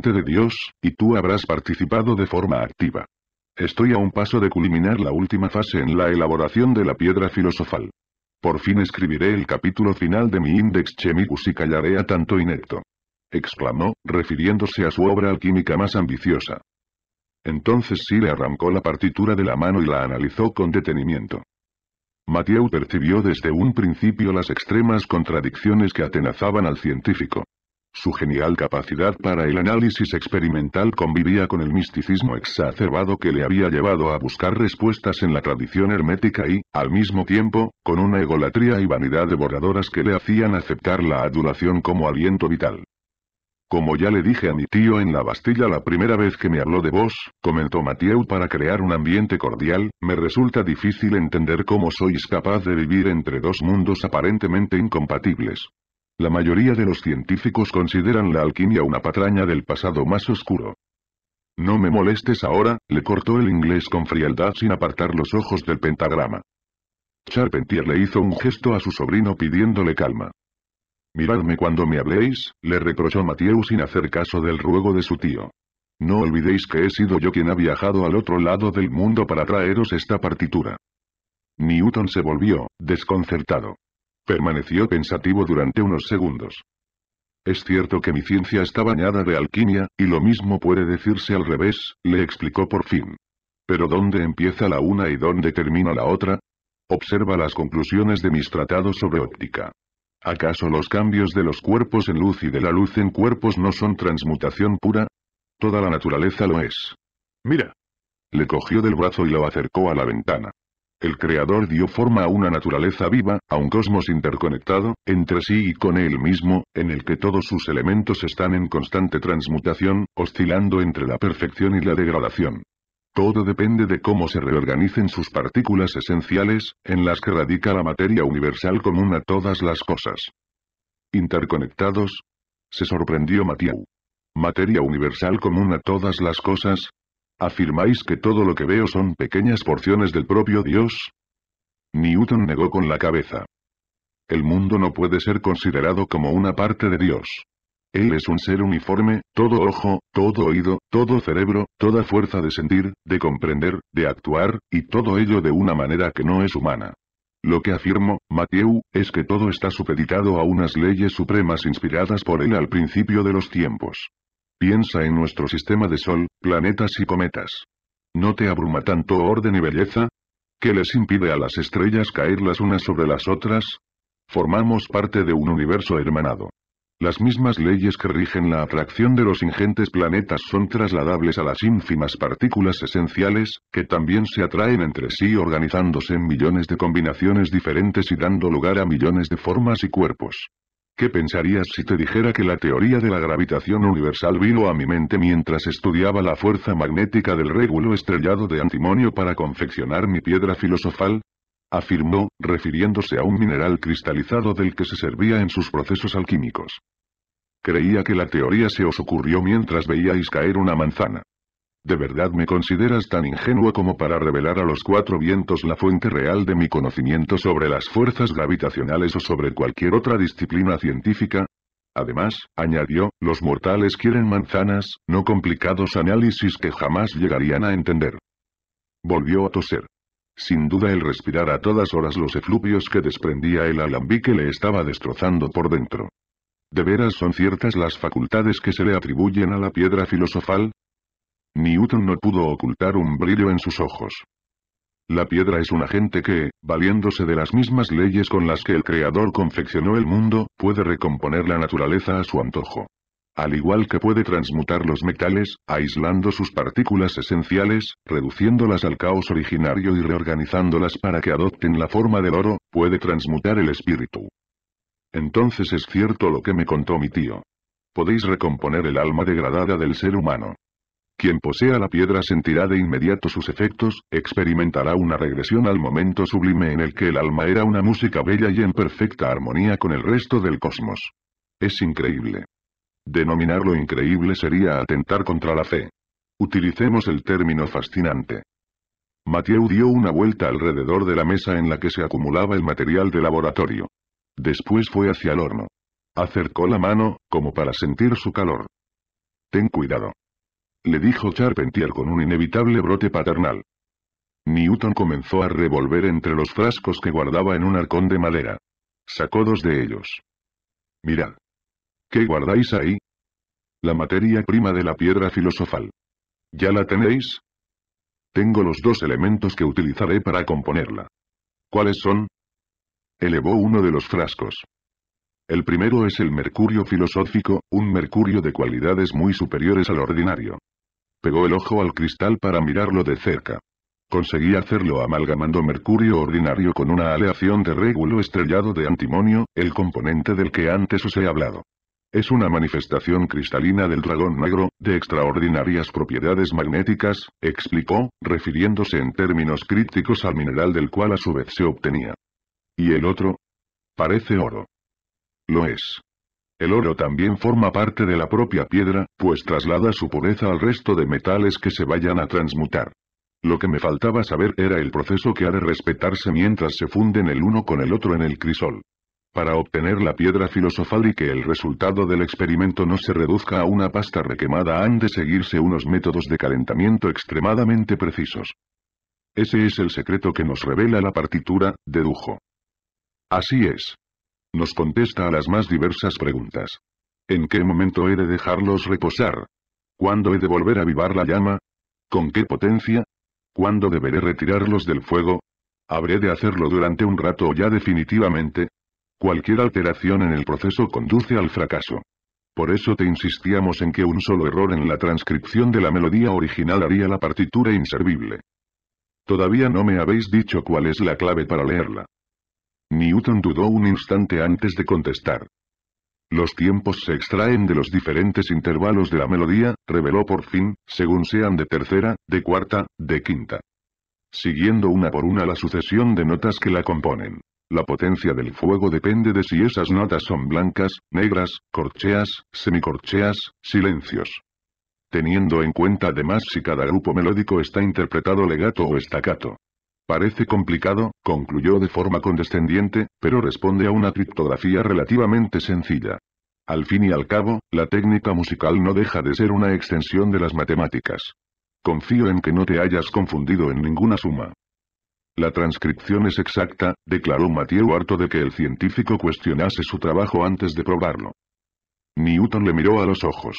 de Dios, y tú habrás participado de forma activa. Estoy a un paso de culminar la última fase en la elaboración de la piedra filosofal. Por fin escribiré el capítulo final de mi Index Chemicus y callaré a tanto inepto", Exclamó, refiriéndose a su obra alquímica más ambiciosa. Entonces sí le arrancó la partitura de la mano y la analizó con detenimiento. Mathieu percibió desde un principio las extremas contradicciones que atenazaban al científico. Su genial capacidad para el análisis experimental convivía con el misticismo exacerbado que le había llevado a buscar respuestas en la tradición hermética y, al mismo tiempo, con una egolatría y vanidad devoradoras que le hacían aceptar la adulación como aliento vital. Como ya le dije a mi tío en la Bastilla la primera vez que me habló de vos, comentó Mathieu para crear un ambiente cordial, me resulta difícil entender cómo sois capaz de vivir entre dos mundos aparentemente incompatibles. La mayoría de los científicos consideran la alquimia una patraña del pasado más oscuro. No me molestes ahora, le cortó el inglés con frialdad sin apartar los ojos del pentagrama. Charpentier le hizo un gesto a su sobrino pidiéndole calma. Miradme cuando me habléis, le reprochó Mathieu sin hacer caso del ruego de su tío. No olvidéis que he sido yo quien ha viajado al otro lado del mundo para traeros esta partitura. Newton se volvió, desconcertado. Permaneció pensativo durante unos segundos. Es cierto que mi ciencia está bañada de alquimia, y lo mismo puede decirse al revés, le explicó por fin. Pero ¿dónde empieza la una y dónde termina la otra? Observa las conclusiones de mis tratados sobre óptica. ¿Acaso los cambios de los cuerpos en luz y de la luz en cuerpos no son transmutación pura? Toda la naturaleza lo es. Mira. Le cogió del brazo y lo acercó a la ventana. El Creador dio forma a una naturaleza viva, a un cosmos interconectado, entre sí y con él mismo, en el que todos sus elementos están en constante transmutación, oscilando entre la perfección y la degradación. Todo depende de cómo se reorganicen sus partículas esenciales, en las que radica la materia universal común a todas las cosas. ¿Interconectados? Se sorprendió Matiau. ¿Materia universal común a todas las cosas? ¿Afirmáis que todo lo que veo son pequeñas porciones del propio Dios? Newton negó con la cabeza. El mundo no puede ser considerado como una parte de Dios. Él es un ser uniforme, todo ojo, todo oído, todo cerebro, toda fuerza de sentir, de comprender, de actuar, y todo ello de una manera que no es humana. Lo que afirmo, Matthew, es que todo está supeditado a unas leyes supremas inspiradas por él al principio de los tiempos. Piensa en nuestro sistema de Sol, planetas y cometas. ¿No te abruma tanto orden y belleza? ¿Qué les impide a las estrellas caer las unas sobre las otras? Formamos parte de un universo hermanado. Las mismas leyes que rigen la atracción de los ingentes planetas son trasladables a las ínfimas partículas esenciales, que también se atraen entre sí organizándose en millones de combinaciones diferentes y dando lugar a millones de formas y cuerpos. ¿Qué pensarías si te dijera que la teoría de la gravitación universal vino a mi mente mientras estudiaba la fuerza magnética del régulo estrellado de antimonio para confeccionar mi piedra filosofal? afirmó, refiriéndose a un mineral cristalizado del que se servía en sus procesos alquímicos. Creía que la teoría se os ocurrió mientras veíais caer una manzana. ¿De verdad me consideras tan ingenuo como para revelar a los cuatro vientos la fuente real de mi conocimiento sobre las fuerzas gravitacionales o sobre cualquier otra disciplina científica? Además, añadió, los mortales quieren manzanas, no complicados análisis que jamás llegarían a entender. Volvió a toser. Sin duda el respirar a todas horas los efluvios que desprendía el alambique le estaba destrozando por dentro. ¿De veras son ciertas las facultades que se le atribuyen a la piedra filosofal? Newton no pudo ocultar un brillo en sus ojos. La piedra es un agente que, valiéndose de las mismas leyes con las que el Creador confeccionó el mundo, puede recomponer la naturaleza a su antojo. Al igual que puede transmutar los metales, aislando sus partículas esenciales, reduciéndolas al caos originario y reorganizándolas para que adopten la forma del oro, puede transmutar el espíritu. Entonces es cierto lo que me contó mi tío. Podéis recomponer el alma degradada del ser humano. Quien posea la piedra sentirá de inmediato sus efectos, experimentará una regresión al momento sublime en el que el alma era una música bella y en perfecta armonía con el resto del cosmos. Es increíble. Denominarlo increíble sería atentar contra la fe. Utilicemos el término fascinante. Mathieu dio una vuelta alrededor de la mesa en la que se acumulaba el material de laboratorio. Después fue hacia el horno. Acercó la mano, como para sentir su calor. Ten cuidado le dijo Charpentier con un inevitable brote paternal. Newton comenzó a revolver entre los frascos que guardaba en un arcón de madera. Sacó dos de ellos. Mirad. ¿Qué guardáis ahí? La materia prima de la piedra filosofal. ¿Ya la tenéis? Tengo los dos elementos que utilizaré para componerla. ¿Cuáles son? Elevó uno de los frascos. El primero es el mercurio filosófico, un mercurio de cualidades muy superiores al ordinario. Pegó el ojo al cristal para mirarlo de cerca. Conseguí hacerlo amalgamando mercurio ordinario con una aleación de régulo estrellado de antimonio, el componente del que antes os he hablado. Es una manifestación cristalina del dragón negro, de extraordinarias propiedades magnéticas, explicó, refiriéndose en términos críticos al mineral del cual a su vez se obtenía. ¿Y el otro? Parece oro. Lo es. El oro también forma parte de la propia piedra, pues traslada su pureza al resto de metales que se vayan a transmutar. Lo que me faltaba saber era el proceso que ha de respetarse mientras se funden el uno con el otro en el crisol. Para obtener la piedra filosofal y que el resultado del experimento no se reduzca a una pasta requemada han de seguirse unos métodos de calentamiento extremadamente precisos. Ese es el secreto que nos revela la partitura, dedujo. Así es. Nos contesta a las más diversas preguntas. ¿En qué momento he de dejarlos reposar? ¿Cuándo he de volver a avivar la llama? ¿Con qué potencia? ¿Cuándo deberé retirarlos del fuego? ¿Habré de hacerlo durante un rato o ya definitivamente? Cualquier alteración en el proceso conduce al fracaso. Por eso te insistíamos en que un solo error en la transcripción de la melodía original haría la partitura inservible. Todavía no me habéis dicho cuál es la clave para leerla. Newton dudó un instante antes de contestar. Los tiempos se extraen de los diferentes intervalos de la melodía, reveló por fin, según sean de tercera, de cuarta, de quinta. Siguiendo una por una la sucesión de notas que la componen. La potencia del fuego depende de si esas notas son blancas, negras, corcheas, semicorcheas, silencios. Teniendo en cuenta además si cada grupo melódico está interpretado legato o estacato. Parece complicado, concluyó de forma condescendiente, pero responde a una criptografía relativamente sencilla. Al fin y al cabo, la técnica musical no deja de ser una extensión de las matemáticas. Confío en que no te hayas confundido en ninguna suma. La transcripción es exacta, declaró Mathieu harto de que el científico cuestionase su trabajo antes de probarlo. Newton le miró a los ojos.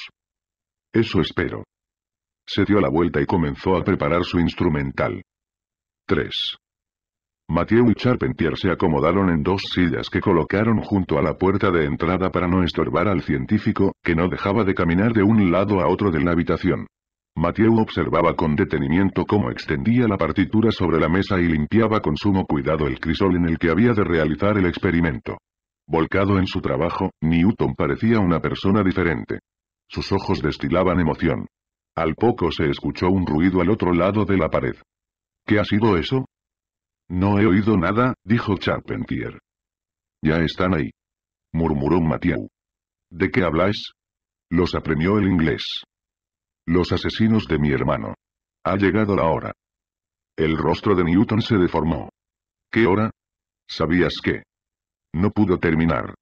Eso espero. Se dio la vuelta y comenzó a preparar su instrumental. 3. Mathieu y Charpentier se acomodaron en dos sillas que colocaron junto a la puerta de entrada para no estorbar al científico, que no dejaba de caminar de un lado a otro de la habitación. Mathieu observaba con detenimiento cómo extendía la partitura sobre la mesa y limpiaba con sumo cuidado el crisol en el que había de realizar el experimento. Volcado en su trabajo, Newton parecía una persona diferente. Sus ojos destilaban emoción. Al poco se escuchó un ruido al otro lado de la pared. ¿Qué ha sido eso? No he oído nada, dijo Charpentier. Ya están ahí. Murmuró Mathieu. ¿De qué habláis? Los apremió el inglés. Los asesinos de mi hermano. Ha llegado la hora. El rostro de Newton se deformó. ¿Qué hora? ¿Sabías qué? No pudo terminar.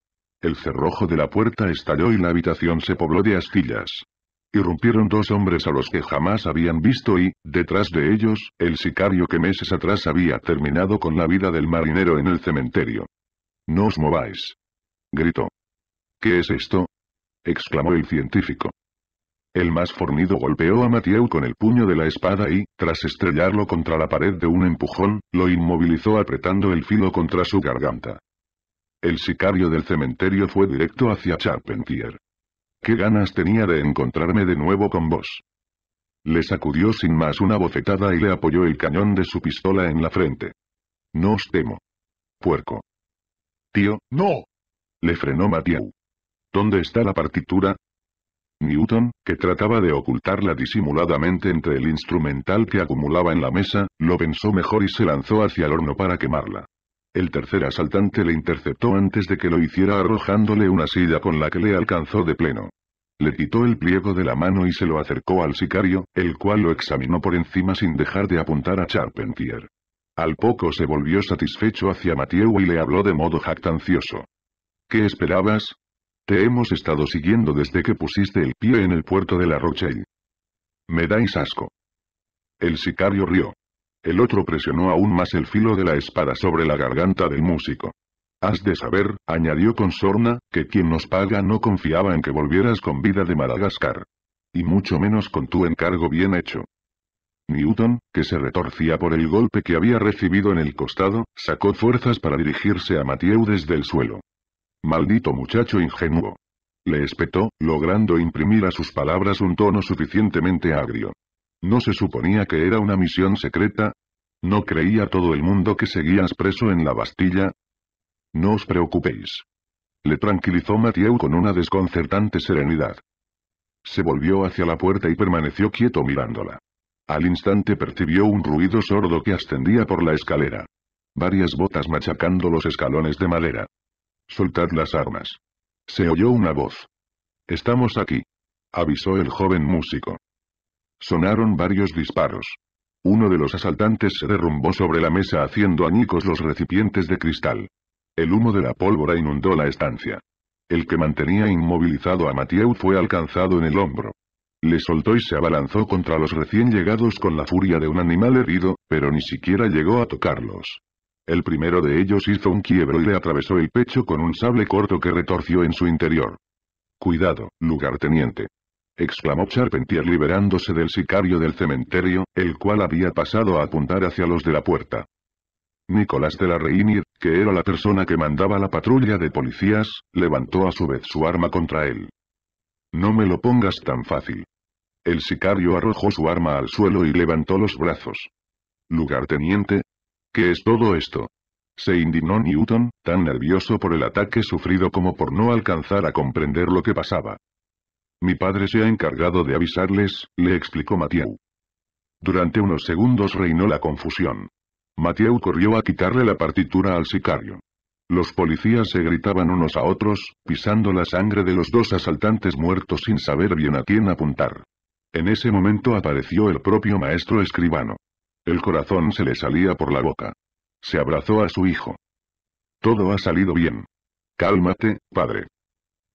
El cerrojo de la puerta estalló y la habitación se pobló de astillas. Irrumpieron dos hombres a los que jamás habían visto y, detrás de ellos, el sicario que meses atrás había terminado con la vida del marinero en el cementerio. «No os mováis», gritó. «¿Qué es esto?» exclamó el científico. El más fornido golpeó a Mathieu con el puño de la espada y, tras estrellarlo contra la pared de un empujón, lo inmovilizó apretando el filo contra su garganta. El sicario del cementerio fue directo hacia Charpentier. Qué ganas tenía de encontrarme de nuevo con vos. Le sacudió sin más una bofetada y le apoyó el cañón de su pistola en la frente. No os temo. Puerco. Tío, no. Le frenó Mathieu. ¿Dónde está la partitura? Newton, que trataba de ocultarla disimuladamente entre el instrumental que acumulaba en la mesa, lo pensó mejor y se lanzó hacia el horno para quemarla. El tercer asaltante le interceptó antes de que lo hiciera arrojándole una silla con la que le alcanzó de pleno. Le quitó el pliego de la mano y se lo acercó al sicario, el cual lo examinó por encima sin dejar de apuntar a Charpentier. Al poco se volvió satisfecho hacia Mathieu y le habló de modo jactancioso. ¿Qué esperabas? Te hemos estado siguiendo desde que pusiste el pie en el puerto de La Rochelle. Me dais asco. El sicario rió. El otro presionó aún más el filo de la espada sobre la garganta del músico. Has de saber, añadió con sorna, que quien nos paga no confiaba en que volvieras con vida de Madagascar. Y mucho menos con tu encargo bien hecho. Newton, que se retorcía por el golpe que había recibido en el costado, sacó fuerzas para dirigirse a Mathieu desde el suelo. Maldito muchacho ingenuo. Le espetó, logrando imprimir a sus palabras un tono suficientemente agrio. ¿No se suponía que era una misión secreta? ¿No creía todo el mundo que seguías preso en la Bastilla? No os preocupéis. Le tranquilizó Mathieu con una desconcertante serenidad. Se volvió hacia la puerta y permaneció quieto mirándola. Al instante percibió un ruido sordo que ascendía por la escalera. Varias botas machacando los escalones de madera. Soltad las armas. Se oyó una voz. Estamos aquí. Avisó el joven músico. Sonaron varios disparos. Uno de los asaltantes se derrumbó sobre la mesa haciendo añicos los recipientes de cristal. El humo de la pólvora inundó la estancia. El que mantenía inmovilizado a Mathieu fue alcanzado en el hombro. Le soltó y se abalanzó contra los recién llegados con la furia de un animal herido, pero ni siquiera llegó a tocarlos. El primero de ellos hizo un quiebro y le atravesó el pecho con un sable corto que retorció en su interior. Cuidado, lugarteniente exclamó Charpentier liberándose del sicario del cementerio, el cual había pasado a apuntar hacia los de la puerta. Nicolás de la Reina que era la persona que mandaba la patrulla de policías, levantó a su vez su arma contra él. No me lo pongas tan fácil. El sicario arrojó su arma al suelo y levantó los brazos. Lugarteniente. ¿Qué es todo esto? Se indignó Newton, tan nervioso por el ataque sufrido como por no alcanzar a comprender lo que pasaba. Mi padre se ha encargado de avisarles, le explicó Mathieu. Durante unos segundos reinó la confusión. Mathieu corrió a quitarle la partitura al sicario. Los policías se gritaban unos a otros, pisando la sangre de los dos asaltantes muertos sin saber bien a quién apuntar. En ese momento apareció el propio maestro escribano. El corazón se le salía por la boca. Se abrazó a su hijo. Todo ha salido bien. Cálmate, padre.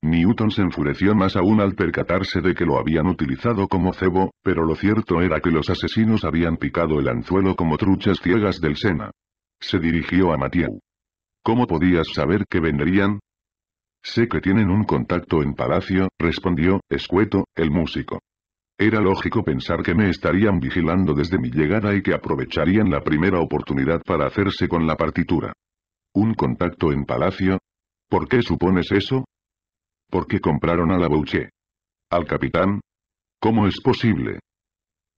Newton se enfureció más aún al percatarse de que lo habían utilizado como cebo, pero lo cierto era que los asesinos habían picado el anzuelo como truchas ciegas del Sena. Se dirigió a Mathieu. ¿Cómo podías saber que vendrían? Sé que tienen un contacto en Palacio, respondió, escueto, el músico. Era lógico pensar que me estarían vigilando desde mi llegada y que aprovecharían la primera oportunidad para hacerse con la partitura. ¿Un contacto en Palacio? ¿Por qué supones eso? ¿Por qué compraron a la Bouche? ¿Al capitán? ¿Cómo es posible?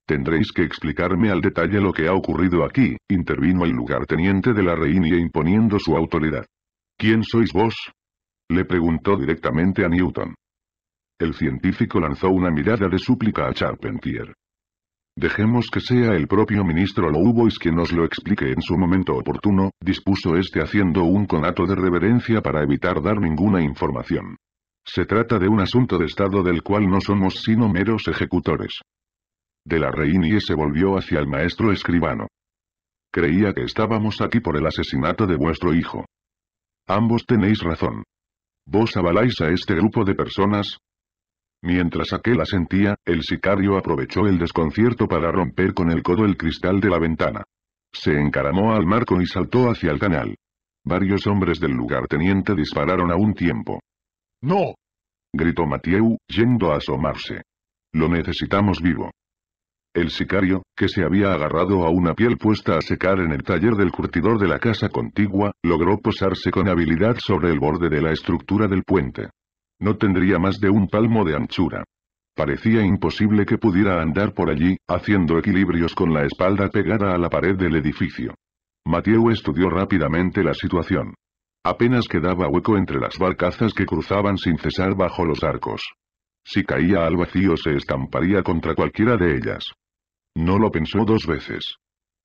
Tendréis que explicarme al detalle lo que ha ocurrido aquí, intervino el lugarteniente de la reina imponiendo su autoridad. ¿Quién sois vos? Le preguntó directamente a Newton. El científico lanzó una mirada de súplica a Charpentier. Dejemos que sea el propio ministro Lowboys quien nos lo explique en su momento oportuno, dispuso este haciendo un conato de reverencia para evitar dar ninguna información. Se trata de un asunto de Estado del cual no somos sino meros ejecutores. De la y se volvió hacia el maestro escribano. Creía que estábamos aquí por el asesinato de vuestro hijo. Ambos tenéis razón. ¿Vos avaláis a este grupo de personas? Mientras aquel asentía, el sicario aprovechó el desconcierto para romper con el codo el cristal de la ventana. Se encaramó al marco y saltó hacia el canal. Varios hombres del lugar teniente dispararon a un tiempo. ¡No! gritó Mathieu, yendo a asomarse. Lo necesitamos vivo. El sicario, que se había agarrado a una piel puesta a secar en el taller del curtidor de la casa contigua, logró posarse con habilidad sobre el borde de la estructura del puente. No tendría más de un palmo de anchura. Parecía imposible que pudiera andar por allí, haciendo equilibrios con la espalda pegada a la pared del edificio. Mathieu estudió rápidamente la situación. Apenas quedaba hueco entre las barcazas que cruzaban sin cesar bajo los arcos. Si caía al vacío se estamparía contra cualquiera de ellas. No lo pensó dos veces.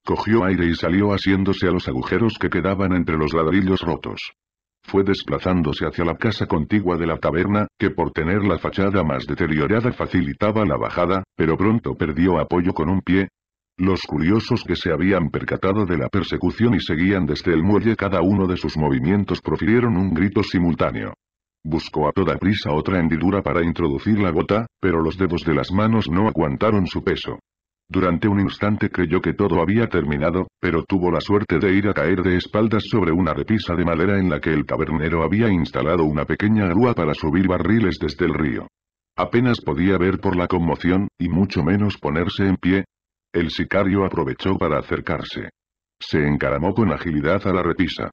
Cogió aire y salió asiéndose a los agujeros que quedaban entre los ladrillos rotos. Fue desplazándose hacia la casa contigua de la taberna, que por tener la fachada más deteriorada facilitaba la bajada, pero pronto perdió apoyo con un pie, los curiosos que se habían percatado de la persecución y seguían desde el muelle cada uno de sus movimientos profirieron un grito simultáneo. Buscó a toda prisa otra hendidura para introducir la gota, pero los dedos de las manos no aguantaron su peso. Durante un instante creyó que todo había terminado, pero tuvo la suerte de ir a caer de espaldas sobre una repisa de madera en la que el tabernero había instalado una pequeña grúa para subir barriles desde el río. Apenas podía ver por la conmoción, y mucho menos ponerse en pie, el sicario aprovechó para acercarse. Se encaramó con agilidad a la repisa.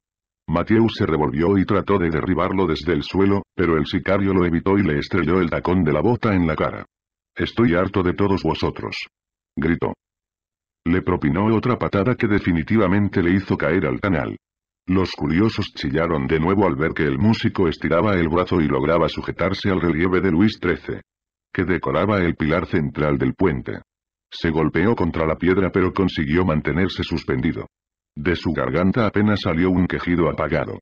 Mateu se revolvió y trató de derribarlo desde el suelo, pero el sicario lo evitó y le estrelló el tacón de la bota en la cara. «Estoy harto de todos vosotros», gritó. Le propinó otra patada que definitivamente le hizo caer al canal. Los curiosos chillaron de nuevo al ver que el músico estiraba el brazo y lograba sujetarse al relieve de Luis XIII, que decoraba el pilar central del puente. Se golpeó contra la piedra pero consiguió mantenerse suspendido. De su garganta apenas salió un quejido apagado.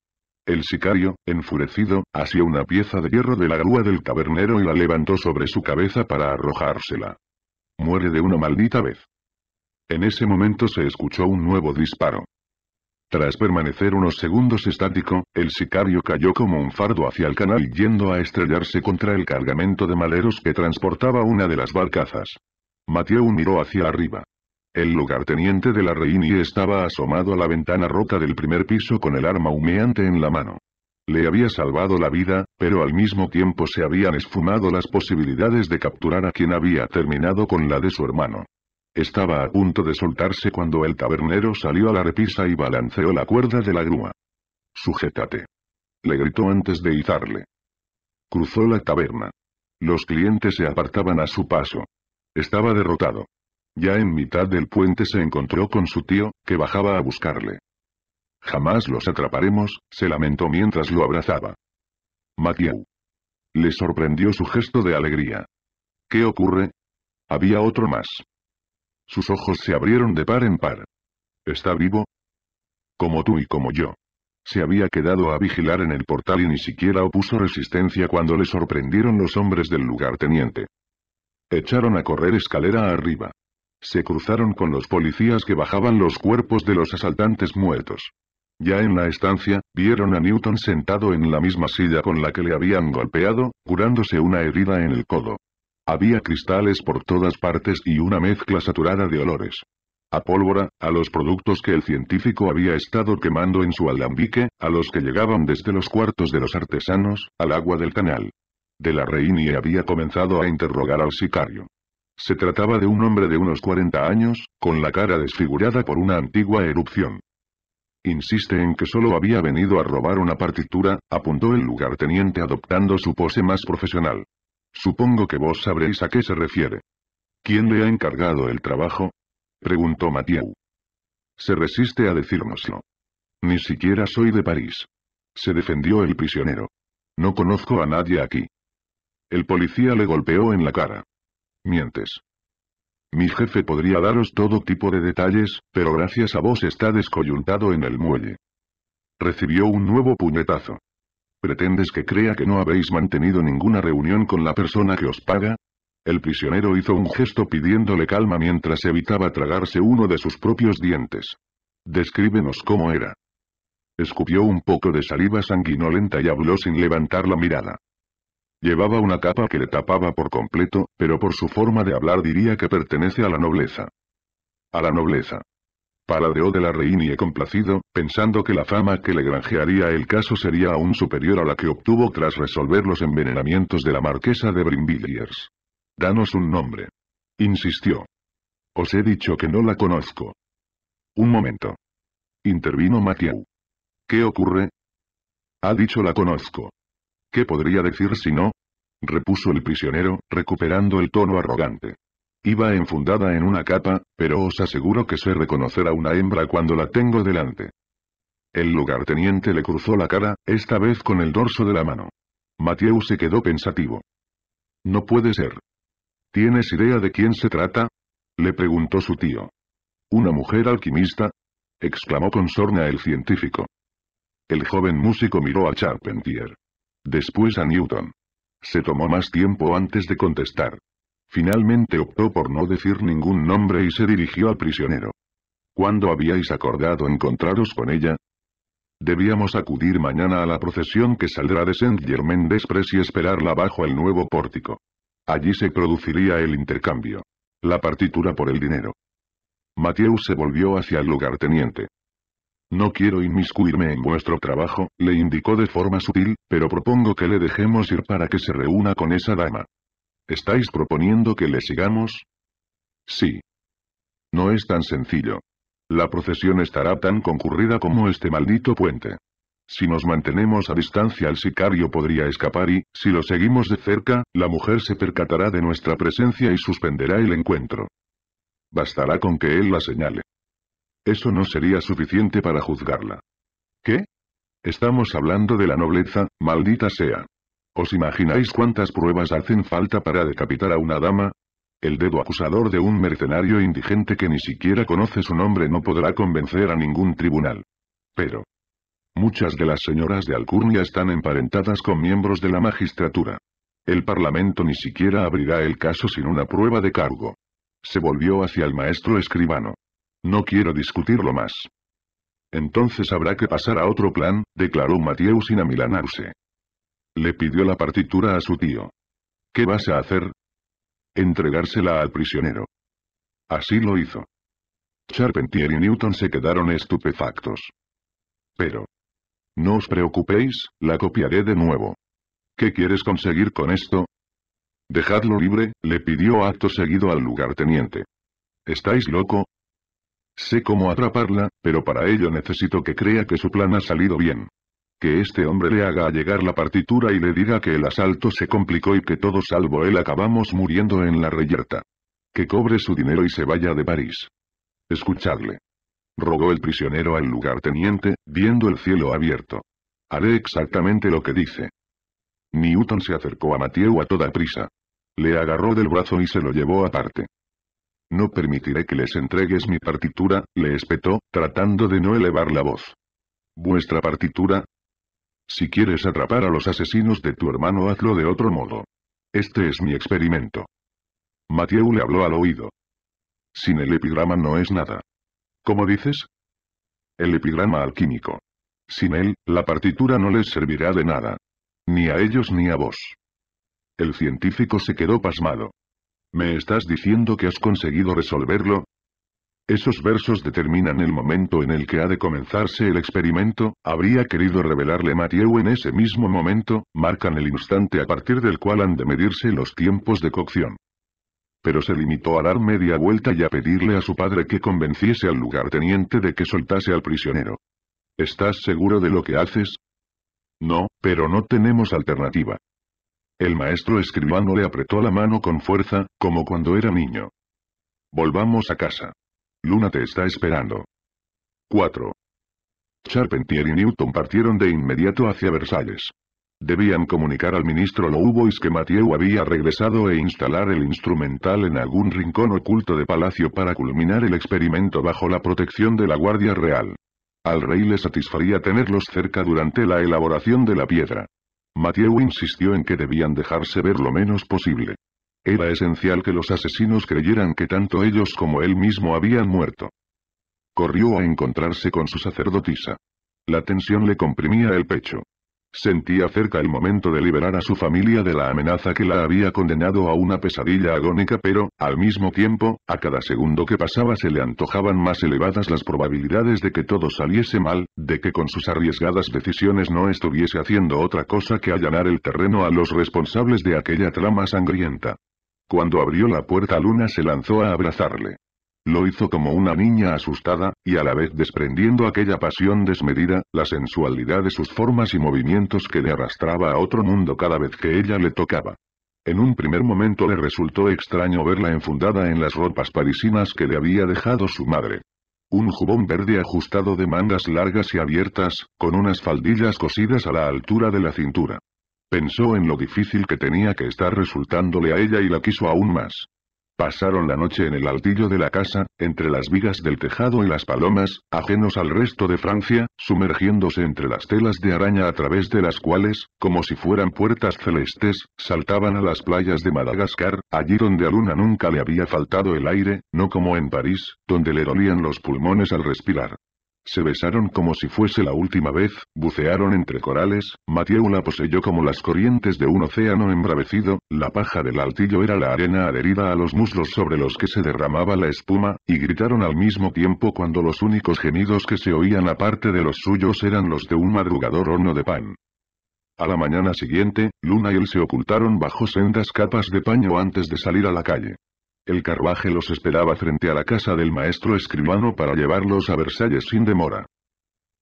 El sicario, enfurecido, asió una pieza de hierro de la grúa del cavernero y la levantó sobre su cabeza para arrojársela. Muere de una maldita vez. En ese momento se escuchó un nuevo disparo. Tras permanecer unos segundos estático, el sicario cayó como un fardo hacia el canal yendo a estrellarse contra el cargamento de maleros que transportaba una de las barcazas. Mateo miró hacia arriba. El lugarteniente de la Reini estaba asomado a la ventana rota del primer piso con el arma humeante en la mano. Le había salvado la vida, pero al mismo tiempo se habían esfumado las posibilidades de capturar a quien había terminado con la de su hermano. Estaba a punto de soltarse cuando el tabernero salió a la repisa y balanceó la cuerda de la grúa. Sujétate. Le gritó antes de izarle. Cruzó la taberna. Los clientes se apartaban a su paso. Estaba derrotado. Ya en mitad del puente se encontró con su tío, que bajaba a buscarle. Jamás los atraparemos, se lamentó mientras lo abrazaba. Mathieu. Le sorprendió su gesto de alegría. ¿Qué ocurre? Había otro más. Sus ojos se abrieron de par en par. ¿Está vivo? Como tú y como yo. Se había quedado a vigilar en el portal y ni siquiera opuso resistencia cuando le sorprendieron los hombres del lugar teniente. Echaron a correr escalera arriba. Se cruzaron con los policías que bajaban los cuerpos de los asaltantes muertos. Ya en la estancia, vieron a Newton sentado en la misma silla con la que le habían golpeado, curándose una herida en el codo. Había cristales por todas partes y una mezcla saturada de olores. A pólvora, a los productos que el científico había estado quemando en su alambique, a los que llegaban desde los cuartos de los artesanos, al agua del canal de la reina y había comenzado a interrogar al sicario. Se trataba de un hombre de unos 40 años, con la cara desfigurada por una antigua erupción. Insiste en que solo había venido a robar una partitura, apuntó el lugarteniente adoptando su pose más profesional. Supongo que vos sabréis a qué se refiere. ¿Quién le ha encargado el trabajo? Preguntó Mathieu. Se resiste a decírnoslo. Ni siquiera soy de París. Se defendió el prisionero. No conozco a nadie aquí. El policía le golpeó en la cara. Mientes. Mi jefe podría daros todo tipo de detalles, pero gracias a vos está descoyuntado en el muelle. Recibió un nuevo puñetazo. ¿Pretendes que crea que no habéis mantenido ninguna reunión con la persona que os paga? El prisionero hizo un gesto pidiéndole calma mientras evitaba tragarse uno de sus propios dientes. Descríbenos cómo era. Escupió un poco de saliva sanguinolenta y habló sin levantar la mirada. Llevaba una capa que le tapaba por completo, pero por su forma de hablar diría que pertenece a la nobleza. A la nobleza. Paladeó de la reina y complacido, pensando que la fama que le granjearía el caso sería aún superior a la que obtuvo tras resolver los envenenamientos de la marquesa de Brinvilliers. Danos un nombre. Insistió. Os he dicho que no la conozco. Un momento. Intervino Mathieu. ¿Qué ocurre? Ha dicho la conozco. ¿Qué podría decir si no? repuso el prisionero, recuperando el tono arrogante. Iba enfundada en una capa, pero os aseguro que sé reconocer a una hembra cuando la tengo delante. El lugarteniente le cruzó la cara, esta vez con el dorso de la mano. Mathieu se quedó pensativo. No puede ser. ¿Tienes idea de quién se trata? le preguntó su tío. ¿Una mujer alquimista? exclamó con sorna el científico. El joven músico miró a Charpentier. Después a Newton. Se tomó más tiempo antes de contestar. Finalmente optó por no decir ningún nombre y se dirigió al prisionero. ¿Cuándo habíais acordado encontraros con ella? Debíamos acudir mañana a la procesión que saldrá de Saint-Germain-des-Prés y esperarla bajo el nuevo pórtico. Allí se produciría el intercambio. La partitura por el dinero. Mathieu se volvió hacia el lugarteniente. No quiero inmiscuirme en vuestro trabajo, le indicó de forma sutil, pero propongo que le dejemos ir para que se reúna con esa dama. ¿Estáis proponiendo que le sigamos? Sí. No es tan sencillo. La procesión estará tan concurrida como este maldito puente. Si nos mantenemos a distancia el sicario podría escapar y, si lo seguimos de cerca, la mujer se percatará de nuestra presencia y suspenderá el encuentro. Bastará con que él la señale eso no sería suficiente para juzgarla. ¿Qué? Estamos hablando de la nobleza, maldita sea. ¿Os imagináis cuántas pruebas hacen falta para decapitar a una dama? El dedo acusador de un mercenario indigente que ni siquiera conoce su nombre no podrá convencer a ningún tribunal. Pero... Muchas de las señoras de Alcurnia están emparentadas con miembros de la magistratura. El Parlamento ni siquiera abrirá el caso sin una prueba de cargo. Se volvió hacia el maestro escribano. No quiero discutirlo más. Entonces habrá que pasar a otro plan, declaró Mathieu sin amilanarse. Le pidió la partitura a su tío. ¿Qué vas a hacer? Entregársela al prisionero. Así lo hizo. Charpentier y Newton se quedaron estupefactos. Pero. No os preocupéis, la copiaré de nuevo. ¿Qué quieres conseguir con esto? Dejadlo libre, le pidió acto seguido al lugarteniente. ¿Estáis loco? Sé cómo atraparla, pero para ello necesito que crea que su plan ha salido bien. Que este hombre le haga llegar la partitura y le diga que el asalto se complicó y que todos, salvo él acabamos muriendo en la reyerta. Que cobre su dinero y se vaya de París. Escuchadle. Rogó el prisionero al lugarteniente, viendo el cielo abierto. Haré exactamente lo que dice. Newton se acercó a Mathieu a toda prisa. Le agarró del brazo y se lo llevó aparte. No permitiré que les entregues mi partitura, le espetó, tratando de no elevar la voz. ¿Vuestra partitura? Si quieres atrapar a los asesinos de tu hermano hazlo de otro modo. Este es mi experimento. Mathieu le habló al oído. Sin el epigrama no es nada. ¿Cómo dices? El epigrama alquímico. Sin él, la partitura no les servirá de nada. Ni a ellos ni a vos. El científico se quedó pasmado. ¿Me estás diciendo que has conseguido resolverlo? Esos versos determinan el momento en el que ha de comenzarse el experimento, habría querido revelarle Mathieu en ese mismo momento, marcan el instante a partir del cual han de medirse los tiempos de cocción. Pero se limitó a dar media vuelta y a pedirle a su padre que convenciese al lugarteniente de que soltase al prisionero. ¿Estás seguro de lo que haces? No, pero no tenemos alternativa. El maestro escribano le apretó la mano con fuerza, como cuando era niño. Volvamos a casa. Luna te está esperando. 4. Charpentier y Newton partieron de inmediato hacia Versalles. Debían comunicar al ministro Louvois que Mathieu había regresado e instalar el instrumental en algún rincón oculto de palacio para culminar el experimento bajo la protección de la Guardia Real. Al rey le satisfaría tenerlos cerca durante la elaboración de la piedra. Mateo insistió en que debían dejarse ver lo menos posible. Era esencial que los asesinos creyeran que tanto ellos como él mismo habían muerto. Corrió a encontrarse con su sacerdotisa. La tensión le comprimía el pecho. Sentía cerca el momento de liberar a su familia de la amenaza que la había condenado a una pesadilla agónica pero, al mismo tiempo, a cada segundo que pasaba se le antojaban más elevadas las probabilidades de que todo saliese mal, de que con sus arriesgadas decisiones no estuviese haciendo otra cosa que allanar el terreno a los responsables de aquella trama sangrienta. Cuando abrió la puerta Luna se lanzó a abrazarle. Lo hizo como una niña asustada, y a la vez desprendiendo aquella pasión desmedida, la sensualidad de sus formas y movimientos que le arrastraba a otro mundo cada vez que ella le tocaba. En un primer momento le resultó extraño verla enfundada en las ropas parisinas que le había dejado su madre. Un jubón verde ajustado de mangas largas y abiertas, con unas faldillas cosidas a la altura de la cintura. Pensó en lo difícil que tenía que estar resultándole a ella y la quiso aún más. Pasaron la noche en el altillo de la casa, entre las vigas del tejado y las palomas, ajenos al resto de Francia, sumergiéndose entre las telas de araña a través de las cuales, como si fueran puertas celestes, saltaban a las playas de Madagascar, allí donde a Luna nunca le había faltado el aire, no como en París, donde le dolían los pulmones al respirar. Se besaron como si fuese la última vez, bucearon entre corales, Mathieu la poseyó como las corrientes de un océano embravecido, la paja del altillo era la arena adherida a los muslos sobre los que se derramaba la espuma, y gritaron al mismo tiempo cuando los únicos gemidos que se oían aparte de los suyos eran los de un madrugador horno de pan. A la mañana siguiente, Luna y él se ocultaron bajo sendas capas de paño antes de salir a la calle. El carruaje los esperaba frente a la casa del maestro escribano para llevarlos a Versalles sin demora.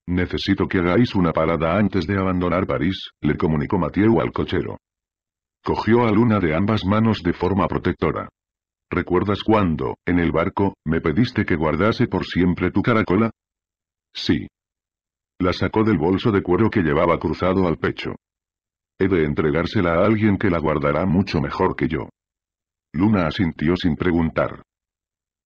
Necesito que hagáis una parada antes de abandonar París, le comunicó Mathieu al cochero. Cogió a Luna de ambas manos de forma protectora. ¿Recuerdas cuando, en el barco, me pediste que guardase por siempre tu caracola? Sí. La sacó del bolso de cuero que llevaba cruzado al pecho. He de entregársela a alguien que la guardará mucho mejor que yo. Luna asintió sin preguntar.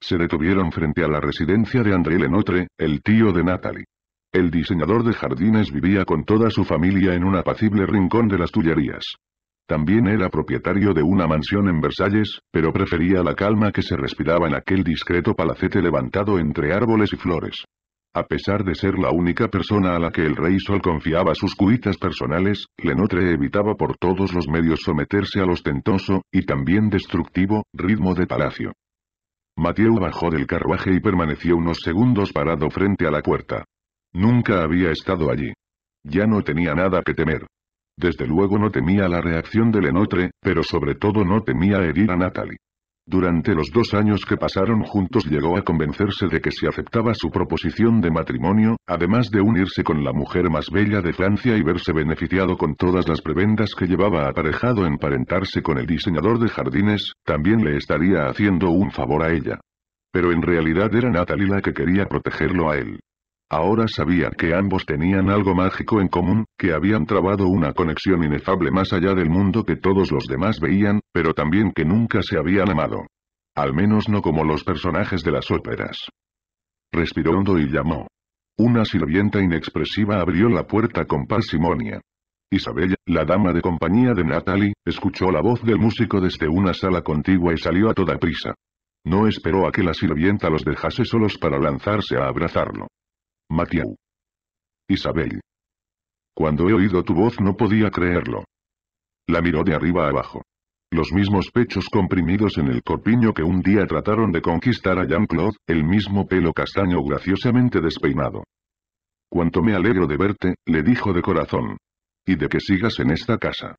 Se detuvieron frente a la residencia de André Lenotre, el tío de Natalie. El diseñador de jardines vivía con toda su familia en un apacible rincón de las Tullerías. También era propietario de una mansión en Versalles, pero prefería la calma que se respiraba en aquel discreto palacete levantado entre árboles y flores. A pesar de ser la única persona a la que el Rey Sol confiaba sus cuitas personales, Lenotre evitaba por todos los medios someterse al ostentoso, y también destructivo, ritmo de palacio. Mathieu bajó del carruaje y permaneció unos segundos parado frente a la puerta. Nunca había estado allí. Ya no tenía nada que temer. Desde luego no temía la reacción de Lenotre, pero sobre todo no temía herir a Natalie. Durante los dos años que pasaron juntos llegó a convencerse de que si aceptaba su proposición de matrimonio, además de unirse con la mujer más bella de Francia y verse beneficiado con todas las prebendas que llevaba aparejado emparentarse con el diseñador de jardines, también le estaría haciendo un favor a ella. Pero en realidad era Natalie la que quería protegerlo a él. Ahora sabía que ambos tenían algo mágico en común, que habían trabado una conexión inefable más allá del mundo que todos los demás veían, pero también que nunca se habían amado. Al menos no como los personajes de las óperas. Respiró hondo y llamó. Una sirvienta inexpresiva abrió la puerta con parsimonia. Isabella, la dama de compañía de Natalie, escuchó la voz del músico desde una sala contigua y salió a toda prisa. No esperó a que la sirvienta los dejase solos para lanzarse a abrazarlo. Matthieu, Isabel. Cuando he oído tu voz no podía creerlo. La miró de arriba abajo. Los mismos pechos comprimidos en el corpiño que un día trataron de conquistar a Jean-Claude, el mismo pelo castaño graciosamente despeinado. «Cuánto me alegro de verte, le dijo de corazón. Y de que sigas en esta casa.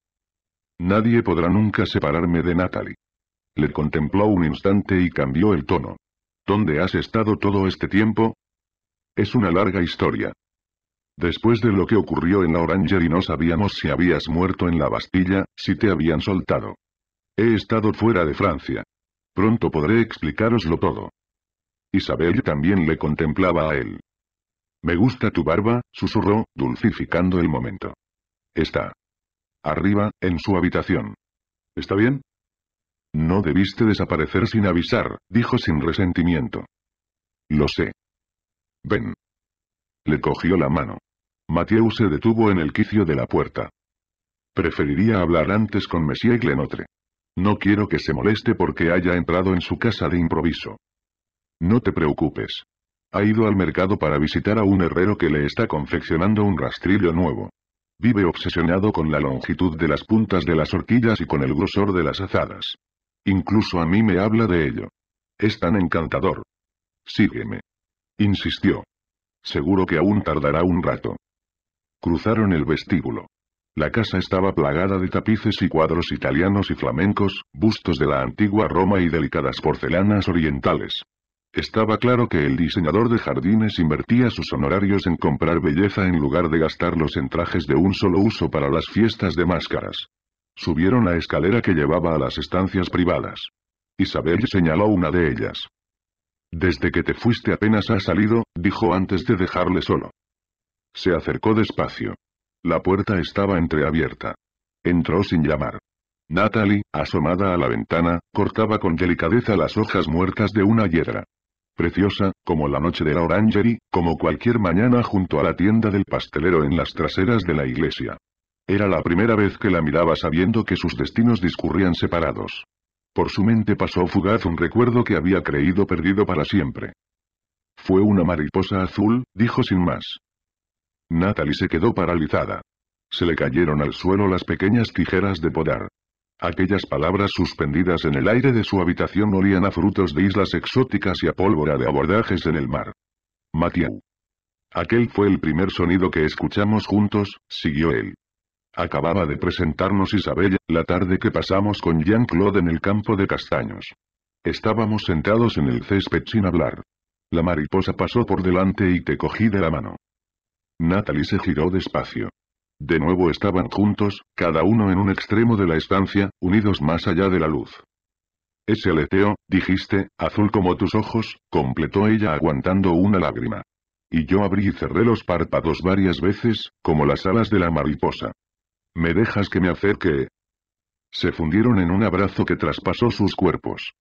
Nadie podrá nunca separarme de Natalie. Le contempló un instante y cambió el tono. ¿Dónde has estado todo este tiempo? Es una larga historia. Después de lo que ocurrió en la y no sabíamos si habías muerto en la Bastilla, si te habían soltado. He estado fuera de Francia. Pronto podré explicaroslo todo. Isabel también le contemplaba a él. Me gusta tu barba, susurró, dulcificando el momento. Está. Arriba, en su habitación. ¿Está bien? No debiste desaparecer sin avisar, dijo sin resentimiento. Lo sé. Ven. Le cogió la mano. Mathieu se detuvo en el quicio de la puerta. Preferiría hablar antes con Monsieur Glenotre. No quiero que se moleste porque haya entrado en su casa de improviso. No te preocupes. Ha ido al mercado para visitar a un herrero que le está confeccionando un rastrillo nuevo. Vive obsesionado con la longitud de las puntas de las horquillas y con el grosor de las azadas. Incluso a mí me habla de ello. Es tan encantador. Sígueme. Insistió. Seguro que aún tardará un rato. Cruzaron el vestíbulo. La casa estaba plagada de tapices y cuadros italianos y flamencos, bustos de la antigua Roma y delicadas porcelanas orientales. Estaba claro que el diseñador de jardines invertía sus honorarios en comprar belleza en lugar de gastarlos en trajes de un solo uso para las fiestas de máscaras. Subieron la escalera que llevaba a las estancias privadas. Isabel señaló una de ellas. Desde que te fuiste apenas ha salido, dijo antes de dejarle solo. Se acercó despacio. La puerta estaba entreabierta. Entró sin llamar. Natalie, asomada a la ventana, cortaba con delicadeza las hojas muertas de una hiedra. Preciosa, como la noche de la Orangery, como cualquier mañana junto a la tienda del pastelero en las traseras de la iglesia. Era la primera vez que la miraba sabiendo que sus destinos discurrían separados. Por su mente pasó fugaz un recuerdo que había creído perdido para siempre. Fue una mariposa azul, dijo sin más. Natalie se quedó paralizada. Se le cayeron al suelo las pequeñas tijeras de podar. Aquellas palabras suspendidas en el aire de su habitación olían a frutos de islas exóticas y a pólvora de abordajes en el mar. Matías. Aquel fue el primer sonido que escuchamos juntos, siguió él. Acababa de presentarnos Isabella, la tarde que pasamos con Jean-Claude en el campo de castaños. Estábamos sentados en el césped sin hablar. La mariposa pasó por delante y te cogí de la mano. Natalie se giró despacio. De nuevo estaban juntos, cada uno en un extremo de la estancia, unidos más allá de la luz. Ese aleteo, dijiste, azul como tus ojos, completó ella aguantando una lágrima. Y yo abrí y cerré los párpados varias veces, como las alas de la mariposa. ¿Me dejas que me acerque? Se fundieron en un abrazo que traspasó sus cuerpos.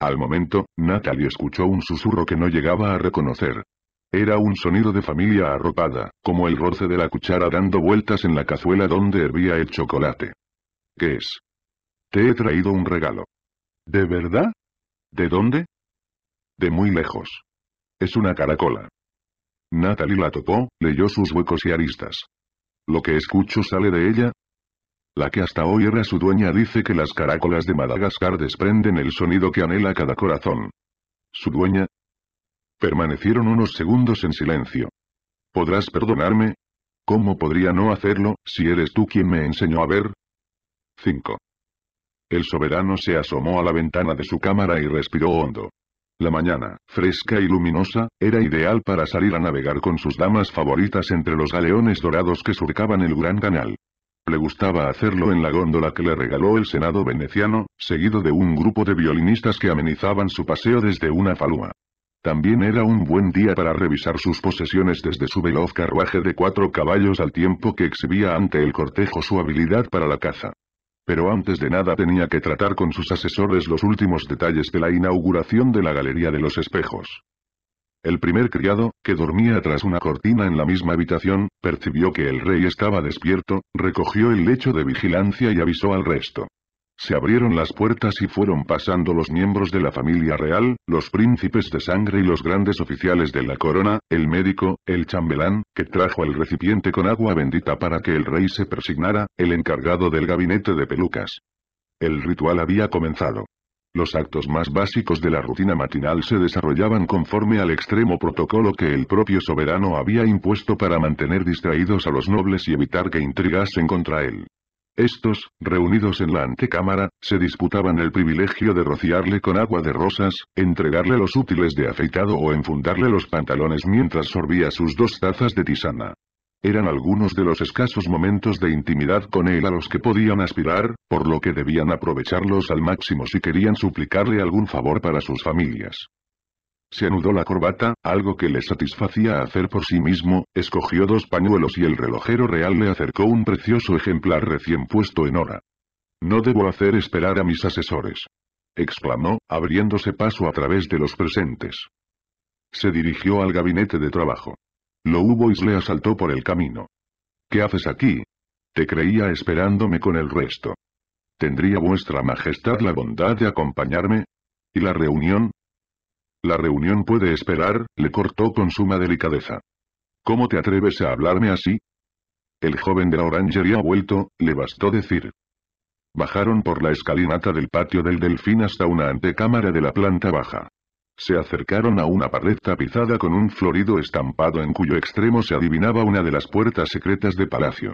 Al momento, Natalie escuchó un susurro que no llegaba a reconocer. Era un sonido de familia arropada, como el roce de la cuchara dando vueltas en la cazuela donde hervía el chocolate. ¿Qué es? Te he traído un regalo. ¿De verdad? ¿De dónde? De muy lejos. Es una caracola. Natalie la topó, leyó sus huecos y aristas. Lo que escucho sale de ella. La que hasta hoy era su dueña dice que las caracolas de Madagascar desprenden el sonido que anhela cada corazón. ¿Su dueña? Permanecieron unos segundos en silencio. ¿Podrás perdonarme? ¿Cómo podría no hacerlo, si eres tú quien me enseñó a ver? 5. El soberano se asomó a la ventana de su cámara y respiró hondo. La mañana, fresca y luminosa, era ideal para salir a navegar con sus damas favoritas entre los galeones dorados que surcaban el gran canal. Le gustaba hacerlo en la góndola que le regaló el Senado veneciano, seguido de un grupo de violinistas que amenizaban su paseo desde una falúa. También era un buen día para revisar sus posesiones desde su veloz carruaje de cuatro caballos al tiempo que exhibía ante el cortejo su habilidad para la caza. Pero antes de nada tenía que tratar con sus asesores los últimos detalles de la inauguración de la Galería de los Espejos. El primer criado, que dormía tras una cortina en la misma habitación, percibió que el rey estaba despierto, recogió el lecho de vigilancia y avisó al resto. Se abrieron las puertas y fueron pasando los miembros de la familia real, los príncipes de sangre y los grandes oficiales de la corona, el médico, el chambelán, que trajo el recipiente con agua bendita para que el rey se persignara, el encargado del gabinete de pelucas. El ritual había comenzado. Los actos más básicos de la rutina matinal se desarrollaban conforme al extremo protocolo que el propio soberano había impuesto para mantener distraídos a los nobles y evitar que intrigasen contra él. Estos, reunidos en la antecámara, se disputaban el privilegio de rociarle con agua de rosas, entregarle los útiles de afeitado o enfundarle los pantalones mientras sorbía sus dos tazas de tisana. Eran algunos de los escasos momentos de intimidad con él a los que podían aspirar, por lo que debían aprovecharlos al máximo si querían suplicarle algún favor para sus familias. Se anudó la corbata, algo que le satisfacía hacer por sí mismo, escogió dos pañuelos y el relojero real le acercó un precioso ejemplar recién puesto en hora. No debo hacer esperar a mis asesores. exclamó, abriéndose paso a través de los presentes. Se dirigió al gabinete de trabajo. Lo hubo y le asaltó por el camino. ¿Qué haces aquí? Te creía esperándome con el resto. ¿Tendría vuestra majestad la bondad de acompañarme? ¿Y la reunión? La reunión puede esperar, le cortó con suma delicadeza. ¿Cómo te atreves a hablarme así? El joven de la orangería ha vuelto, le bastó decir. Bajaron por la escalinata del patio del delfín hasta una antecámara de la planta baja. Se acercaron a una pared tapizada con un florido estampado en cuyo extremo se adivinaba una de las puertas secretas de palacio.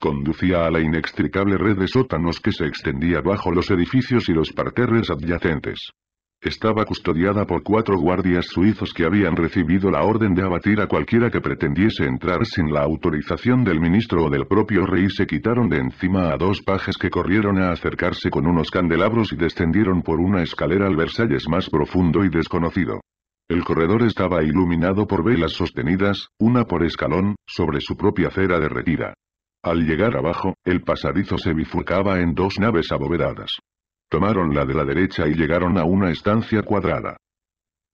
Conducía a la inextricable red de sótanos que se extendía bajo los edificios y los parterres adyacentes. Estaba custodiada por cuatro guardias suizos que habían recibido la orden de abatir a cualquiera que pretendiese entrar sin la autorización del ministro o del propio rey. Se quitaron de encima a dos pajes que corrieron a acercarse con unos candelabros y descendieron por una escalera al Versalles más profundo y desconocido. El corredor estaba iluminado por velas sostenidas, una por escalón, sobre su propia cera derretida. Al llegar abajo, el pasadizo se bifurcaba en dos naves abovedadas. Tomaron la de la derecha y llegaron a una estancia cuadrada.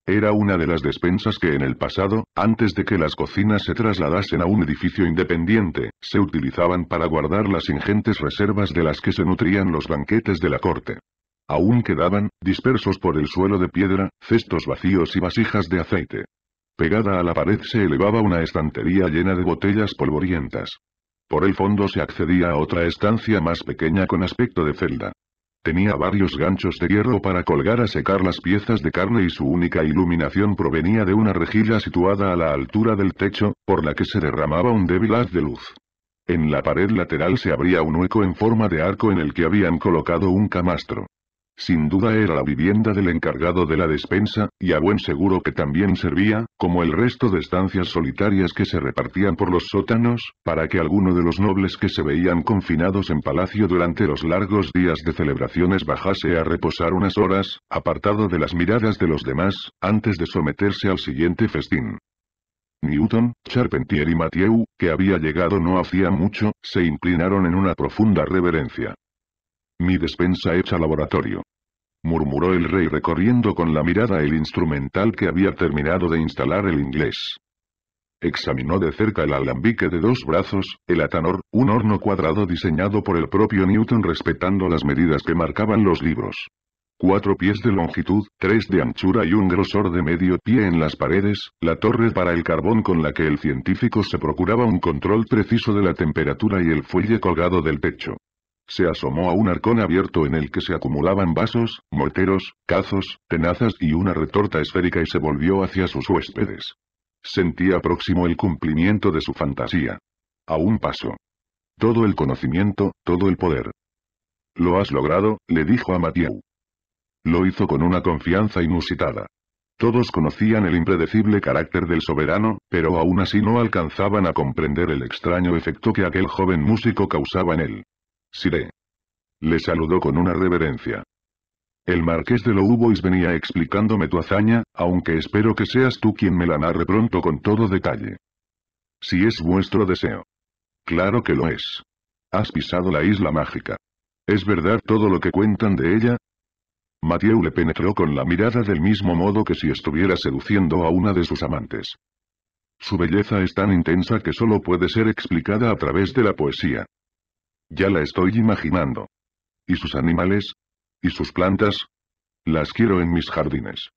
Era una de las despensas que en el pasado, antes de que las cocinas se trasladasen a un edificio independiente, se utilizaban para guardar las ingentes reservas de las que se nutrían los banquetes de la corte. Aún quedaban, dispersos por el suelo de piedra, cestos vacíos y vasijas de aceite. Pegada a la pared se elevaba una estantería llena de botellas polvorientas. Por el fondo se accedía a otra estancia más pequeña con aspecto de celda. Tenía varios ganchos de hierro para colgar a secar las piezas de carne y su única iluminación provenía de una rejilla situada a la altura del techo, por la que se derramaba un débil haz de luz. En la pared lateral se abría un hueco en forma de arco en el que habían colocado un camastro. Sin duda era la vivienda del encargado de la despensa, y a buen seguro que también servía, como el resto de estancias solitarias que se repartían por los sótanos, para que alguno de los nobles que se veían confinados en palacio durante los largos días de celebraciones bajase a reposar unas horas, apartado de las miradas de los demás, antes de someterse al siguiente festín. Newton, Charpentier y Mathieu, que había llegado no hacía mucho, se inclinaron en una profunda reverencia. Mi despensa hecha laboratorio. Murmuró el rey recorriendo con la mirada el instrumental que había terminado de instalar el inglés. Examinó de cerca el alambique de dos brazos, el atanor, un horno cuadrado diseñado por el propio Newton respetando las medidas que marcaban los libros. Cuatro pies de longitud, tres de anchura y un grosor de medio pie en las paredes, la torre para el carbón con la que el científico se procuraba un control preciso de la temperatura y el fuelle colgado del techo. Se asomó a un arcón abierto en el que se acumulaban vasos, morteros, cazos, tenazas y una retorta esférica y se volvió hacia sus huéspedes. Sentía próximo el cumplimiento de su fantasía. A un paso. Todo el conocimiento, todo el poder. Lo has logrado, le dijo a Mathieu. Lo hizo con una confianza inusitada. Todos conocían el impredecible carácter del soberano, pero aún así no alcanzaban a comprender el extraño efecto que aquel joven músico causaba en él. Siré. Le saludó con una reverencia. El marqués de Loubois venía explicándome tu hazaña, aunque espero que seas tú quien me la narre pronto con todo detalle. Si es vuestro deseo. Claro que lo es. Has pisado la isla mágica. ¿Es verdad todo lo que cuentan de ella? Mathieu le penetró con la mirada del mismo modo que si estuviera seduciendo a una de sus amantes. Su belleza es tan intensa que solo puede ser explicada a través de la poesía. Ya la estoy imaginando. ¿Y sus animales? ¿Y sus plantas? Las quiero en mis jardines.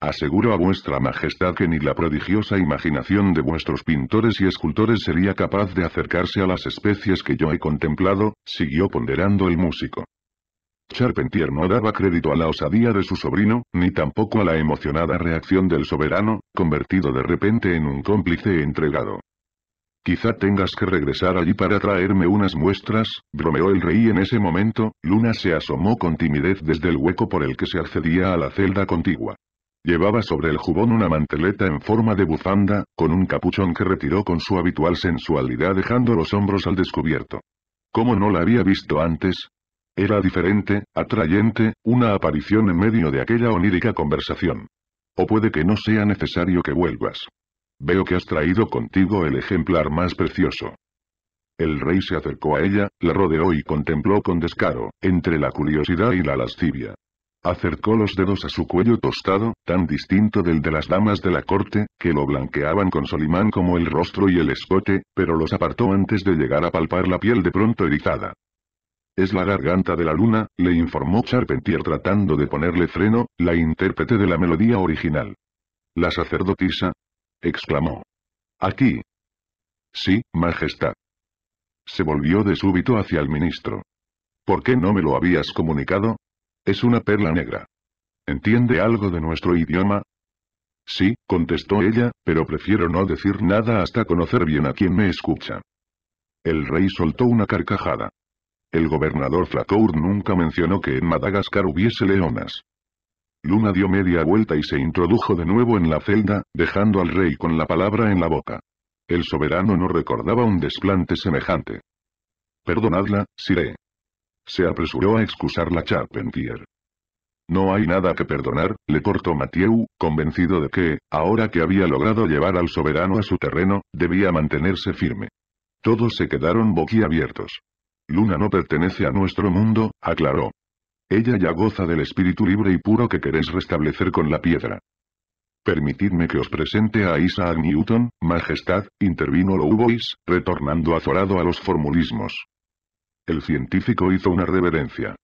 Aseguro a vuestra majestad que ni la prodigiosa imaginación de vuestros pintores y escultores sería capaz de acercarse a las especies que yo he contemplado, siguió ponderando el músico. Charpentier no daba crédito a la osadía de su sobrino, ni tampoco a la emocionada reacción del soberano, convertido de repente en un cómplice entregado. Quizá tengas que regresar allí para traerme unas muestras, bromeó el rey en ese momento, Luna se asomó con timidez desde el hueco por el que se accedía a la celda contigua. Llevaba sobre el jubón una manteleta en forma de bufanda, con un capuchón que retiró con su habitual sensualidad dejando los hombros al descubierto. ¿Cómo no la había visto antes? Era diferente, atrayente, una aparición en medio de aquella onírica conversación. O puede que no sea necesario que vuelvas. Veo que has traído contigo el ejemplar más precioso. El rey se acercó a ella, la rodeó y contempló con descaro, entre la curiosidad y la lascivia. Acercó los dedos a su cuello tostado, tan distinto del de las damas de la corte, que lo blanqueaban con solimán como el rostro y el escote, pero los apartó antes de llegar a palpar la piel de pronto erizada. Es la garganta de la luna, le informó Charpentier tratando de ponerle freno, la intérprete de la melodía original. La sacerdotisa, exclamó. Aquí. Sí, Majestad. Se volvió de súbito hacia el ministro. ¿Por qué no me lo habías comunicado? Es una perla negra. ¿Entiende algo de nuestro idioma? Sí, contestó ella, pero prefiero no decir nada hasta conocer bien a quien me escucha. El rey soltó una carcajada. El gobernador Flacour nunca mencionó que en Madagascar hubiese leonas. Luna dio media vuelta y se introdujo de nuevo en la celda, dejando al rey con la palabra en la boca. El soberano no recordaba un desplante semejante. Perdonadla, Siré. Se apresuró a excusar la Charpentier. No hay nada que perdonar, le cortó Mathieu, convencido de que, ahora que había logrado llevar al soberano a su terreno, debía mantenerse firme. Todos se quedaron boquiabiertos. Luna no pertenece a nuestro mundo, aclaró. Ella ya goza del espíritu libre y puro que queréis restablecer con la piedra. Permitidme que os presente a Isaac Newton, Majestad, intervino Bois, retornando azorado a los formulismos. El científico hizo una reverencia.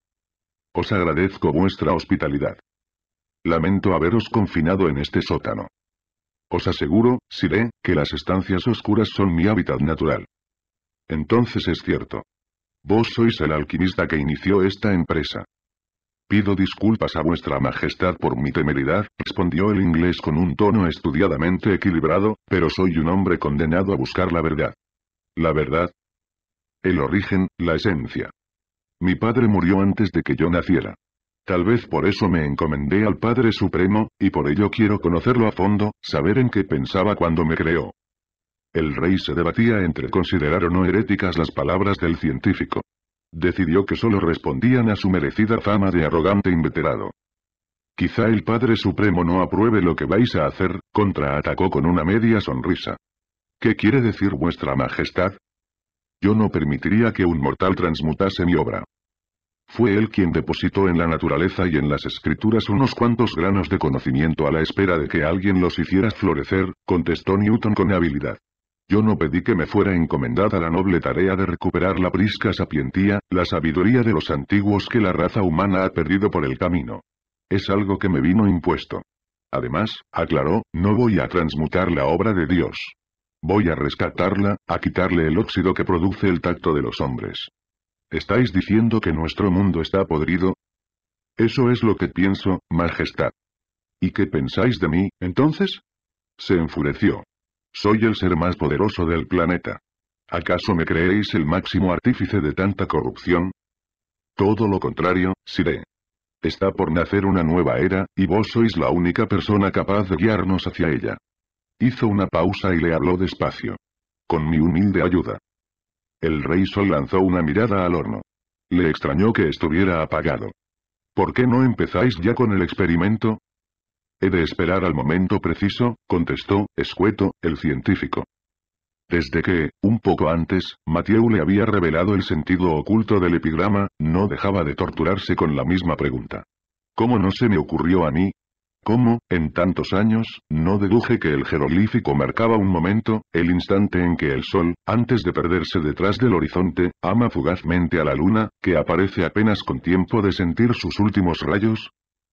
Os agradezco vuestra hospitalidad. Lamento haberos confinado en este sótano. Os aseguro, Siré, que las estancias oscuras son mi hábitat natural. Entonces es cierto. Vos sois el alquimista que inició esta empresa. Pido disculpas a vuestra majestad por mi temeridad, respondió el inglés con un tono estudiadamente equilibrado, pero soy un hombre condenado a buscar la verdad. ¿La verdad? El origen, la esencia. Mi padre murió antes de que yo naciera. Tal vez por eso me encomendé al Padre Supremo, y por ello quiero conocerlo a fondo, saber en qué pensaba cuando me creó. El rey se debatía entre considerar o no heréticas las palabras del científico. Decidió que solo respondían a su merecida fama de arrogante inveterado. Quizá el Padre Supremo no apruebe lo que vais a hacer, contraatacó con una media sonrisa. ¿Qué quiere decir vuestra majestad? Yo no permitiría que un mortal transmutase mi obra. Fue él quien depositó en la naturaleza y en las escrituras unos cuantos granos de conocimiento a la espera de que alguien los hiciera florecer, contestó Newton con habilidad. Yo no pedí que me fuera encomendada la noble tarea de recuperar la prisca sapientía, la sabiduría de los antiguos que la raza humana ha perdido por el camino. Es algo que me vino impuesto. Además, aclaró, no voy a transmutar la obra de Dios. Voy a rescatarla, a quitarle el óxido que produce el tacto de los hombres. ¿Estáis diciendo que nuestro mundo está podrido? Eso es lo que pienso, Majestad. ¿Y qué pensáis de mí, entonces? Se enfureció. Soy el ser más poderoso del planeta. ¿Acaso me creéis el máximo artífice de tanta corrupción? Todo lo contrario, Siré. Está por nacer una nueva era, y vos sois la única persona capaz de guiarnos hacia ella. Hizo una pausa y le habló despacio. Con mi humilde ayuda. El rey Sol lanzó una mirada al horno. Le extrañó que estuviera apagado. ¿Por qué no empezáis ya con el experimento? He de esperar al momento preciso, contestó, escueto, el científico. Desde que, un poco antes, Mathieu le había revelado el sentido oculto del epigrama, no dejaba de torturarse con la misma pregunta. ¿Cómo no se me ocurrió a mí? ¿Cómo, en tantos años, no deduje que el jeroglífico marcaba un momento, el instante en que el sol, antes de perderse detrás del horizonte, ama fugazmente a la luna, que aparece apenas con tiempo de sentir sus últimos rayos?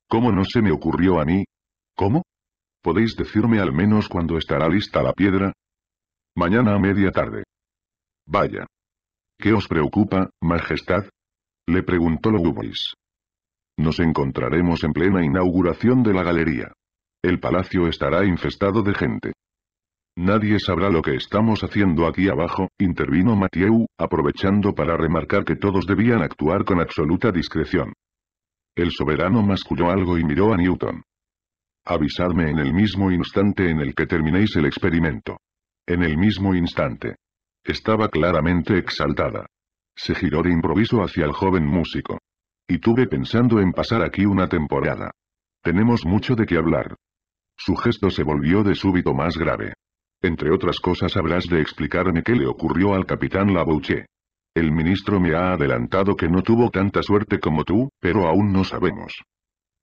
¿Cómo no se me ocurrió a mí, ¿Cómo? ¿Podéis decirme al menos cuándo estará lista la piedra? Mañana a media tarde. Vaya. ¿Qué os preocupa, Majestad? Le preguntó Guis. Nos encontraremos en plena inauguración de la galería. El palacio estará infestado de gente. Nadie sabrá lo que estamos haciendo aquí abajo, intervino Mathieu, aprovechando para remarcar que todos debían actuar con absoluta discreción. El soberano masculló algo y miró a Newton. Avisadme en el mismo instante en el que terminéis el experimento. En el mismo instante. Estaba claramente exaltada. Se giró de improviso hacia el joven músico. Y tuve pensando en pasar aquí una temporada. Tenemos mucho de qué hablar. Su gesto se volvió de súbito más grave. Entre otras cosas habrás de explicarme qué le ocurrió al capitán Labouche. El ministro me ha adelantado que no tuvo tanta suerte como tú, pero aún no sabemos.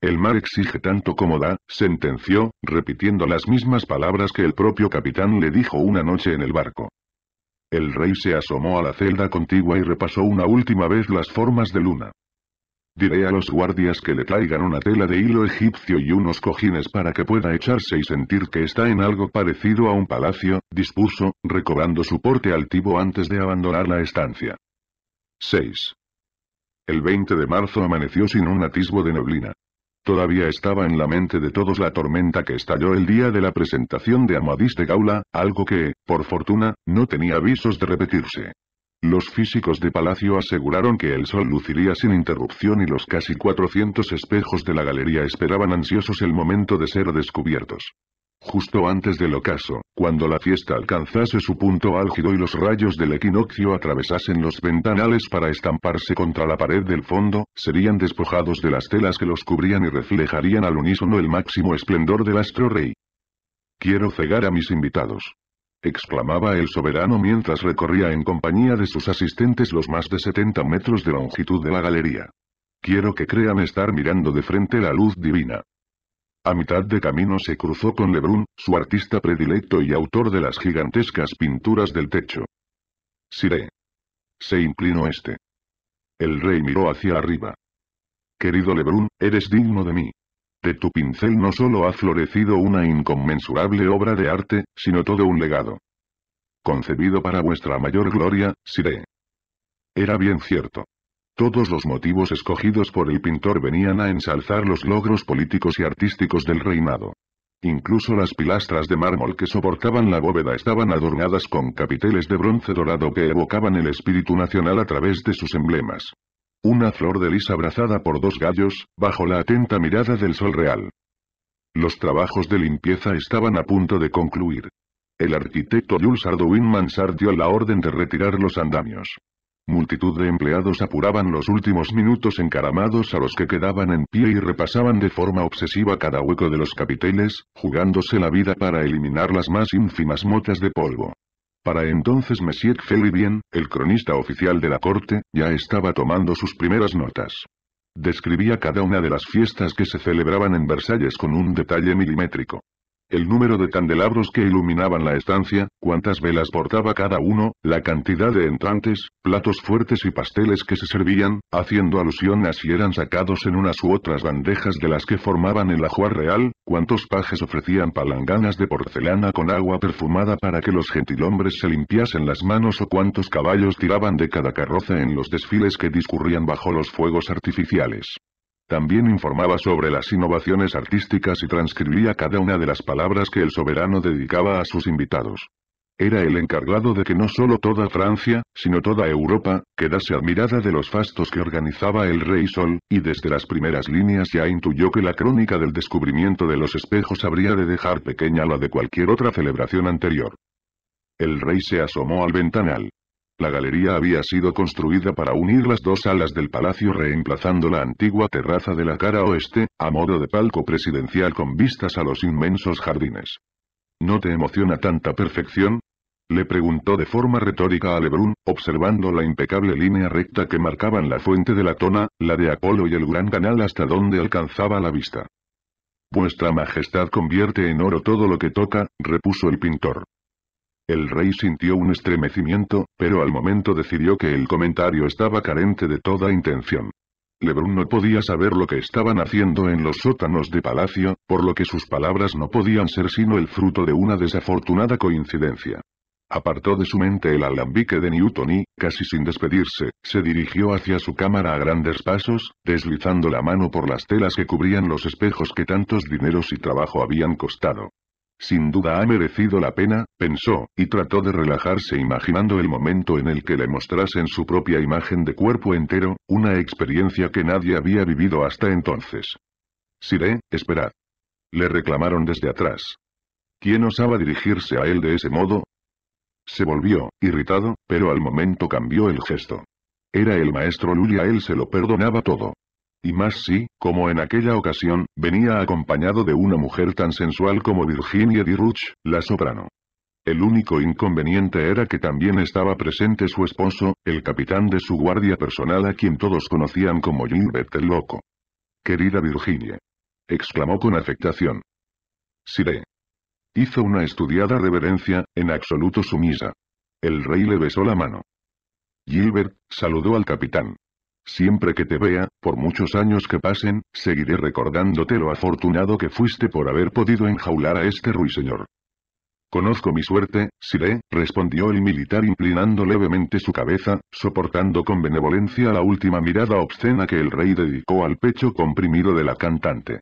El mar exige tanto como da, sentenció, repitiendo las mismas palabras que el propio capitán le dijo una noche en el barco. El rey se asomó a la celda contigua y repasó una última vez las formas de luna. Diré a los guardias que le traigan una tela de hilo egipcio y unos cojines para que pueda echarse y sentir que está en algo parecido a un palacio, dispuso, recobrando su porte altivo antes de abandonar la estancia. 6. El 20 de marzo amaneció sin un atisbo de neblina. Todavía estaba en la mente de todos la tormenta que estalló el día de la presentación de Amadís de Gaula, algo que, por fortuna, no tenía avisos de repetirse. Los físicos de Palacio aseguraron que el sol luciría sin interrupción y los casi 400 espejos de la galería esperaban ansiosos el momento de ser descubiertos. Justo antes del ocaso, cuando la fiesta alcanzase su punto álgido y los rayos del equinoccio atravesasen los ventanales para estamparse contra la pared del fondo, serían despojados de las telas que los cubrían y reflejarían al unísono el máximo esplendor del astro rey. Quiero cegar a mis invitados. exclamaba el soberano mientras recorría en compañía de sus asistentes los más de 70 metros de longitud de la galería. Quiero que crean estar mirando de frente la luz divina. A mitad de camino se cruzó con Lebrun, su artista predilecto y autor de las gigantescas pinturas del techo. Siré. Se inclinó este. El rey miró hacia arriba. Querido Lebrun, eres digno de mí. De tu pincel no solo ha florecido una inconmensurable obra de arte, sino todo un legado. Concebido para vuestra mayor gloria, Siré. Era bien cierto. Todos los motivos escogidos por el pintor venían a ensalzar los logros políticos y artísticos del reinado. Incluso las pilastras de mármol que soportaban la bóveda estaban adornadas con capiteles de bronce dorado que evocaban el espíritu nacional a través de sus emblemas. Una flor de lis abrazada por dos gallos, bajo la atenta mirada del sol real. Los trabajos de limpieza estaban a punto de concluir. El arquitecto Jules Arduin Mansart dio la orden de retirar los andamios. Multitud de empleados apuraban los últimos minutos encaramados a los que quedaban en pie y repasaban de forma obsesiva cada hueco de los capiteles, jugándose la vida para eliminar las más ínfimas motas de polvo. Para entonces Monsieur Felibien, el cronista oficial de la corte, ya estaba tomando sus primeras notas. Describía cada una de las fiestas que se celebraban en Versalles con un detalle milimétrico el número de candelabros que iluminaban la estancia, cuántas velas portaba cada uno, la cantidad de entrantes, platos fuertes y pasteles que se servían, haciendo alusión a si eran sacados en unas u otras bandejas de las que formaban el ajuar real, cuántos pajes ofrecían palanganas de porcelana con agua perfumada para que los gentilhombres se limpiasen las manos o cuántos caballos tiraban de cada carroza en los desfiles que discurrían bajo los fuegos artificiales. También informaba sobre las innovaciones artísticas y transcribía cada una de las palabras que el soberano dedicaba a sus invitados. Era el encargado de que no solo toda Francia, sino toda Europa, quedase admirada de los fastos que organizaba el Rey Sol, y desde las primeras líneas ya intuyó que la crónica del descubrimiento de los espejos habría de dejar pequeña la de cualquier otra celebración anterior. El rey se asomó al ventanal. La galería había sido construida para unir las dos alas del palacio reemplazando la antigua terraza de la cara oeste, a modo de palco presidencial con vistas a los inmensos jardines. ¿No te emociona tanta perfección? Le preguntó de forma retórica a Lebrun, observando la impecable línea recta que marcaban la fuente de la Tona, la de Apolo y el gran canal hasta donde alcanzaba la vista. Vuestra Majestad convierte en oro todo lo que toca, repuso el pintor. El rey sintió un estremecimiento, pero al momento decidió que el comentario estaba carente de toda intención. Lebrun no podía saber lo que estaban haciendo en los sótanos de palacio, por lo que sus palabras no podían ser sino el fruto de una desafortunada coincidencia. Apartó de su mente el alambique de Newton y, casi sin despedirse, se dirigió hacia su cámara a grandes pasos, deslizando la mano por las telas que cubrían los espejos que tantos dineros y trabajo habían costado. Sin duda ha merecido la pena, pensó, y trató de relajarse imaginando el momento en el que le mostrasen su propia imagen de cuerpo entero, una experiencia que nadie había vivido hasta entonces. Siré, esperad. Le reclamaron desde atrás. ¿Quién osaba dirigirse a él de ese modo? Se volvió, irritado, pero al momento cambió el gesto. Era el maestro Lulia, él se lo perdonaba todo. Y más si, como en aquella ocasión, venía acompañado de una mujer tan sensual como Virginia Diruch, la soprano. El único inconveniente era que también estaba presente su esposo, el capitán de su guardia personal a quien todos conocían como Gilbert el Loco. Querida Virginia. exclamó con afectación. Siré. Hizo una estudiada reverencia, en absoluto sumisa. El rey le besó la mano. Gilbert, saludó al capitán. Siempre que te vea, por muchos años que pasen, seguiré recordándote lo afortunado que fuiste por haber podido enjaular a este ruiseñor. Conozco mi suerte, Siré, respondió el militar inclinando levemente su cabeza, soportando con benevolencia la última mirada obscena que el rey dedicó al pecho comprimido de la cantante.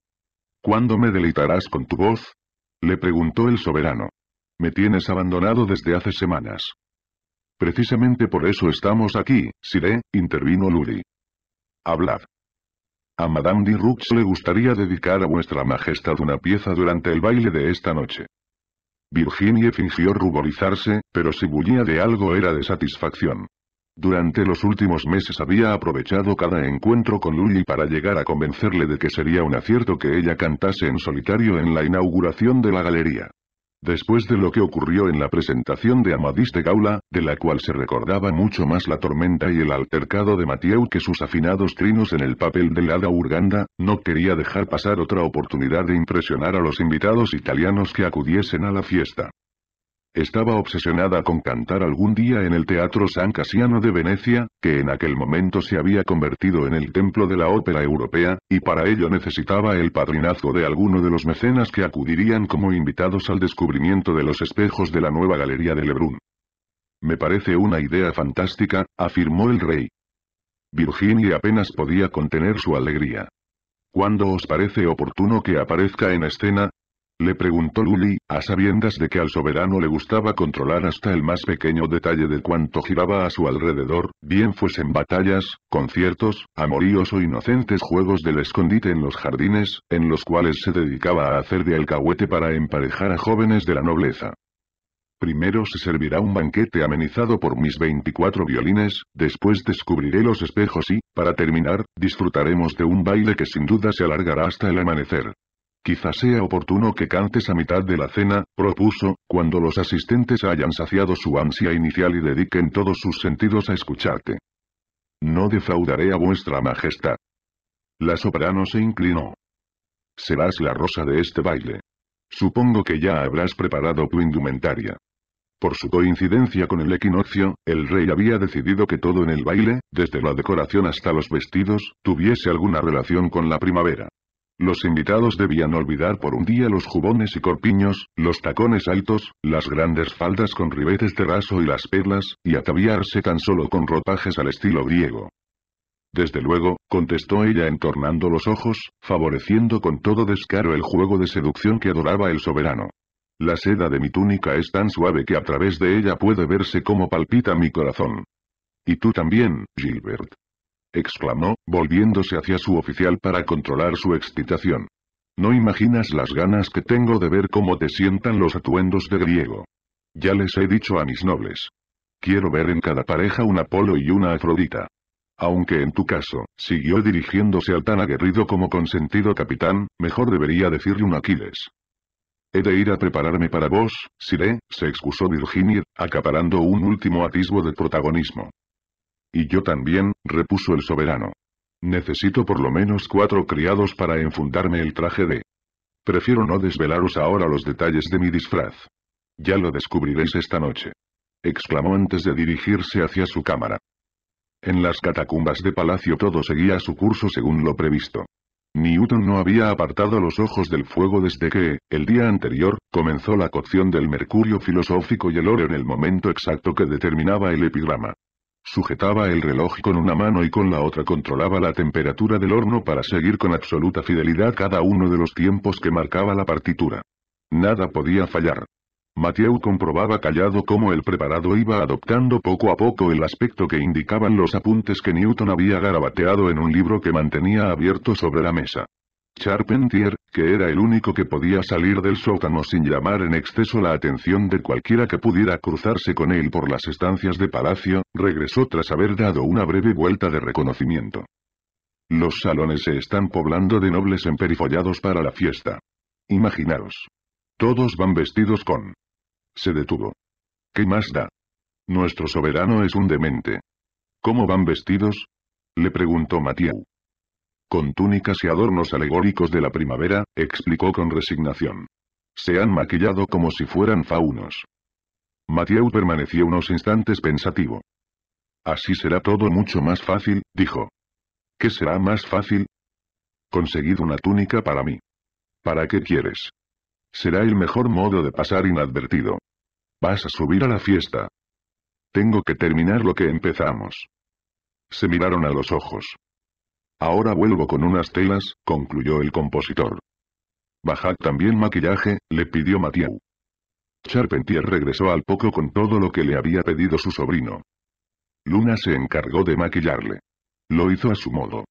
¿Cuándo me deleitarás con tu voz? le preguntó el soberano. Me tienes abandonado desde hace semanas. Precisamente por eso estamos aquí, Siré, intervino Luri. Hablad. A Madame de Rux le gustaría dedicar a vuestra majestad una pieza durante el baile de esta noche. Virginie fingió ruborizarse, pero si bullía de algo era de satisfacción. Durante los últimos meses había aprovechado cada encuentro con Lully para llegar a convencerle de que sería un acierto que ella cantase en solitario en la inauguración de la galería. Después de lo que ocurrió en la presentación de Amadís de Gaula, de la cual se recordaba mucho más la tormenta y el altercado de Mathieu que sus afinados trinos en el papel de Lada Urganda, no quería dejar pasar otra oportunidad de impresionar a los invitados italianos que acudiesen a la fiesta. Estaba obsesionada con cantar algún día en el Teatro San Casiano de Venecia, que en aquel momento se había convertido en el templo de la ópera europea, y para ello necesitaba el padrinazgo de alguno de los mecenas que acudirían como invitados al descubrimiento de los espejos de la nueva galería de Lebrun. Me parece una idea fantástica, afirmó el rey. Virginia apenas podía contener su alegría. ¿Cuándo os parece oportuno que aparezca en escena? Le preguntó Luli, a sabiendas de que al soberano le gustaba controlar hasta el más pequeño detalle de cuanto giraba a su alrededor, bien fuesen batallas, conciertos, amoríos o inocentes juegos del escondite en los jardines, en los cuales se dedicaba a hacer de alcahuete para emparejar a jóvenes de la nobleza. Primero se servirá un banquete amenizado por mis 24 violines, después descubriré los espejos y, para terminar, disfrutaremos de un baile que sin duda se alargará hasta el amanecer. Quizá sea oportuno que cantes a mitad de la cena, propuso, cuando los asistentes hayan saciado su ansia inicial y dediquen todos sus sentidos a escucharte. No defraudaré a vuestra majestad. La soprano se inclinó. Serás la rosa de este baile. Supongo que ya habrás preparado tu indumentaria. Por su coincidencia con el equinoccio, el rey había decidido que todo en el baile, desde la decoración hasta los vestidos, tuviese alguna relación con la primavera. Los invitados debían olvidar por un día los jubones y corpiños, los tacones altos, las grandes faldas con ribetes de raso y las perlas, y ataviarse tan solo con ropajes al estilo griego. Desde luego, contestó ella entornando los ojos, favoreciendo con todo descaro el juego de seducción que adoraba el soberano. La seda de mi túnica es tan suave que a través de ella puede verse cómo palpita mi corazón. Y tú también, Gilbert exclamó, volviéndose hacia su oficial para controlar su excitación. No imaginas las ganas que tengo de ver cómo te sientan los atuendos de griego. Ya les he dicho a mis nobles. Quiero ver en cada pareja un Apolo y una Afrodita. Aunque en tu caso, siguió dirigiéndose al tan aguerrido como consentido capitán, mejor debería decirle un Aquiles. He de ir a prepararme para vos, Siré, se excusó Virginia, acaparando un último atisbo de protagonismo. Y yo también, repuso el soberano. Necesito por lo menos cuatro criados para enfundarme el traje de... Prefiero no desvelaros ahora los detalles de mi disfraz. Ya lo descubriréis esta noche. Exclamó antes de dirigirse hacia su cámara. En las catacumbas de palacio todo seguía su curso según lo previsto. Newton no había apartado los ojos del fuego desde que, el día anterior, comenzó la cocción del mercurio filosófico y el oro en el momento exacto que determinaba el epigrama. Sujetaba el reloj con una mano y con la otra controlaba la temperatura del horno para seguir con absoluta fidelidad cada uno de los tiempos que marcaba la partitura. Nada podía fallar. Mathieu comprobaba callado cómo el preparado iba adoptando poco a poco el aspecto que indicaban los apuntes que Newton había garabateado en un libro que mantenía abierto sobre la mesa. Charpentier, que era el único que podía salir del sótano sin llamar en exceso la atención de cualquiera que pudiera cruzarse con él por las estancias de palacio, regresó tras haber dado una breve vuelta de reconocimiento. Los salones se están poblando de nobles emperifollados para la fiesta. Imaginaos. Todos van vestidos con... Se detuvo. ¿Qué más da? Nuestro soberano es un demente. ¿Cómo van vestidos? Le preguntó Mathieu con túnicas y adornos alegóricos de la primavera, explicó con resignación. Se han maquillado como si fueran faunos. Mathieu permaneció unos instantes pensativo. Así será todo mucho más fácil, dijo. ¿Qué será más fácil? Conseguid una túnica para mí. ¿Para qué quieres? Será el mejor modo de pasar inadvertido. Vas a subir a la fiesta. Tengo que terminar lo que empezamos. Se miraron a los ojos. Ahora vuelvo con unas telas, concluyó el compositor. Bajad también maquillaje, le pidió Mathieu. Charpentier regresó al poco con todo lo que le había pedido su sobrino. Luna se encargó de maquillarle. Lo hizo a su modo.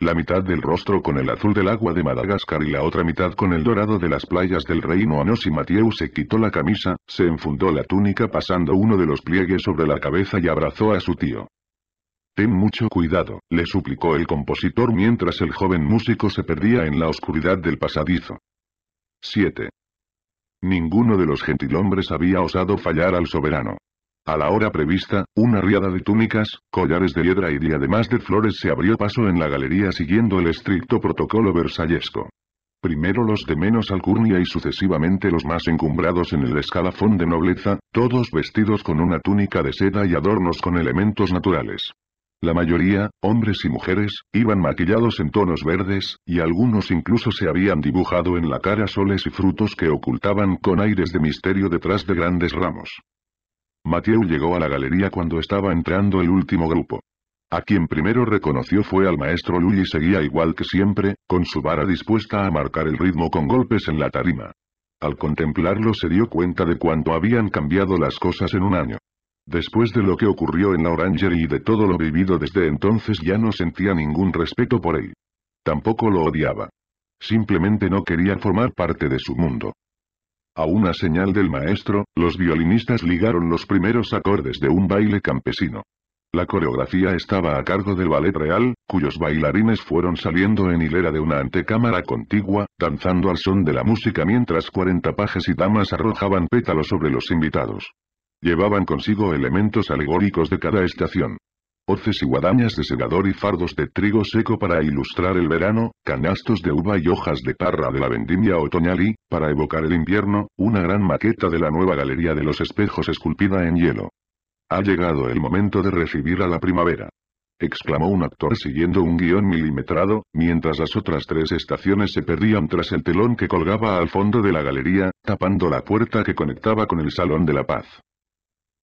La mitad del rostro con el azul del agua de Madagascar y la otra mitad con el dorado de las playas del reino Anos y Mathieu se quitó la camisa, se enfundó la túnica pasando uno de los pliegues sobre la cabeza y abrazó a su tío. Ten mucho cuidado, le suplicó el compositor mientras el joven músico se perdía en la oscuridad del pasadizo. 7. Ninguno de los gentilhombres había osado fallar al soberano. A la hora prevista, una riada de túnicas, collares de hiedra y además de flores se abrió paso en la galería siguiendo el estricto protocolo versallesco. Primero los de menos alcurnia y sucesivamente los más encumbrados en el escalafón de nobleza, todos vestidos con una túnica de seda y adornos con elementos naturales. La mayoría, hombres y mujeres, iban maquillados en tonos verdes, y algunos incluso se habían dibujado en la cara soles y frutos que ocultaban con aires de misterio detrás de grandes ramos. Mathieu llegó a la galería cuando estaba entrando el último grupo. A quien primero reconoció fue al maestro Luigi, y seguía igual que siempre, con su vara dispuesta a marcar el ritmo con golpes en la tarima. Al contemplarlo se dio cuenta de cuánto habían cambiado las cosas en un año. Después de lo que ocurrió en la Orangery y de todo lo vivido desde entonces ya no sentía ningún respeto por él. Tampoco lo odiaba. Simplemente no quería formar parte de su mundo. A una señal del maestro, los violinistas ligaron los primeros acordes de un baile campesino. La coreografía estaba a cargo del Ballet Real, cuyos bailarines fueron saliendo en hilera de una antecámara contigua, danzando al son de la música mientras 40 pajes y damas arrojaban pétalos sobre los invitados. Llevaban consigo elementos alegóricos de cada estación. Hoces y guadañas de segador y fardos de trigo seco para ilustrar el verano, canastos de uva y hojas de parra de la vendimia otoñal y, para evocar el invierno, una gran maqueta de la nueva galería de los espejos esculpida en hielo. Ha llegado el momento de recibir a la primavera. exclamó un actor siguiendo un guión milimetrado, mientras las otras tres estaciones se perdían tras el telón que colgaba al fondo de la galería, tapando la puerta que conectaba con el Salón de la Paz.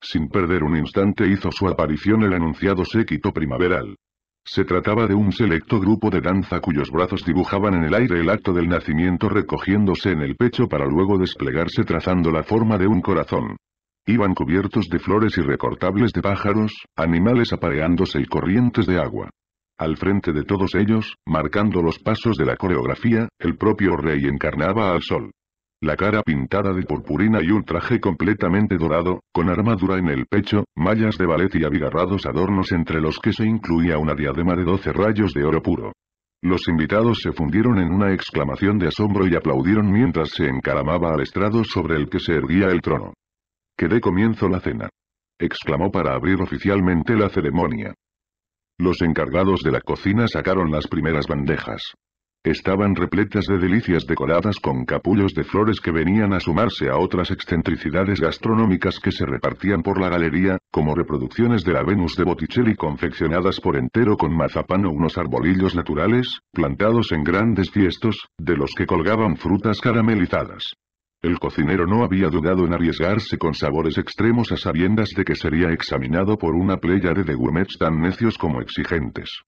Sin perder un instante hizo su aparición el anunciado séquito primaveral. Se trataba de un selecto grupo de danza cuyos brazos dibujaban en el aire el acto del nacimiento recogiéndose en el pecho para luego desplegarse trazando la forma de un corazón. Iban cubiertos de flores y recortables de pájaros, animales apareándose y corrientes de agua. Al frente de todos ellos, marcando los pasos de la coreografía, el propio rey encarnaba al sol la cara pintada de purpurina y un traje completamente dorado, con armadura en el pecho, mallas de ballet y abigarrados adornos entre los que se incluía una diadema de doce rayos de oro puro. Los invitados se fundieron en una exclamación de asombro y aplaudieron mientras se encaramaba al estrado sobre el que se erguía el trono. Que dé comienzo la cena. exclamó para abrir oficialmente la ceremonia. Los encargados de la cocina sacaron las primeras bandejas. Estaban repletas de delicias decoradas con capullos de flores que venían a sumarse a otras excentricidades gastronómicas que se repartían por la galería, como reproducciones de la Venus de Botticelli confeccionadas por entero con mazapán o unos arbolillos naturales, plantados en grandes fiestos, de los que colgaban frutas caramelizadas. El cocinero no había dudado en arriesgarse con sabores extremos a sabiendas de que sería examinado por una pléyade de gourmets tan necios como exigentes.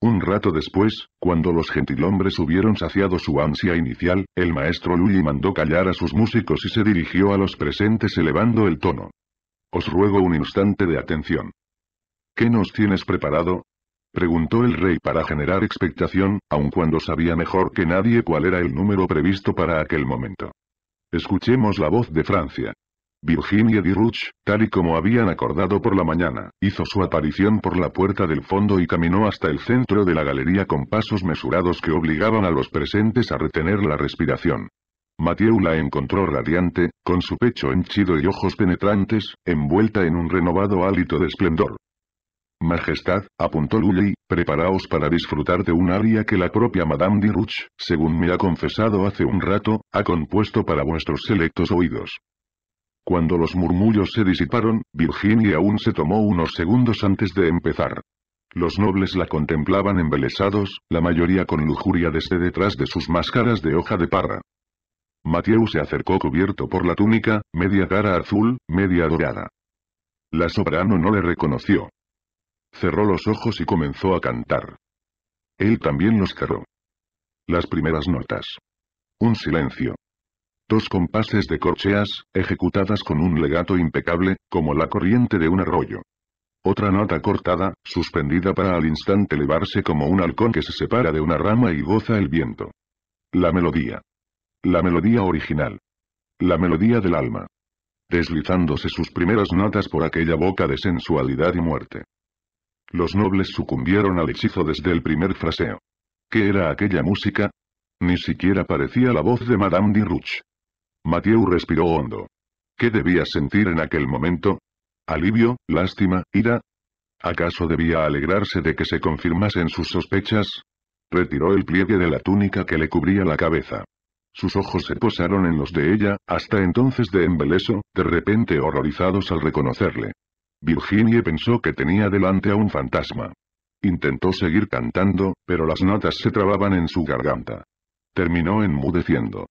Un rato después, cuando los gentilhombres hubieron saciado su ansia inicial, el maestro Lully mandó callar a sus músicos y se dirigió a los presentes elevando el tono. Os ruego un instante de atención. ¿Qué nos tienes preparado? Preguntó el rey para generar expectación, aun cuando sabía mejor que nadie cuál era el número previsto para aquel momento. Escuchemos la voz de Francia. Virginia Diruch, tal y como habían acordado por la mañana, hizo su aparición por la puerta del fondo y caminó hasta el centro de la galería con pasos mesurados que obligaban a los presentes a retener la respiración. Mathieu la encontró radiante, con su pecho henchido y ojos penetrantes, envuelta en un renovado hálito de esplendor. Majestad, apuntó Lully, preparaos para disfrutar de un aria que la propia Madame Diruch, según me ha confesado hace un rato, ha compuesto para vuestros selectos oídos. Cuando los murmullos se disiparon, Virginia aún se tomó unos segundos antes de empezar. Los nobles la contemplaban embelesados, la mayoría con lujuria desde detrás de sus máscaras de hoja de parra. Mathieu se acercó cubierto por la túnica, media cara azul, media dorada. La soprano no le reconoció. Cerró los ojos y comenzó a cantar. Él también los cerró. Las primeras notas. Un silencio. Dos compases de corcheas, ejecutadas con un legato impecable, como la corriente de un arroyo. Otra nota cortada, suspendida para al instante elevarse como un halcón que se separa de una rama y goza el viento. La melodía. La melodía original. La melodía del alma. Deslizándose sus primeras notas por aquella boca de sensualidad y muerte. Los nobles sucumbieron al hechizo desde el primer fraseo. ¿Qué era aquella música? Ni siquiera parecía la voz de Madame de Mathieu respiró hondo. ¿Qué debía sentir en aquel momento? ¿Alivio, lástima, ira? ¿Acaso debía alegrarse de que se confirmasen sus sospechas? Retiró el pliegue de la túnica que le cubría la cabeza. Sus ojos se posaron en los de ella, hasta entonces de embeleso, de repente horrorizados al reconocerle. Virginie pensó que tenía delante a un fantasma. Intentó seguir cantando, pero las notas se trababan en su garganta. Terminó enmudeciendo.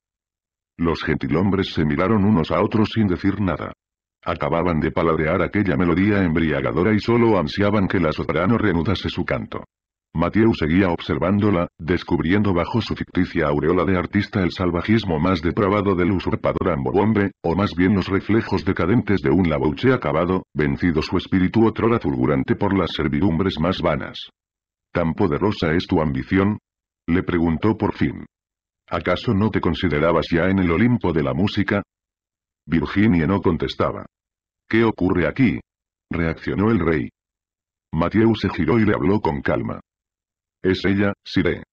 Los gentilhombres se miraron unos a otros sin decir nada. Acababan de paladear aquella melodía embriagadora y solo ansiaban que la soprano reanudase su canto. Mathieu seguía observándola, descubriendo bajo su ficticia aureola de artista el salvajismo más depravado del usurpador Ambobombe, o más bien los reflejos decadentes de un labouche acabado, vencido su espíritu otrora fulgurante por las servidumbres más vanas. ¿Tan poderosa es tu ambición? Le preguntó por fin. ¿Acaso no te considerabas ya en el Olimpo de la música? Virginia no contestaba. ¿Qué ocurre aquí? reaccionó el rey. Mathieu se giró y le habló con calma. Es ella, Siré.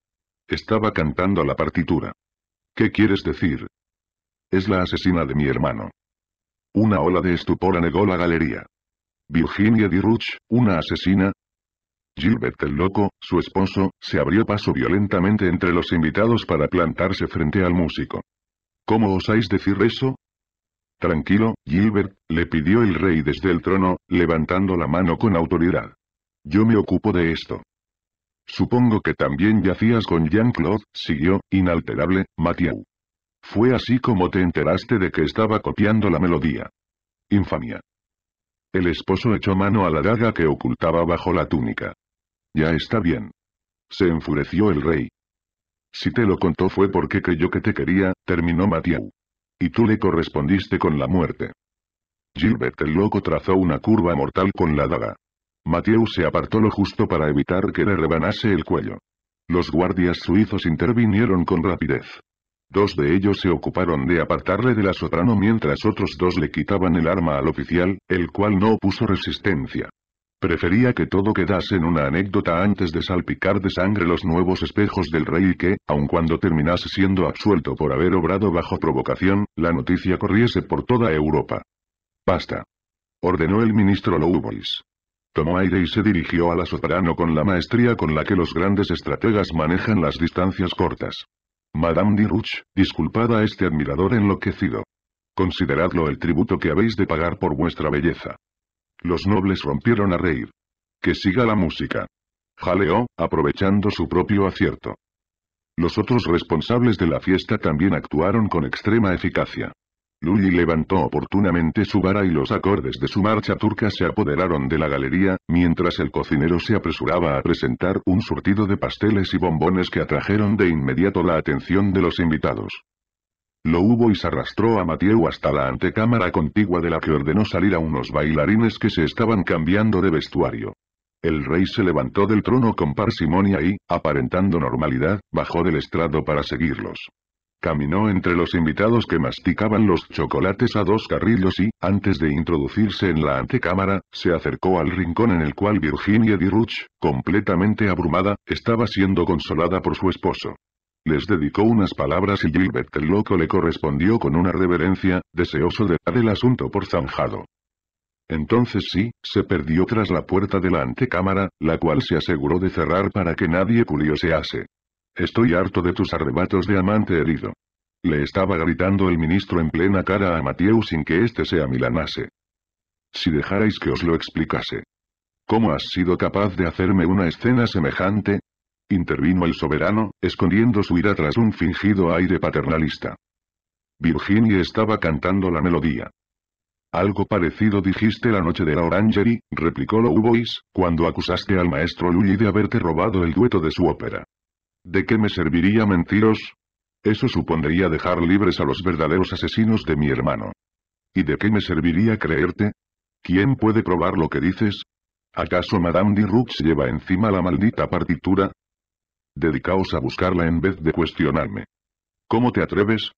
Estaba cantando la partitura. ¿Qué quieres decir? Es la asesina de mi hermano. Una ola de estupor anegó la galería. Virginia Diruch, una asesina, Gilbert el Loco, su esposo, se abrió paso violentamente entre los invitados para plantarse frente al músico. ¿Cómo osáis decir eso? Tranquilo, Gilbert, le pidió el rey desde el trono, levantando la mano con autoridad. Yo me ocupo de esto. Supongo que también yacías con Jean-Claude, siguió, inalterable, Mathieu. Fue así como te enteraste de que estaba copiando la melodía. Infamia. El esposo echó mano a la daga que ocultaba bajo la túnica. Ya está bien. Se enfureció el rey. Si te lo contó fue porque creyó que te quería, terminó Mateu. Y tú le correspondiste con la muerte. Gilbert el loco trazó una curva mortal con la daga. Mathieu se apartó lo justo para evitar que le rebanase el cuello. Los guardias suizos intervinieron con rapidez. Dos de ellos se ocuparon de apartarle de la soprano mientras otros dos le quitaban el arma al oficial, el cual no opuso resistencia. Prefería que todo quedase en una anécdota antes de salpicar de sangre los nuevos espejos del rey y que, aun cuando terminase siendo absuelto por haber obrado bajo provocación, la noticia corriese por toda Europa. Basta. Ordenó el ministro Lowboys. Tomó aire y se dirigió a la soprano con la maestría con la que los grandes estrategas manejan las distancias cortas. Madame Diruch, disculpad a este admirador enloquecido. Consideradlo el tributo que habéis de pagar por vuestra belleza. Los nobles rompieron a reír. Que siga la música. Jaleó, aprovechando su propio acierto. Los otros responsables de la fiesta también actuaron con extrema eficacia. Lully levantó oportunamente su vara y los acordes de su marcha turca se apoderaron de la galería, mientras el cocinero se apresuraba a presentar un surtido de pasteles y bombones que atrajeron de inmediato la atención de los invitados. Lo hubo y se arrastró a Mateo hasta la antecámara contigua de la que ordenó salir a unos bailarines que se estaban cambiando de vestuario. El rey se levantó del trono con parsimonia y, aparentando normalidad, bajó del estrado para seguirlos. Caminó entre los invitados que masticaban los chocolates a dos carrillos y, antes de introducirse en la antecámara, se acercó al rincón en el cual Virginia Diruch, completamente abrumada, estaba siendo consolada por su esposo. Les dedicó unas palabras y Gilbert el loco le correspondió con una reverencia, deseoso de dar el asunto por zanjado. Entonces sí, se perdió tras la puerta de la antecámara, la cual se aseguró de cerrar para que nadie curiosease. Estoy harto de tus arrebatos de amante herido. Le estaba gritando el ministro en plena cara a Mathieu sin que éste se amilanase. Si dejarais que os lo explicase. ¿Cómo has sido capaz de hacerme una escena semejante? intervino el soberano, escondiendo su ira tras un fingido aire paternalista. Virginia estaba cantando la melodía. Algo parecido dijiste la noche de la Orangery, replicó voice cuando acusaste al maestro Lully de haberte robado el dueto de su ópera. ¿De qué me serviría mentiros? Eso supondría dejar libres a los verdaderos asesinos de mi hermano. ¿Y de qué me serviría creerte? ¿Quién puede probar lo que dices? ¿Acaso Madame de Rux lleva encima la maldita partitura? Dedicaos a buscarla en vez de cuestionarme. ¿Cómo te atreves?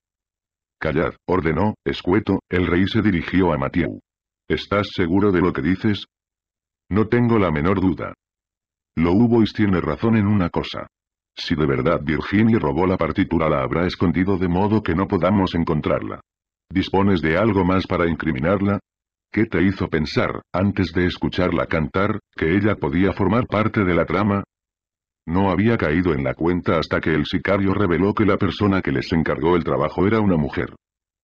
Callad, ordenó, escueto, el rey se dirigió a Mathieu. ¿Estás seguro de lo que dices? No tengo la menor duda. Lo hubo y tiene razón en una cosa. Si de verdad Virginie robó la partitura la habrá escondido de modo que no podamos encontrarla. ¿Dispones de algo más para incriminarla? ¿Qué te hizo pensar, antes de escucharla cantar, que ella podía formar parte de la trama? No había caído en la cuenta hasta que el sicario reveló que la persona que les encargó el trabajo era una mujer.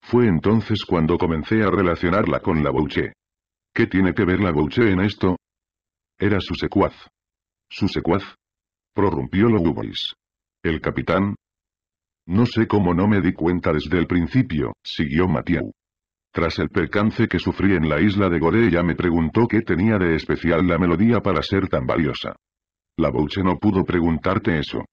Fue entonces cuando comencé a relacionarla con la Bouché. ¿Qué tiene que ver la Bouché en esto? Era su secuaz. ¿Su secuaz? Prorrumpió Lowboys. ¿El capitán? No sé cómo no me di cuenta desde el principio, siguió Mathieu. Tras el percance que sufrí en la isla de Gore me preguntó qué tenía de especial la melodía para ser tan valiosa. La Bouche no pudo preguntarte eso.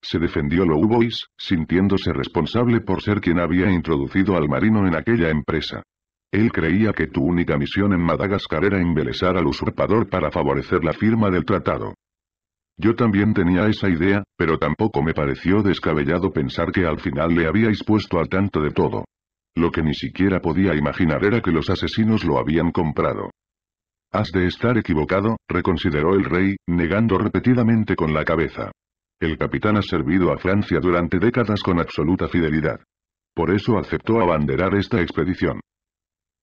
Se defendió Lowboys, sintiéndose responsable por ser quien había introducido al marino en aquella empresa. Él creía que tu única misión en Madagascar era embelesar al usurpador para favorecer la firma del tratado. Yo también tenía esa idea, pero tampoco me pareció descabellado pensar que al final le habíais puesto al tanto de todo. Lo que ni siquiera podía imaginar era que los asesinos lo habían comprado. Has de estar equivocado, reconsideró el rey, negando repetidamente con la cabeza. El capitán ha servido a Francia durante décadas con absoluta fidelidad. Por eso aceptó abanderar esta expedición.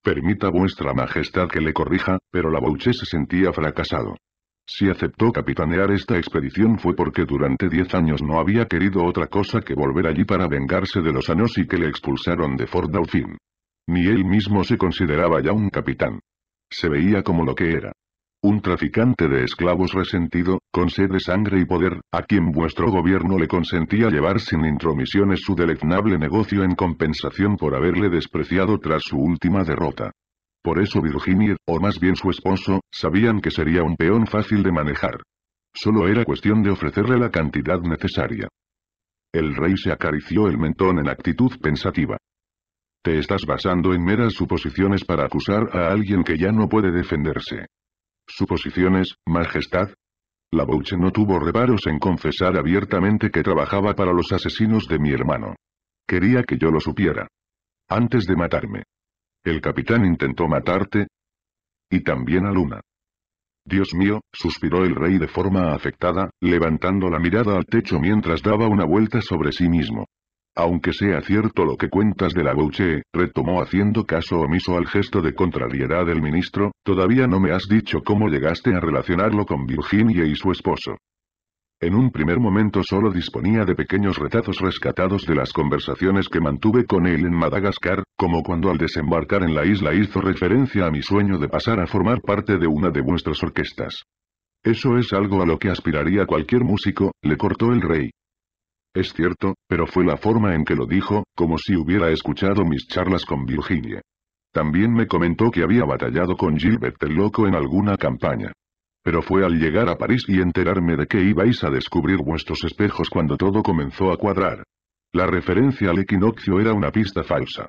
Permita vuestra majestad que le corrija, pero la Bouche se sentía fracasado. Si aceptó capitanear esta expedición fue porque durante diez años no había querido otra cosa que volver allí para vengarse de los anos y que le expulsaron de Fort Dauphin. Ni él mismo se consideraba ya un capitán se veía como lo que era. Un traficante de esclavos resentido, con sed de sangre y poder, a quien vuestro gobierno le consentía llevar sin intromisiones su deleznable negocio en compensación por haberle despreciado tras su última derrota. Por eso Virginia, o más bien su esposo, sabían que sería un peón fácil de manejar. Solo era cuestión de ofrecerle la cantidad necesaria. El rey se acarició el mentón en actitud pensativa. Te estás basando en meras suposiciones para acusar a alguien que ya no puede defenderse. ¿Suposiciones, Majestad? La Bouche no tuvo reparos en confesar abiertamente que trabajaba para los asesinos de mi hermano. Quería que yo lo supiera. Antes de matarme. El capitán intentó matarte. Y también a Luna. Dios mío, suspiró el rey de forma afectada, levantando la mirada al techo mientras daba una vuelta sobre sí mismo. Aunque sea cierto lo que cuentas de la Bouche, retomó haciendo caso omiso al gesto de contrariedad del ministro, todavía no me has dicho cómo llegaste a relacionarlo con Virginia y su esposo. En un primer momento solo disponía de pequeños retazos rescatados de las conversaciones que mantuve con él en Madagascar, como cuando al desembarcar en la isla hizo referencia a mi sueño de pasar a formar parte de una de vuestras orquestas. Eso es algo a lo que aspiraría cualquier músico, le cortó el rey. Es cierto, pero fue la forma en que lo dijo, como si hubiera escuchado mis charlas con Virginia. También me comentó que había batallado con Gilbert el Loco en alguna campaña. Pero fue al llegar a París y enterarme de que ibais a descubrir vuestros espejos cuando todo comenzó a cuadrar. La referencia al equinoccio era una pista falsa.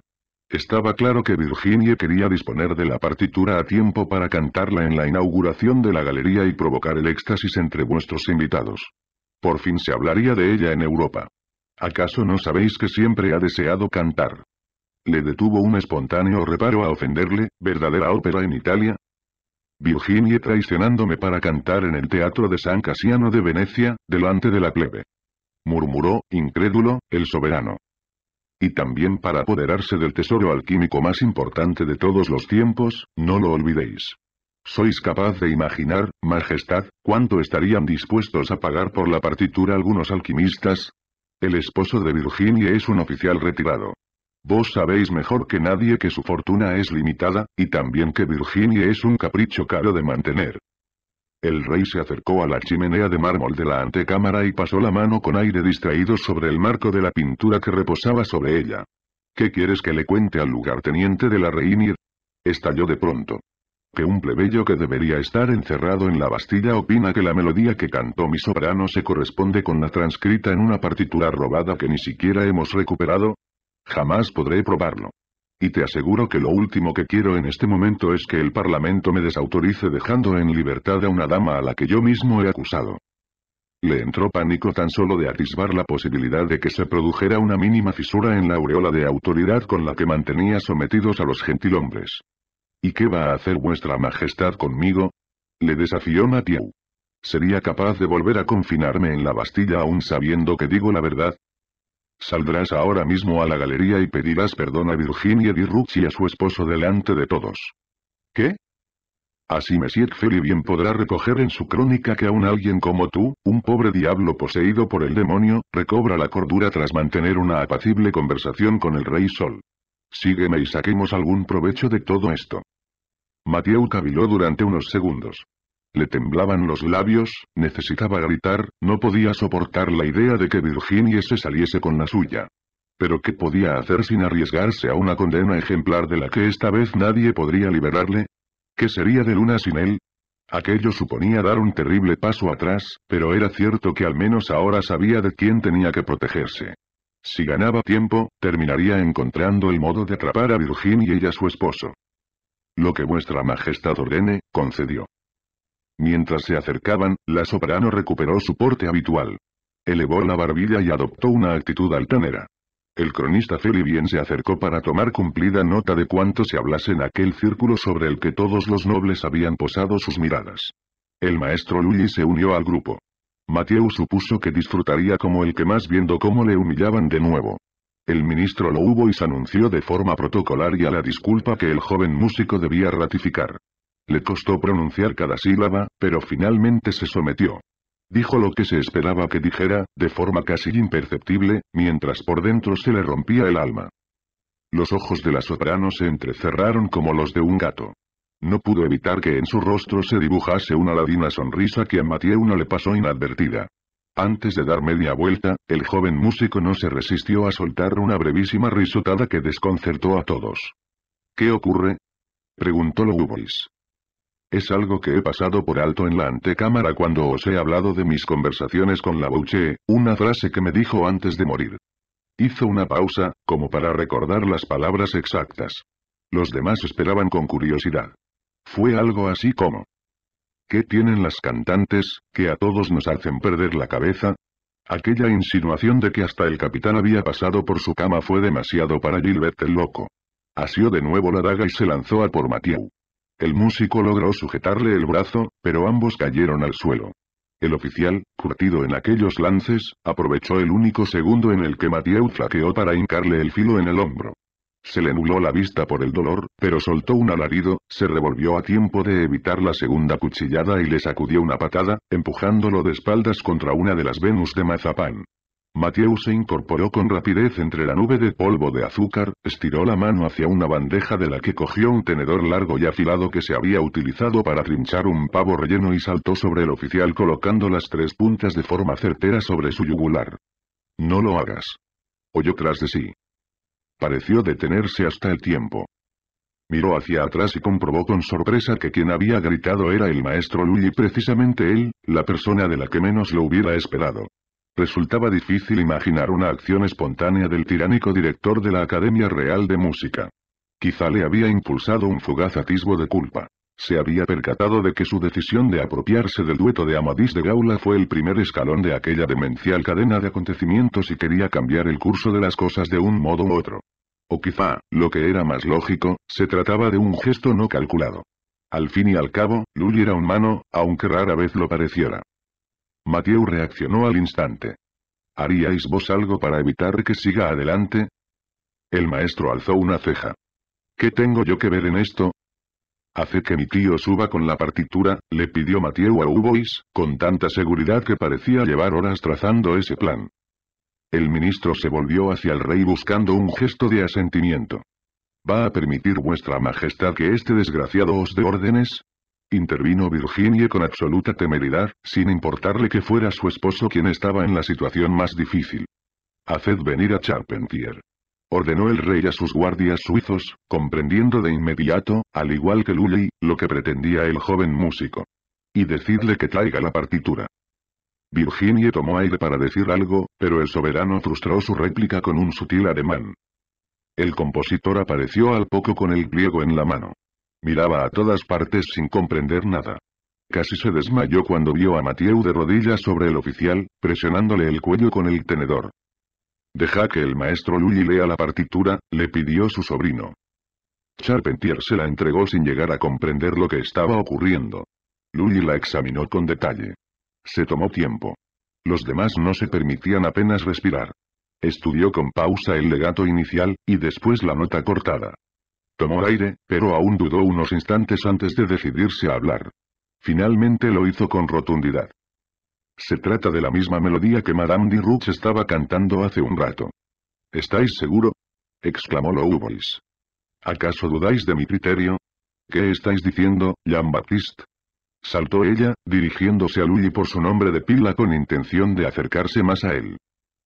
Estaba claro que Virginia quería disponer de la partitura a tiempo para cantarla en la inauguración de la galería y provocar el éxtasis entre vuestros invitados. Por fin se hablaría de ella en Europa. ¿Acaso no sabéis que siempre ha deseado cantar? ¿Le detuvo un espontáneo reparo a ofenderle, verdadera ópera en Italia? Virginie traicionándome para cantar en el Teatro de San Casiano de Venecia, delante de la plebe. Murmuró, incrédulo, el soberano. Y también para apoderarse del tesoro alquímico más importante de todos los tiempos, no lo olvidéis. ¿Sois capaz de imaginar, Majestad, cuánto estarían dispuestos a pagar por la partitura algunos alquimistas? El esposo de Virginia es un oficial retirado. Vos sabéis mejor que nadie que su fortuna es limitada, y también que Virginia es un capricho caro de mantener. El rey se acercó a la chimenea de mármol de la antecámara y pasó la mano con aire distraído sobre el marco de la pintura que reposaba sobre ella. ¿Qué quieres que le cuente al lugarteniente de la reina? Estalló de pronto que un plebeyo que debería estar encerrado en la Bastilla opina que la melodía que cantó mi soprano se corresponde con la transcrita en una partitura robada que ni siquiera hemos recuperado? Jamás podré probarlo. Y te aseguro que lo último que quiero en este momento es que el Parlamento me desautorice dejando en libertad a una dama a la que yo mismo he acusado. Le entró pánico tan solo de atisbar la posibilidad de que se produjera una mínima fisura en la aureola de autoridad con la que mantenía sometidos a los gentilhombres. ¿Y qué va a hacer vuestra majestad conmigo? Le desafió Mathieu. ¿Sería capaz de volver a confinarme en la Bastilla aún sabiendo que digo la verdad? Saldrás ahora mismo a la galería y pedirás perdón a Virginia Di y a su esposo delante de todos. ¿Qué? Así Monsieur y bien podrá recoger en su crónica que aún alguien como tú, un pobre diablo poseído por el demonio, recobra la cordura tras mantener una apacible conversación con el Rey Sol. Sígueme y saquemos algún provecho de todo esto. Mateo caviló durante unos segundos. Le temblaban los labios, necesitaba gritar, no podía soportar la idea de que Virginie se saliese con la suya. Pero ¿qué podía hacer sin arriesgarse a una condena ejemplar de la que esta vez nadie podría liberarle? ¿Qué sería de Luna sin él? Aquello suponía dar un terrible paso atrás, pero era cierto que al menos ahora sabía de quién tenía que protegerse. Si ganaba tiempo, terminaría encontrando el modo de atrapar a Virginia y ella su esposo. Lo que vuestra majestad ordene, concedió. Mientras se acercaban, la soprano recuperó su porte habitual. Elevó la barbilla y adoptó una actitud altanera. El cronista bien se acercó para tomar cumplida nota de cuánto se hablase en aquel círculo sobre el que todos los nobles habían posado sus miradas. El maestro Lully se unió al grupo. Mathieu supuso que disfrutaría como el que más viendo cómo le humillaban de nuevo. El ministro lo hubo y se anunció de forma protocolaria la disculpa que el joven músico debía ratificar. Le costó pronunciar cada sílaba, pero finalmente se sometió. Dijo lo que se esperaba que dijera, de forma casi imperceptible, mientras por dentro se le rompía el alma. Los ojos de la soprano se entrecerraron como los de un gato. No pudo evitar que en su rostro se dibujase una ladina sonrisa que a Mathieu no le pasó inadvertida. Antes de dar media vuelta, el joven músico no se resistió a soltar una brevísima risotada que desconcertó a todos. ¿Qué ocurre? preguntó Louvois. Es algo que he pasado por alto en la antecámara cuando os he hablado de mis conversaciones con la bouché, una frase que me dijo antes de morir. Hizo una pausa, como para recordar las palabras exactas. Los demás esperaban con curiosidad. Fue algo así como. ¿Qué tienen las cantantes, que a todos nos hacen perder la cabeza? Aquella insinuación de que hasta el capitán había pasado por su cama fue demasiado para Gilbert el loco. Asió de nuevo la daga y se lanzó a por Mathieu. El músico logró sujetarle el brazo, pero ambos cayeron al suelo. El oficial, curtido en aquellos lances, aprovechó el único segundo en el que Mathieu flaqueó para hincarle el filo en el hombro. Se le nubló la vista por el dolor, pero soltó un alarido, se revolvió a tiempo de evitar la segunda cuchillada y le sacudió una patada, empujándolo de espaldas contra una de las Venus de mazapán. Mathieu se incorporó con rapidez entre la nube de polvo de azúcar, estiró la mano hacia una bandeja de la que cogió un tenedor largo y afilado que se había utilizado para trinchar un pavo relleno y saltó sobre el oficial colocando las tres puntas de forma certera sobre su yugular. No lo hagas. Oyó tras de sí. Pareció detenerse hasta el tiempo. Miró hacia atrás y comprobó con sorpresa que quien había gritado era el maestro y precisamente él, la persona de la que menos lo hubiera esperado. Resultaba difícil imaginar una acción espontánea del tiránico director de la Academia Real de Música. Quizá le había impulsado un fugaz atisbo de culpa. Se había percatado de que su decisión de apropiarse del dueto de Amadís de Gaula fue el primer escalón de aquella demencial cadena de acontecimientos y quería cambiar el curso de las cosas de un modo u otro. O quizá, lo que era más lógico, se trataba de un gesto no calculado. Al fin y al cabo, Lully era humano, aunque rara vez lo pareciera. Mathieu reaccionó al instante. ¿Haríais vos algo para evitar que siga adelante? El maestro alzó una ceja. ¿Qué tengo yo que ver en esto? Hace que mi tío suba con la partitura, le pidió Mathieu a Ubois, con tanta seguridad que parecía llevar horas trazando ese plan. El ministro se volvió hacia el rey buscando un gesto de asentimiento. ¿Va a permitir vuestra majestad que este desgraciado os dé órdenes? Intervino Virginie con absoluta temeridad, sin importarle que fuera su esposo quien estaba en la situación más difícil. Haced venir a Charpentier ordenó el rey a sus guardias suizos, comprendiendo de inmediato, al igual que Lully, lo que pretendía el joven músico. Y decidle que traiga la partitura. Virginie tomó aire para decir algo, pero el soberano frustró su réplica con un sutil ademán. El compositor apareció al poco con el pliego en la mano. Miraba a todas partes sin comprender nada. Casi se desmayó cuando vio a Mathieu de rodillas sobre el oficial, presionándole el cuello con el tenedor. Deja que el maestro Lully lea la partitura, le pidió su sobrino. Charpentier se la entregó sin llegar a comprender lo que estaba ocurriendo. Lully la examinó con detalle. Se tomó tiempo. Los demás no se permitían apenas respirar. Estudió con pausa el legato inicial, y después la nota cortada. Tomó aire, pero aún dudó unos instantes antes de decidirse a hablar. Finalmente lo hizo con rotundidad. Se trata de la misma melodía que Madame de Roux estaba cantando hace un rato. ¿Estáis seguro? exclamó Louvois. ¿Acaso dudáis de mi criterio? ¿Qué estáis diciendo, Jean-Baptiste? Saltó ella, dirigiéndose a Luigi por su nombre de pila con intención de acercarse más a él.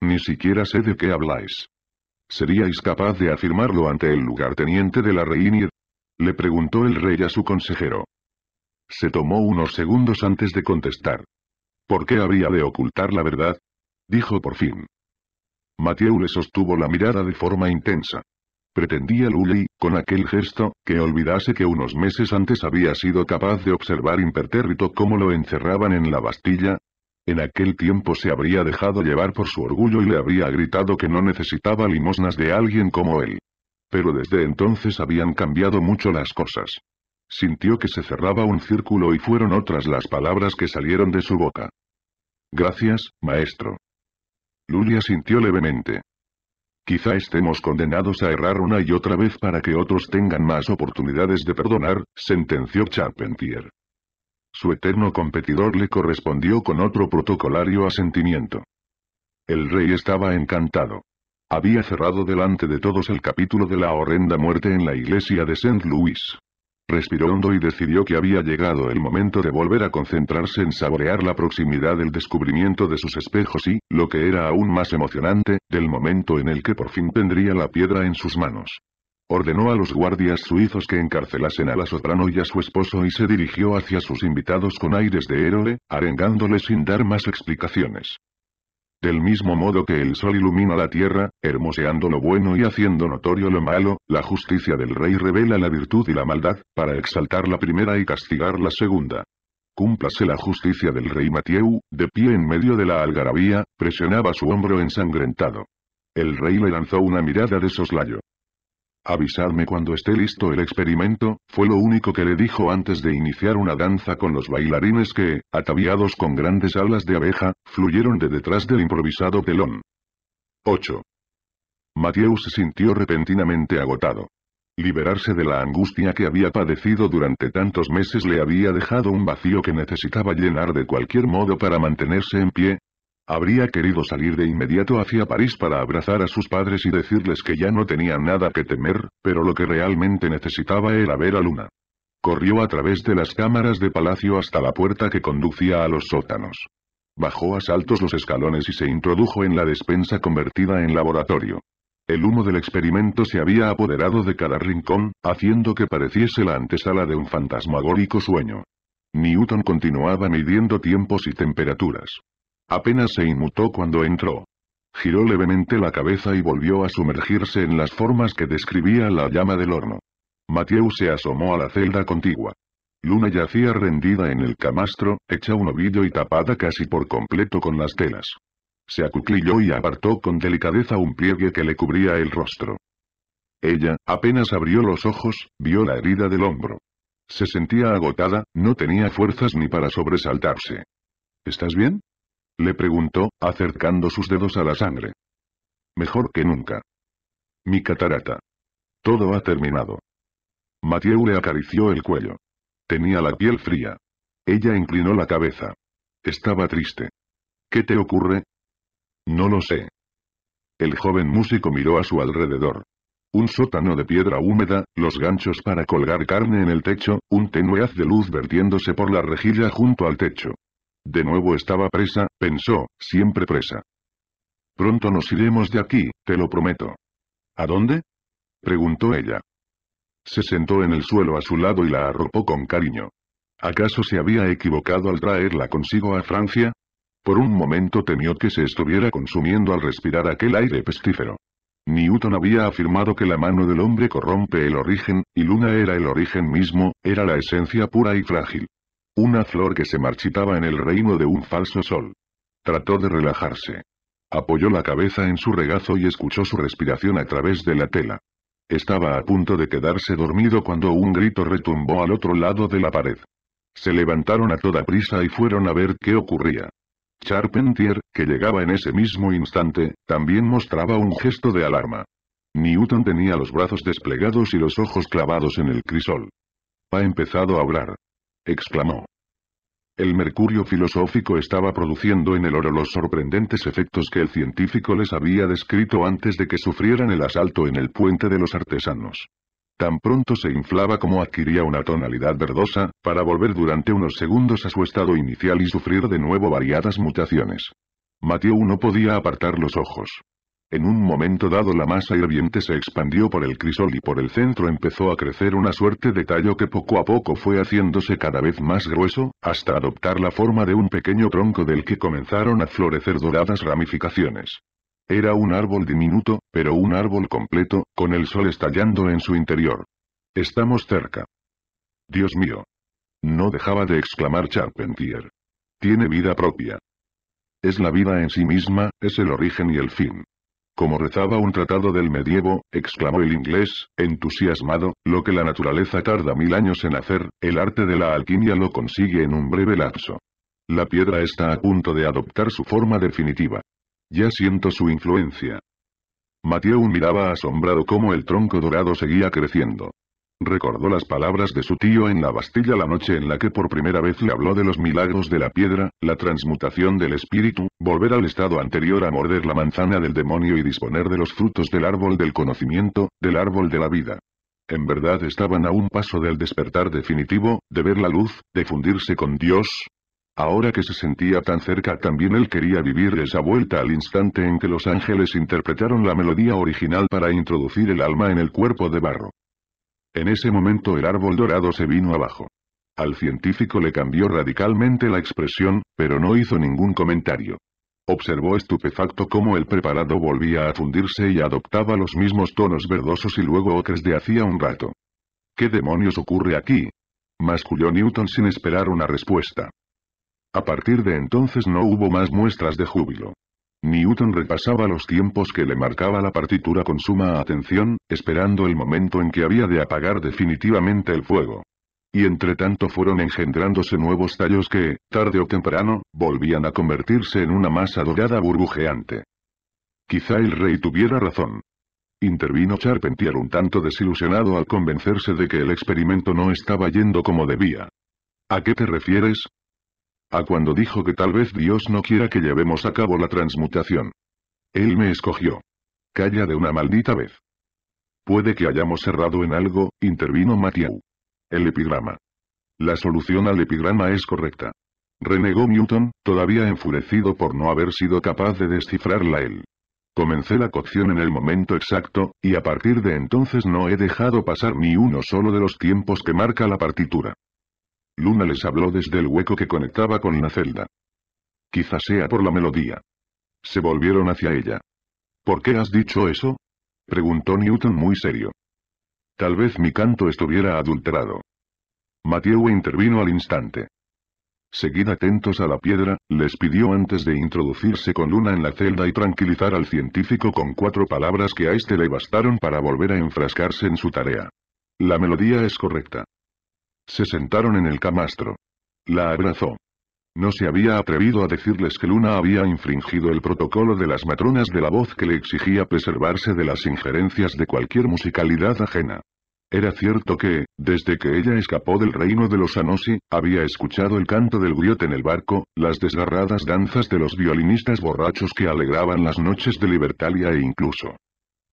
Ni siquiera sé de qué habláis. ¿Seríais capaz de afirmarlo ante el lugarteniente de la Reina? Le preguntó el rey a su consejero. Se tomó unos segundos antes de contestar. ¿Por qué habría de ocultar la verdad? Dijo por fin. Mathieu le sostuvo la mirada de forma intensa. Pretendía Lully, con aquel gesto, que olvidase que unos meses antes había sido capaz de observar impertérrito cómo lo encerraban en la Bastilla. En aquel tiempo se habría dejado llevar por su orgullo y le habría gritado que no necesitaba limosnas de alguien como él. Pero desde entonces habían cambiado mucho las cosas. Sintió que se cerraba un círculo y fueron otras las palabras que salieron de su boca. Gracias, maestro. Lulia sintió levemente. Quizá estemos condenados a errar una y otra vez para que otros tengan más oportunidades de perdonar, sentenció Charpentier. Su eterno competidor le correspondió con otro protocolario asentimiento. El rey estaba encantado. Había cerrado delante de todos el capítulo de la horrenda muerte en la iglesia de Saint Louis. Respiró hondo y decidió que había llegado el momento de volver a concentrarse en saborear la proximidad del descubrimiento de sus espejos y, lo que era aún más emocionante, del momento en el que por fin tendría la piedra en sus manos. Ordenó a los guardias suizos que encarcelasen a la soprano y a su esposo y se dirigió hacia sus invitados con aires de héroe, arengándole sin dar más explicaciones. Del mismo modo que el sol ilumina la tierra, hermoseando lo bueno y haciendo notorio lo malo, la justicia del rey revela la virtud y la maldad, para exaltar la primera y castigar la segunda. Cúmplase la justicia del rey Mateu, de pie en medio de la algarabía, presionaba su hombro ensangrentado. El rey le lanzó una mirada de soslayo. Avisadme cuando esté listo el experimento, fue lo único que le dijo antes de iniciar una danza con los bailarines que, ataviados con grandes alas de abeja, fluyeron de detrás del improvisado telón. 8. Mateus se sintió repentinamente agotado. Liberarse de la angustia que había padecido durante tantos meses le había dejado un vacío que necesitaba llenar de cualquier modo para mantenerse en pie, Habría querido salir de inmediato hacia París para abrazar a sus padres y decirles que ya no tenían nada que temer, pero lo que realmente necesitaba era ver a Luna. Corrió a través de las cámaras de palacio hasta la puerta que conducía a los sótanos. Bajó a saltos los escalones y se introdujo en la despensa convertida en laboratorio. El humo del experimento se había apoderado de cada rincón, haciendo que pareciese la antesala de un fantasmagórico sueño. Newton continuaba midiendo tiempos y temperaturas. Apenas se inmutó cuando entró. Giró levemente la cabeza y volvió a sumergirse en las formas que describía la llama del horno. Mathieu se asomó a la celda contigua. Luna yacía rendida en el camastro, hecha un ovillo y tapada casi por completo con las telas. Se acuclilló y apartó con delicadeza un pliegue que le cubría el rostro. Ella, apenas abrió los ojos, vio la herida del hombro. Se sentía agotada, no tenía fuerzas ni para sobresaltarse. ¿Estás bien? Le preguntó, acercando sus dedos a la sangre. Mejor que nunca. Mi catarata. Todo ha terminado. Mathieu le acarició el cuello. Tenía la piel fría. Ella inclinó la cabeza. Estaba triste. ¿Qué te ocurre? No lo sé. El joven músico miró a su alrededor. Un sótano de piedra húmeda, los ganchos para colgar carne en el techo, un tenue haz de luz vertiéndose por la rejilla junto al techo. De nuevo estaba presa, pensó, siempre presa. Pronto nos iremos de aquí, te lo prometo. ¿A dónde? preguntó ella. Se sentó en el suelo a su lado y la arropó con cariño. ¿Acaso se había equivocado al traerla consigo a Francia? Por un momento temió que se estuviera consumiendo al respirar aquel aire pestífero. Newton había afirmado que la mano del hombre corrompe el origen, y Luna era el origen mismo, era la esencia pura y frágil. Una flor que se marchitaba en el reino de un falso sol. Trató de relajarse. Apoyó la cabeza en su regazo y escuchó su respiración a través de la tela. Estaba a punto de quedarse dormido cuando un grito retumbó al otro lado de la pared. Se levantaron a toda prisa y fueron a ver qué ocurría. Charpentier, que llegaba en ese mismo instante, también mostraba un gesto de alarma. Newton tenía los brazos desplegados y los ojos clavados en el crisol. Ha empezado a hablar, exclamó. El mercurio filosófico estaba produciendo en el oro los sorprendentes efectos que el científico les había descrito antes de que sufrieran el asalto en el puente de los artesanos. Tan pronto se inflaba como adquiría una tonalidad verdosa, para volver durante unos segundos a su estado inicial y sufrir de nuevo variadas mutaciones. Mateo no podía apartar los ojos. En un momento dado la masa hirviente se expandió por el crisol y por el centro empezó a crecer una suerte de tallo que poco a poco fue haciéndose cada vez más grueso, hasta adoptar la forma de un pequeño tronco del que comenzaron a florecer doradas ramificaciones. Era un árbol diminuto, pero un árbol completo, con el sol estallando en su interior. Estamos cerca. Dios mío. No dejaba de exclamar Charpentier. Tiene vida propia. Es la vida en sí misma, es el origen y el fin como rezaba un tratado del medievo, exclamó el inglés, entusiasmado, lo que la naturaleza tarda mil años en hacer, el arte de la alquimia lo consigue en un breve lapso. La piedra está a punto de adoptar su forma definitiva. Ya siento su influencia. Mateo miraba asombrado cómo el tronco dorado seguía creciendo. Recordó las palabras de su tío en la Bastilla la noche en la que por primera vez le habló de los milagros de la piedra, la transmutación del espíritu, volver al estado anterior a morder la manzana del demonio y disponer de los frutos del árbol del conocimiento, del árbol de la vida. En verdad estaban a un paso del despertar definitivo, de ver la luz, de fundirse con Dios. Ahora que se sentía tan cerca también él quería vivir esa vuelta al instante en que los ángeles interpretaron la melodía original para introducir el alma en el cuerpo de barro. En ese momento el árbol dorado se vino abajo. Al científico le cambió radicalmente la expresión, pero no hizo ningún comentario. Observó estupefacto cómo el preparado volvía a fundirse y adoptaba los mismos tonos verdosos y luego ocres de hacía un rato. ¿Qué demonios ocurre aquí? Masculló Newton sin esperar una respuesta. A partir de entonces no hubo más muestras de júbilo. Newton repasaba los tiempos que le marcaba la partitura con suma atención, esperando el momento en que había de apagar definitivamente el fuego. Y entre tanto fueron engendrándose nuevos tallos que, tarde o temprano, volvían a convertirse en una masa dorada burbujeante. Quizá el rey tuviera razón. Intervino Charpentier un tanto desilusionado al convencerse de que el experimento no estaba yendo como debía. ¿A qué te refieres? a cuando dijo que tal vez Dios no quiera que llevemos a cabo la transmutación. Él me escogió. Calla de una maldita vez. Puede que hayamos errado en algo, intervino Matthew. El epigrama. La solución al epigrama es correcta. Renegó Newton, todavía enfurecido por no haber sido capaz de descifrarla él. Comencé la cocción en el momento exacto, y a partir de entonces no he dejado pasar ni uno solo de los tiempos que marca la partitura. Luna les habló desde el hueco que conectaba con la celda. Quizá sea por la melodía. Se volvieron hacia ella. ¿Por qué has dicho eso? preguntó Newton muy serio. Tal vez mi canto estuviera adulterado. Mateo intervino al instante. Seguid atentos a la piedra, les pidió antes de introducirse con Luna en la celda y tranquilizar al científico con cuatro palabras que a este le bastaron para volver a enfrascarse en su tarea. La melodía es correcta. Se sentaron en el camastro. La abrazó. No se había atrevido a decirles que Luna había infringido el protocolo de las matronas de la voz que le exigía preservarse de las injerencias de cualquier musicalidad ajena. Era cierto que, desde que ella escapó del reino de los Anosi, había escuchado el canto del griot en el barco, las desgarradas danzas de los violinistas borrachos que alegraban las noches de Libertalia e incluso.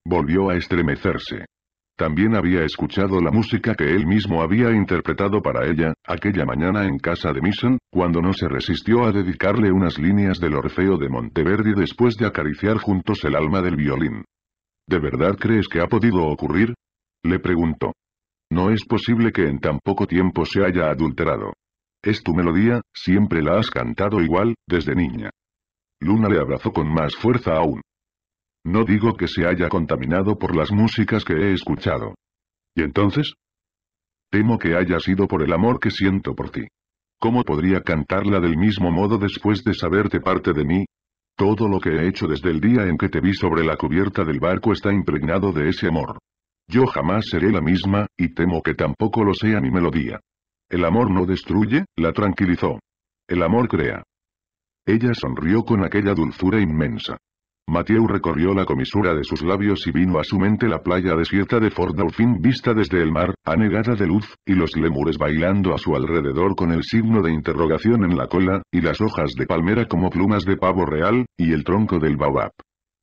Volvió a estremecerse. También había escuchado la música que él mismo había interpretado para ella, aquella mañana en casa de Misson, cuando no se resistió a dedicarle unas líneas del Orfeo de Monteverdi después de acariciar juntos el alma del violín. ¿De verdad crees que ha podido ocurrir? Le preguntó. No es posible que en tan poco tiempo se haya adulterado. Es tu melodía, siempre la has cantado igual, desde niña. Luna le abrazó con más fuerza aún. No digo que se haya contaminado por las músicas que he escuchado. ¿Y entonces? Temo que haya sido por el amor que siento por ti. ¿Cómo podría cantarla del mismo modo después de saberte parte de mí? Todo lo que he hecho desde el día en que te vi sobre la cubierta del barco está impregnado de ese amor. Yo jamás seré la misma, y temo que tampoco lo sea mi melodía. El amor no destruye, la tranquilizó. El amor crea. Ella sonrió con aquella dulzura inmensa. Mathieu recorrió la comisura de sus labios y vino a su mente la playa desierta de Fort Dauphin vista desde el mar, anegada de luz, y los lemures bailando a su alrededor con el signo de interrogación en la cola, y las hojas de palmera como plumas de pavo real, y el tronco del baobab.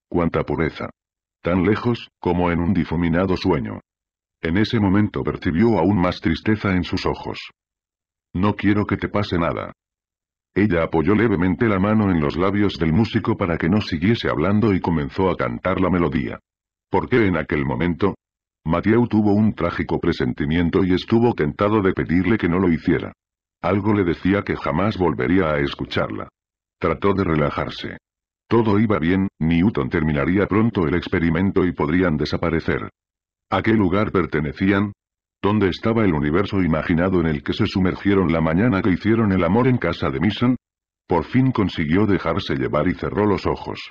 ¡Cuánta pureza! Tan lejos, como en un difuminado sueño. En ese momento percibió aún más tristeza en sus ojos. No quiero que te pase nada. Ella apoyó levemente la mano en los labios del músico para que no siguiese hablando y comenzó a cantar la melodía. ¿Por qué en aquel momento? Mathieu tuvo un trágico presentimiento y estuvo tentado de pedirle que no lo hiciera. Algo le decía que jamás volvería a escucharla. Trató de relajarse. Todo iba bien, Newton terminaría pronto el experimento y podrían desaparecer. ¿A qué lugar pertenecían? ¿Dónde estaba el universo imaginado en el que se sumergieron la mañana que hicieron el amor en casa de Misson? Por fin consiguió dejarse llevar y cerró los ojos.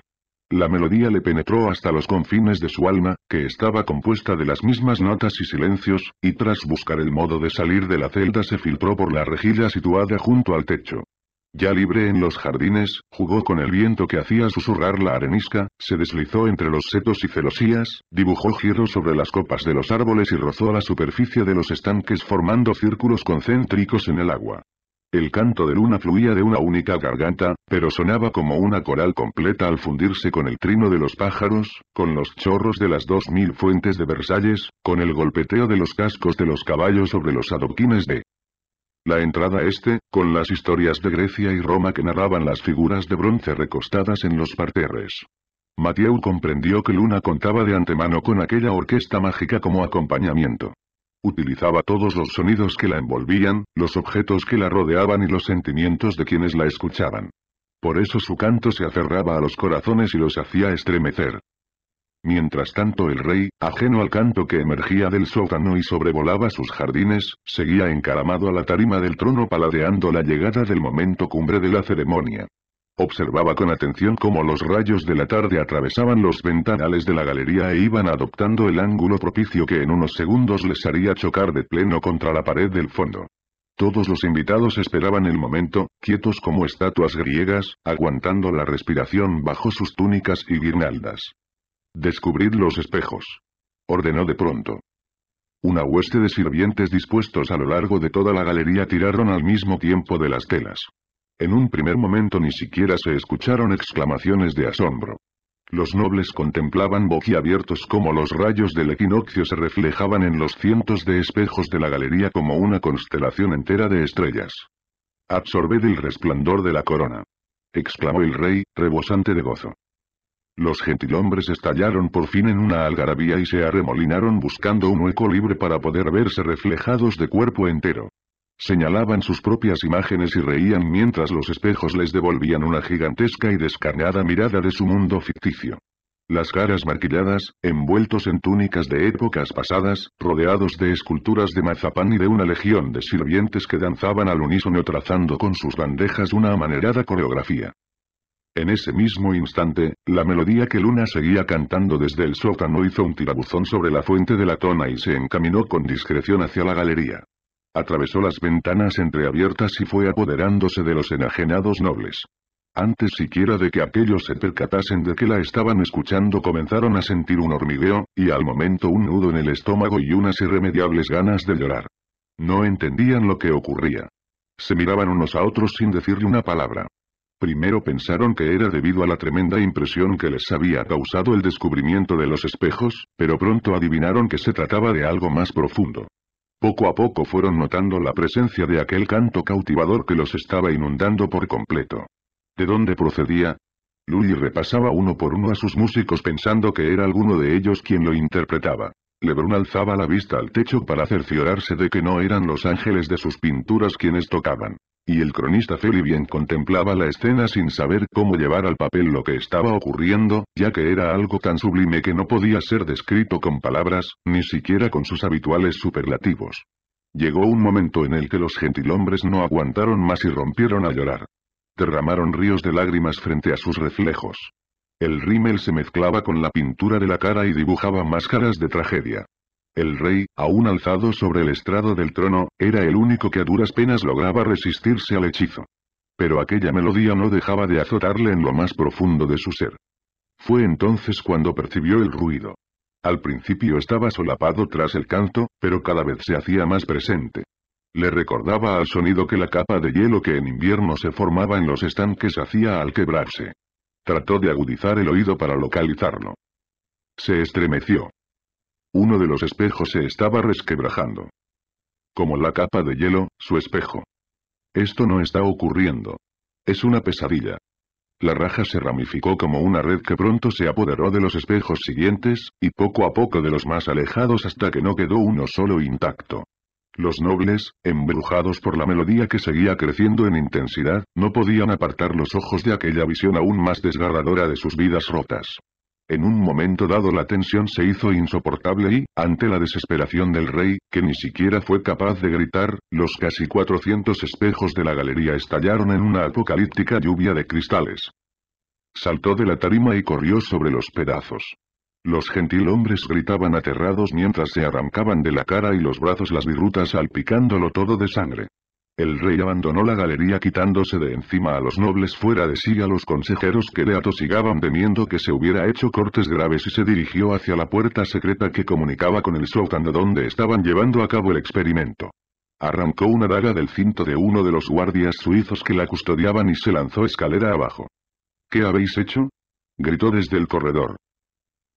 La melodía le penetró hasta los confines de su alma, que estaba compuesta de las mismas notas y silencios, y tras buscar el modo de salir de la celda se filtró por la rejilla situada junto al techo. Ya libre en los jardines, jugó con el viento que hacía susurrar la arenisca, se deslizó entre los setos y celosías, dibujó giros sobre las copas de los árboles y rozó la superficie de los estanques formando círculos concéntricos en el agua. El canto de luna fluía de una única garganta, pero sonaba como una coral completa al fundirse con el trino de los pájaros, con los chorros de las dos mil fuentes de Versalles, con el golpeteo de los cascos de los caballos sobre los adoquines de la entrada este, con las historias de Grecia y Roma que narraban las figuras de bronce recostadas en los parterres. Mathieu comprendió que Luna contaba de antemano con aquella orquesta mágica como acompañamiento. Utilizaba todos los sonidos que la envolvían, los objetos que la rodeaban y los sentimientos de quienes la escuchaban. Por eso su canto se aferraba a los corazones y los hacía estremecer. Mientras tanto el rey, ajeno al canto que emergía del sótano y sobrevolaba sus jardines, seguía encaramado a la tarima del trono paladeando la llegada del momento cumbre de la ceremonia. Observaba con atención cómo los rayos de la tarde atravesaban los ventanales de la galería e iban adoptando el ángulo propicio que en unos segundos les haría chocar de pleno contra la pared del fondo. Todos los invitados esperaban el momento, quietos como estatuas griegas, aguantando la respiración bajo sus túnicas y guirnaldas. Descubrid los espejos. Ordenó de pronto. Una hueste de sirvientes dispuestos a lo largo de toda la galería tiraron al mismo tiempo de las telas. En un primer momento ni siquiera se escucharon exclamaciones de asombro. Los nobles contemplaban boquiabiertos como los rayos del equinoccio se reflejaban en los cientos de espejos de la galería como una constelación entera de estrellas. Absorbed el resplandor de la corona. exclamó el rey, rebosante de gozo. Los gentilhombres estallaron por fin en una algarabía y se arremolinaron buscando un hueco libre para poder verse reflejados de cuerpo entero. Señalaban sus propias imágenes y reían mientras los espejos les devolvían una gigantesca y descarnada mirada de su mundo ficticio. Las caras maquilladas, envueltos en túnicas de épocas pasadas, rodeados de esculturas de mazapán y de una legión de sirvientes que danzaban al unísono trazando con sus bandejas una amanerada coreografía. En ese mismo instante, la melodía que Luna seguía cantando desde el sótano hizo un tirabuzón sobre la fuente de la tona y se encaminó con discreción hacia la galería. Atravesó las ventanas entreabiertas y fue apoderándose de los enajenados nobles. Antes siquiera de que aquellos se percatasen de que la estaban escuchando comenzaron a sentir un hormigueo, y al momento un nudo en el estómago y unas irremediables ganas de llorar. No entendían lo que ocurría. Se miraban unos a otros sin decirle una palabra. Primero pensaron que era debido a la tremenda impresión que les había causado el descubrimiento de los espejos, pero pronto adivinaron que se trataba de algo más profundo. Poco a poco fueron notando la presencia de aquel canto cautivador que los estaba inundando por completo. ¿De dónde procedía? Lully repasaba uno por uno a sus músicos pensando que era alguno de ellos quien lo interpretaba. Lebrun alzaba la vista al techo para cerciorarse de que no eran los ángeles de sus pinturas quienes tocaban. Y el cronista bien contemplaba la escena sin saber cómo llevar al papel lo que estaba ocurriendo, ya que era algo tan sublime que no podía ser descrito con palabras, ni siquiera con sus habituales superlativos. Llegó un momento en el que los gentilhombres no aguantaron más y rompieron a llorar. Derramaron ríos de lágrimas frente a sus reflejos. El rímel se mezclaba con la pintura de la cara y dibujaba máscaras de tragedia. El rey, aún alzado sobre el estrado del trono, era el único que a duras penas lograba resistirse al hechizo. Pero aquella melodía no dejaba de azotarle en lo más profundo de su ser. Fue entonces cuando percibió el ruido. Al principio estaba solapado tras el canto, pero cada vez se hacía más presente. Le recordaba al sonido que la capa de hielo que en invierno se formaba en los estanques hacía al quebrarse. Trató de agudizar el oído para localizarlo. Se estremeció. Uno de los espejos se estaba resquebrajando. Como la capa de hielo, su espejo. Esto no está ocurriendo. Es una pesadilla. La raja se ramificó como una red que pronto se apoderó de los espejos siguientes, y poco a poco de los más alejados hasta que no quedó uno solo intacto. Los nobles, embrujados por la melodía que seguía creciendo en intensidad, no podían apartar los ojos de aquella visión aún más desgarradora de sus vidas rotas. En un momento dado la tensión se hizo insoportable y, ante la desesperación del rey, que ni siquiera fue capaz de gritar, los casi 400 espejos de la galería estallaron en una apocalíptica lluvia de cristales. Saltó de la tarima y corrió sobre los pedazos. Los gentilhombres gritaban aterrados mientras se arrancaban de la cara y los brazos las virutas salpicándolo todo de sangre. El rey abandonó la galería quitándose de encima a los nobles fuera de sí y a los consejeros que le atosigaban temiendo que se hubiera hecho cortes graves y se dirigió hacia la puerta secreta que comunicaba con el de donde estaban llevando a cabo el experimento. Arrancó una daga del cinto de uno de los guardias suizos que la custodiaban y se lanzó escalera abajo. ¿Qué habéis hecho? gritó desde el corredor.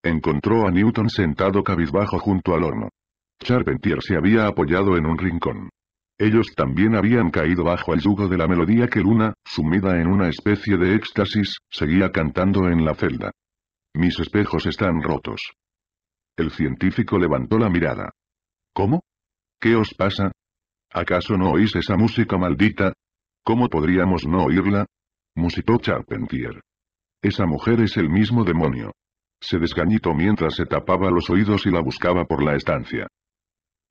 Encontró a Newton sentado cabizbajo junto al horno. Charpentier se había apoyado en un rincón. Ellos también habían caído bajo el yugo de la melodía que Luna, sumida en una especie de éxtasis, seguía cantando en la celda. Mis espejos están rotos. El científico levantó la mirada. ¿Cómo? ¿Qué os pasa? ¿Acaso no oís esa música maldita? ¿Cómo podríamos no oírla? Musitó Charpentier. Esa mujer es el mismo demonio. Se desgañitó mientras se tapaba los oídos y la buscaba por la estancia.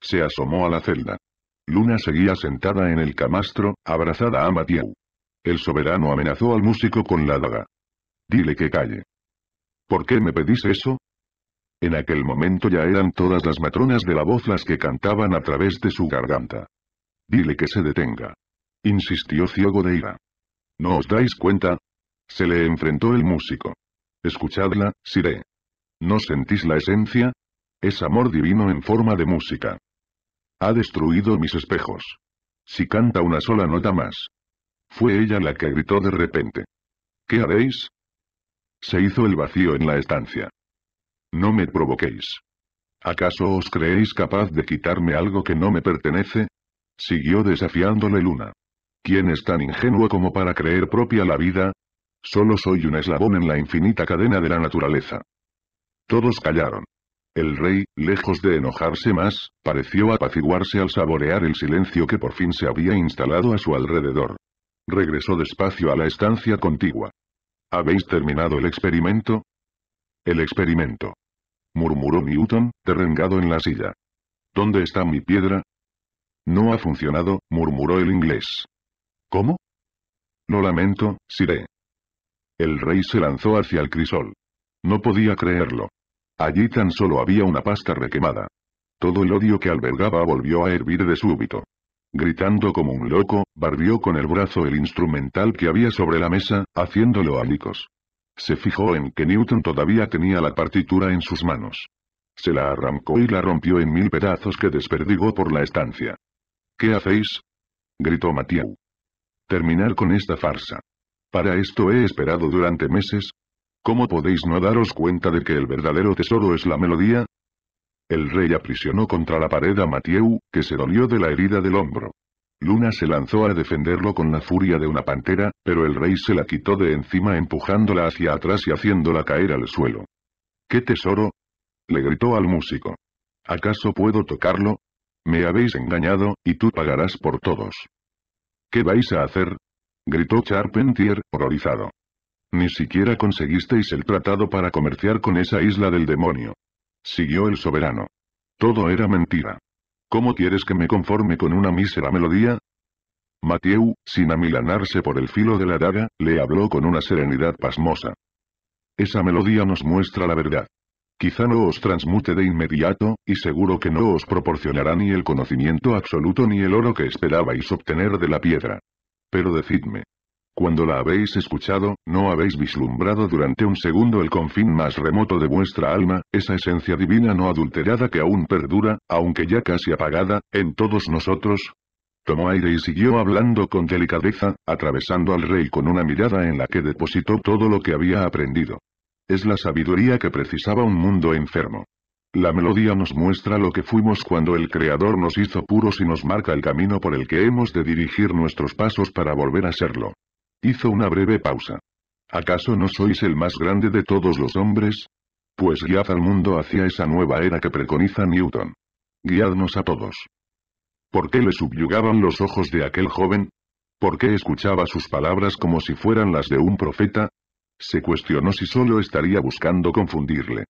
Se asomó a la celda. Luna seguía sentada en el camastro, abrazada a Mathieu. El soberano amenazó al músico con la daga. Dile que calle. ¿Por qué me pedís eso? En aquel momento ya eran todas las matronas de la voz las que cantaban a través de su garganta. Dile que se detenga. Insistió ciego de ira. ¿No os dais cuenta? Se le enfrentó el músico. Escuchadla, Siré. ¿No sentís la esencia? Es amor divino en forma de música. Ha destruido mis espejos. Si canta una sola nota más. Fue ella la que gritó de repente. ¿Qué haréis? Se hizo el vacío en la estancia. No me provoquéis. ¿Acaso os creéis capaz de quitarme algo que no me pertenece? Siguió desafiándole Luna. ¿Quién es tan ingenuo como para creer propia la vida? Solo soy un eslabón en la infinita cadena de la naturaleza. Todos callaron. El rey, lejos de enojarse más, pareció apaciguarse al saborear el silencio que por fin se había instalado a su alrededor. Regresó despacio a la estancia contigua. ¿Habéis terminado el experimento? El experimento. Murmuró Newton, derrengado en la silla. ¿Dónde está mi piedra? No ha funcionado, murmuró el inglés. ¿Cómo? Lo lamento, Siré. El rey se lanzó hacia el crisol. No podía creerlo. Allí tan solo había una pasta requemada. Todo el odio que albergaba volvió a hervir de súbito. Gritando como un loco, barrió con el brazo el instrumental que había sobre la mesa, haciéndolo Nicos. Se fijó en que Newton todavía tenía la partitura en sus manos. Se la arrancó y la rompió en mil pedazos que desperdigó por la estancia. ¿Qué hacéis? gritó Mathieu. Terminar con esta farsa. Para esto he esperado durante meses, ¿Cómo podéis no daros cuenta de que el verdadero tesoro es la melodía? El rey aprisionó contra la pared a Mathieu, que se dolió de la herida del hombro. Luna se lanzó a defenderlo con la furia de una pantera, pero el rey se la quitó de encima empujándola hacia atrás y haciéndola caer al suelo. ¿Qué tesoro? le gritó al músico. ¿Acaso puedo tocarlo? Me habéis engañado, y tú pagarás por todos. ¿Qué vais a hacer? gritó Charpentier, horrorizado. Ni siquiera conseguisteis el tratado para comerciar con esa isla del demonio. Siguió el soberano. Todo era mentira. ¿Cómo quieres que me conforme con una mísera melodía? Mateu, sin amilanarse por el filo de la daga, le habló con una serenidad pasmosa. Esa melodía nos muestra la verdad. Quizá no os transmute de inmediato, y seguro que no os proporcionará ni el conocimiento absoluto ni el oro que esperabais obtener de la piedra. Pero decidme, cuando la habéis escuchado, no habéis vislumbrado durante un segundo el confín más remoto de vuestra alma, esa esencia divina no adulterada que aún perdura, aunque ya casi apagada, en todos nosotros. Tomó aire y siguió hablando con delicadeza, atravesando al rey con una mirada en la que depositó todo lo que había aprendido. Es la sabiduría que precisaba un mundo enfermo. La melodía nos muestra lo que fuimos cuando el Creador nos hizo puros y nos marca el camino por el que hemos de dirigir nuestros pasos para volver a serlo. Hizo una breve pausa. ¿Acaso no sois el más grande de todos los hombres? Pues guiad al mundo hacia esa nueva era que preconiza Newton. Guiadnos a todos. ¿Por qué le subyugaban los ojos de aquel joven? ¿Por qué escuchaba sus palabras como si fueran las de un profeta? Se cuestionó si solo estaría buscando confundirle.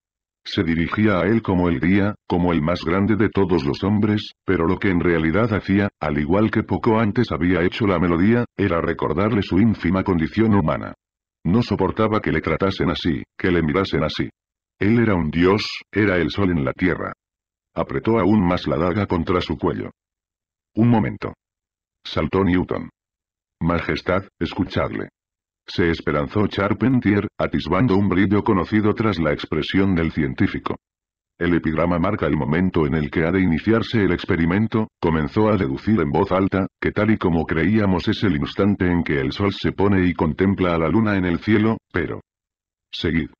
Se dirigía a él como el día, como el más grande de todos los hombres, pero lo que en realidad hacía, al igual que poco antes había hecho la melodía, era recordarle su ínfima condición humana. No soportaba que le tratasen así, que le mirasen así. Él era un dios, era el sol en la tierra. Apretó aún más la daga contra su cuello. Un momento. Saltó Newton. Majestad, escuchadle. Se esperanzó Charpentier, atisbando un brillo conocido tras la expresión del científico. El epigrama marca el momento en el que ha de iniciarse el experimento, comenzó a deducir en voz alta, que tal y como creíamos es el instante en que el sol se pone y contempla a la luna en el cielo, pero... Seguid.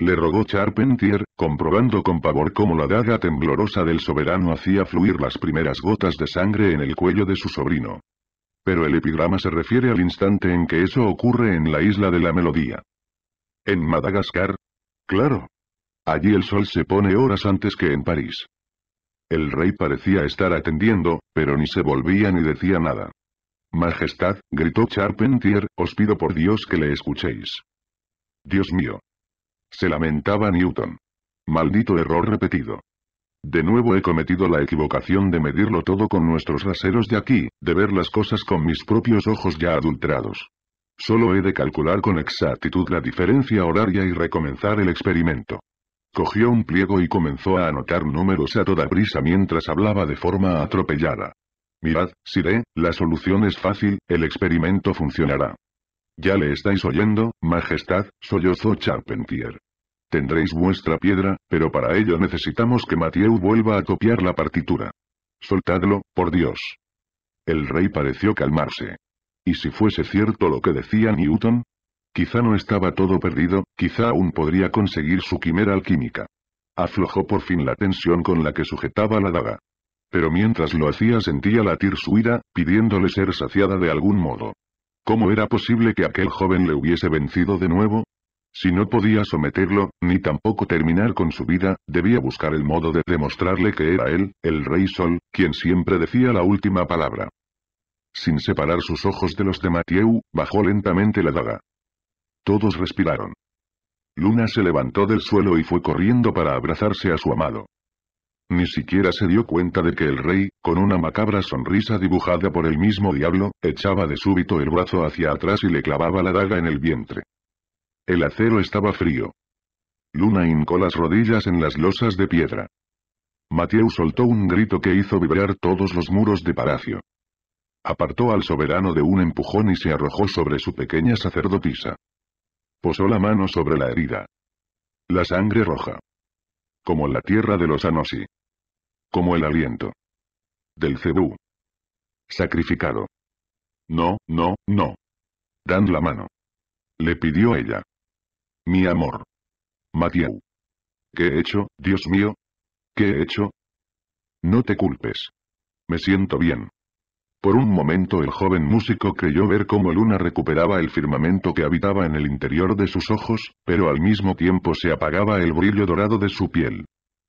Le rogó Charpentier, comprobando con pavor cómo la daga temblorosa del soberano hacía fluir las primeras gotas de sangre en el cuello de su sobrino pero el epigrama se refiere al instante en que eso ocurre en la isla de la melodía. ¿En Madagascar? Claro. Allí el sol se pone horas antes que en París. El rey parecía estar atendiendo, pero ni se volvía ni decía nada. Majestad, gritó Charpentier, os pido por Dios que le escuchéis. Dios mío. Se lamentaba Newton. Maldito error repetido. De nuevo he cometido la equivocación de medirlo todo con nuestros raseros de aquí, de ver las cosas con mis propios ojos ya adulterados. Solo he de calcular con exactitud la diferencia horaria y recomenzar el experimento. Cogió un pliego y comenzó a anotar números a toda prisa mientras hablaba de forma atropellada. Mirad, Siré, la solución es fácil, el experimento funcionará. Ya le estáis oyendo, Majestad, sollozó Charpentier. Tendréis vuestra piedra, pero para ello necesitamos que Mathieu vuelva a copiar la partitura. Soltadlo, por Dios. El rey pareció calmarse. ¿Y si fuese cierto lo que decía Newton? Quizá no estaba todo perdido, quizá aún podría conseguir su quimera alquímica. Aflojó por fin la tensión con la que sujetaba la daga. Pero mientras lo hacía sentía latir su ira, pidiéndole ser saciada de algún modo. ¿Cómo era posible que aquel joven le hubiese vencido de nuevo? Si no podía someterlo, ni tampoco terminar con su vida, debía buscar el modo de demostrarle que era él, el rey Sol, quien siempre decía la última palabra. Sin separar sus ojos de los de Matieu, bajó lentamente la daga. Todos respiraron. Luna se levantó del suelo y fue corriendo para abrazarse a su amado. Ni siquiera se dio cuenta de que el rey, con una macabra sonrisa dibujada por el mismo diablo, echaba de súbito el brazo hacia atrás y le clavaba la daga en el vientre. El acero estaba frío. Luna hincó las rodillas en las losas de piedra. Mathieu soltó un grito que hizo vibrar todos los muros de palacio. Apartó al soberano de un empujón y se arrojó sobre su pequeña sacerdotisa. Posó la mano sobre la herida. La sangre roja. Como la tierra de los Anosi. Como el aliento. Del Cebú. Sacrificado. No, no, no. Dan la mano. Le pidió ella. Mi amor. matías ¿Qué he hecho, Dios mío? ¿Qué he hecho? No te culpes. Me siento bien. Por un momento el joven músico creyó ver cómo Luna recuperaba el firmamento que habitaba en el interior de sus ojos, pero al mismo tiempo se apagaba el brillo dorado de su piel.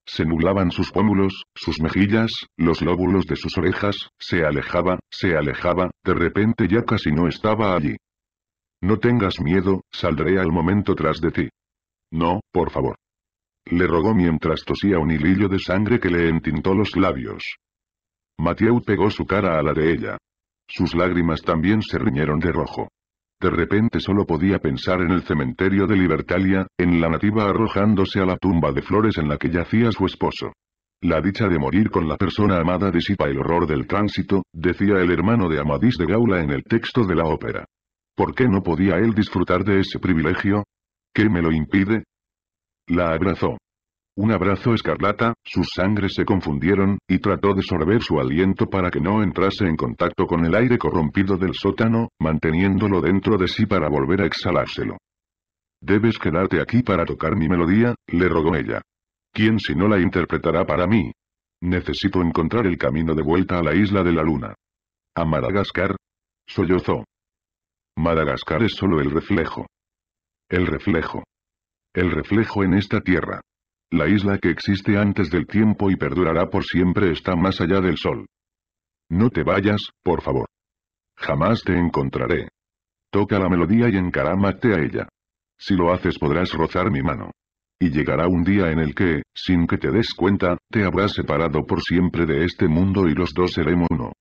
Se nublaban sus pómulos, sus mejillas, los lóbulos de sus orejas, se alejaba, se alejaba, de repente ya casi no estaba allí. No tengas miedo, saldré al momento tras de ti. No, por favor. Le rogó mientras tosía un hilillo de sangre que le entintó los labios. Mathieu pegó su cara a la de ella. Sus lágrimas también se riñeron de rojo. De repente solo podía pensar en el cementerio de Libertalia, en la nativa arrojándose a la tumba de flores en la que yacía su esposo. La dicha de morir con la persona amada disipa el horror del tránsito, decía el hermano de Amadís de Gaula en el texto de la ópera. ¿Por qué no podía él disfrutar de ese privilegio? ¿Qué me lo impide? La abrazó. Un abrazo escarlata, sus sangres se confundieron, y trató de sorber su aliento para que no entrase en contacto con el aire corrompido del sótano, manteniéndolo dentro de sí para volver a exhalárselo. Debes quedarte aquí para tocar mi melodía, le rogó ella. ¿Quién si no la interpretará para mí? Necesito encontrar el camino de vuelta a la isla de la luna. ¿A Madagascar? Sollozó. Madagascar es solo el reflejo. El reflejo. El reflejo en esta tierra. La isla que existe antes del tiempo y perdurará por siempre está más allá del sol. No te vayas, por favor. Jamás te encontraré. Toca la melodía y encarámate a ella. Si lo haces podrás rozar mi mano. Y llegará un día en el que, sin que te des cuenta, te habrás separado por siempre de este mundo y los dos seremos uno.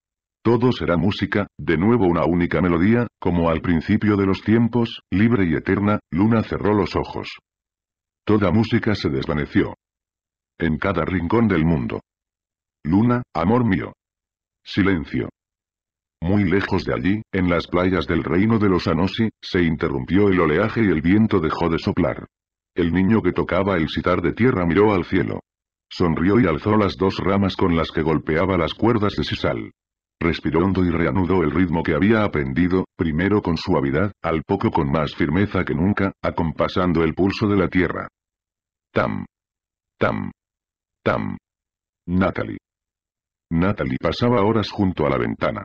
Todo será música, de nuevo una única melodía, como al principio de los tiempos, libre y eterna, Luna cerró los ojos. Toda música se desvaneció. En cada rincón del mundo. Luna, amor mío. Silencio. Muy lejos de allí, en las playas del reino de los Anosi, se interrumpió el oleaje y el viento dejó de soplar. El niño que tocaba el sitar de tierra miró al cielo. Sonrió y alzó las dos ramas con las que golpeaba las cuerdas de sisal. Respiró hondo y reanudó el ritmo que había aprendido, primero con suavidad, al poco con más firmeza que nunca, acompasando el pulso de la tierra. Tam. Tam. Tam. Natalie. Natalie pasaba horas junto a la ventana.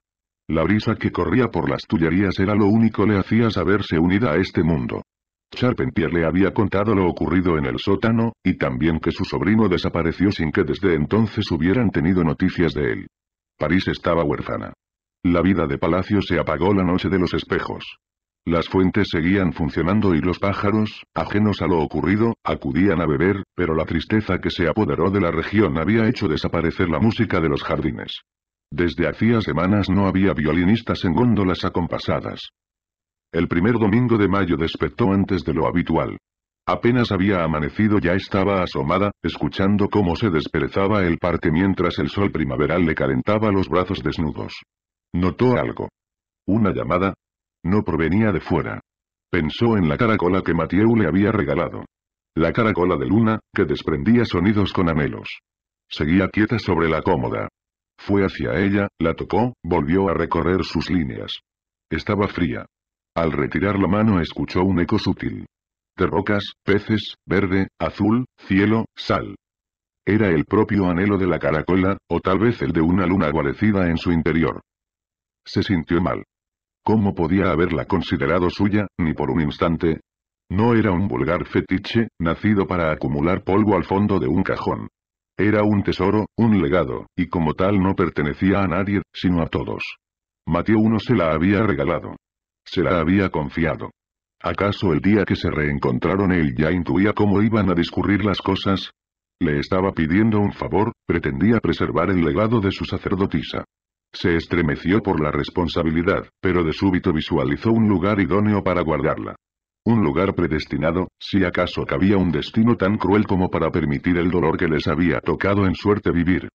La brisa que corría por las tullerías era lo único le hacía saberse unida a este mundo. Charpentier le había contado lo ocurrido en el sótano, y también que su sobrino desapareció sin que desde entonces hubieran tenido noticias de él. París estaba huérfana. La vida de palacio se apagó la noche de los espejos. Las fuentes seguían funcionando y los pájaros, ajenos a lo ocurrido, acudían a beber, pero la tristeza que se apoderó de la región había hecho desaparecer la música de los jardines. Desde hacía semanas no había violinistas en góndolas acompasadas. El primer domingo de mayo despertó antes de lo habitual. Apenas había amanecido ya estaba asomada, escuchando cómo se desperezaba el parque mientras el sol primaveral le calentaba los brazos desnudos. Notó algo. ¿Una llamada? No provenía de fuera. Pensó en la caracola que Mathieu le había regalado. La caracola de luna, que desprendía sonidos con anhelos. Seguía quieta sobre la cómoda. Fue hacia ella, la tocó, volvió a recorrer sus líneas. Estaba fría. Al retirar la mano escuchó un eco sutil de rocas, peces, verde, azul, cielo, sal. Era el propio anhelo de la caracola, o tal vez el de una luna guarecida en su interior. Se sintió mal. ¿Cómo podía haberla considerado suya, ni por un instante? No era un vulgar fetiche, nacido para acumular polvo al fondo de un cajón. Era un tesoro, un legado, y como tal no pertenecía a nadie, sino a todos. Mateo uno se la había regalado. Se la había confiado. ¿Acaso el día que se reencontraron él ya intuía cómo iban a discurrir las cosas? Le estaba pidiendo un favor, pretendía preservar el legado de su sacerdotisa. Se estremeció por la responsabilidad, pero de súbito visualizó un lugar idóneo para guardarla. Un lugar predestinado, si acaso cabía un destino tan cruel como para permitir el dolor que les había tocado en suerte vivir.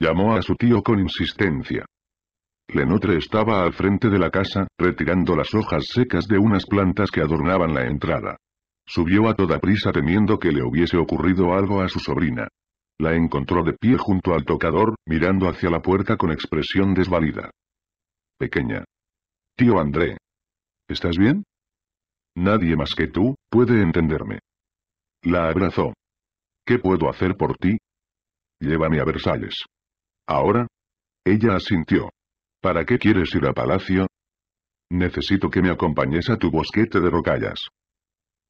Llamó a su tío con insistencia. Lenotre estaba al frente de la casa, retirando las hojas secas de unas plantas que adornaban la entrada. Subió a toda prisa temiendo que le hubiese ocurrido algo a su sobrina. La encontró de pie junto al tocador, mirando hacia la puerta con expresión desvalida. Pequeña. Tío André. ¿Estás bien? Nadie más que tú, puede entenderme. La abrazó. ¿Qué puedo hacer por ti? Llévame a Versalles. ¿Ahora? Ella asintió. ¿Para qué quieres ir a palacio? Necesito que me acompañes a tu bosquete de rocallas.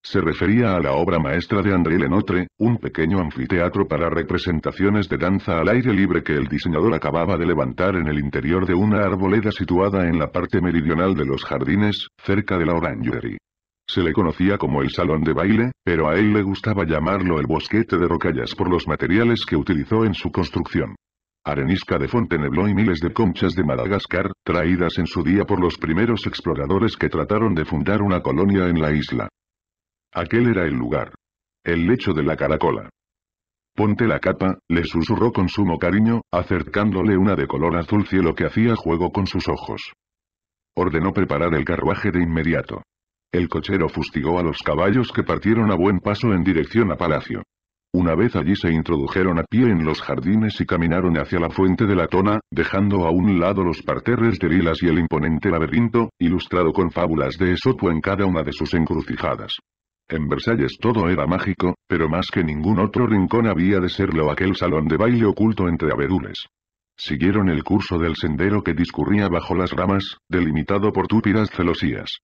Se refería a la obra maestra de André Lenotre, un pequeño anfiteatro para representaciones de danza al aire libre que el diseñador acababa de levantar en el interior de una arboleda situada en la parte meridional de los jardines, cerca de la Orangerie. Se le conocía como el salón de baile, pero a él le gustaba llamarlo el bosquete de rocallas por los materiales que utilizó en su construcción arenisca de Fontainebleau y miles de conchas de Madagascar, traídas en su día por los primeros exploradores que trataron de fundar una colonia en la isla. Aquel era el lugar. El lecho de la caracola. Ponte la capa, le susurró con sumo cariño, acercándole una de color azul cielo que hacía juego con sus ojos. Ordenó preparar el carruaje de inmediato. El cochero fustigó a los caballos que partieron a buen paso en dirección a palacio. Una vez allí se introdujeron a pie en los jardines y caminaron hacia la fuente de la tona, dejando a un lado los parterres de lilas y el imponente laberinto, ilustrado con fábulas de Esopo en cada una de sus encrucijadas. En Versalles todo era mágico, pero más que ningún otro rincón había de serlo aquel salón de baile oculto entre abedules. Siguieron el curso del sendero que discurría bajo las ramas, delimitado por túpidas celosías.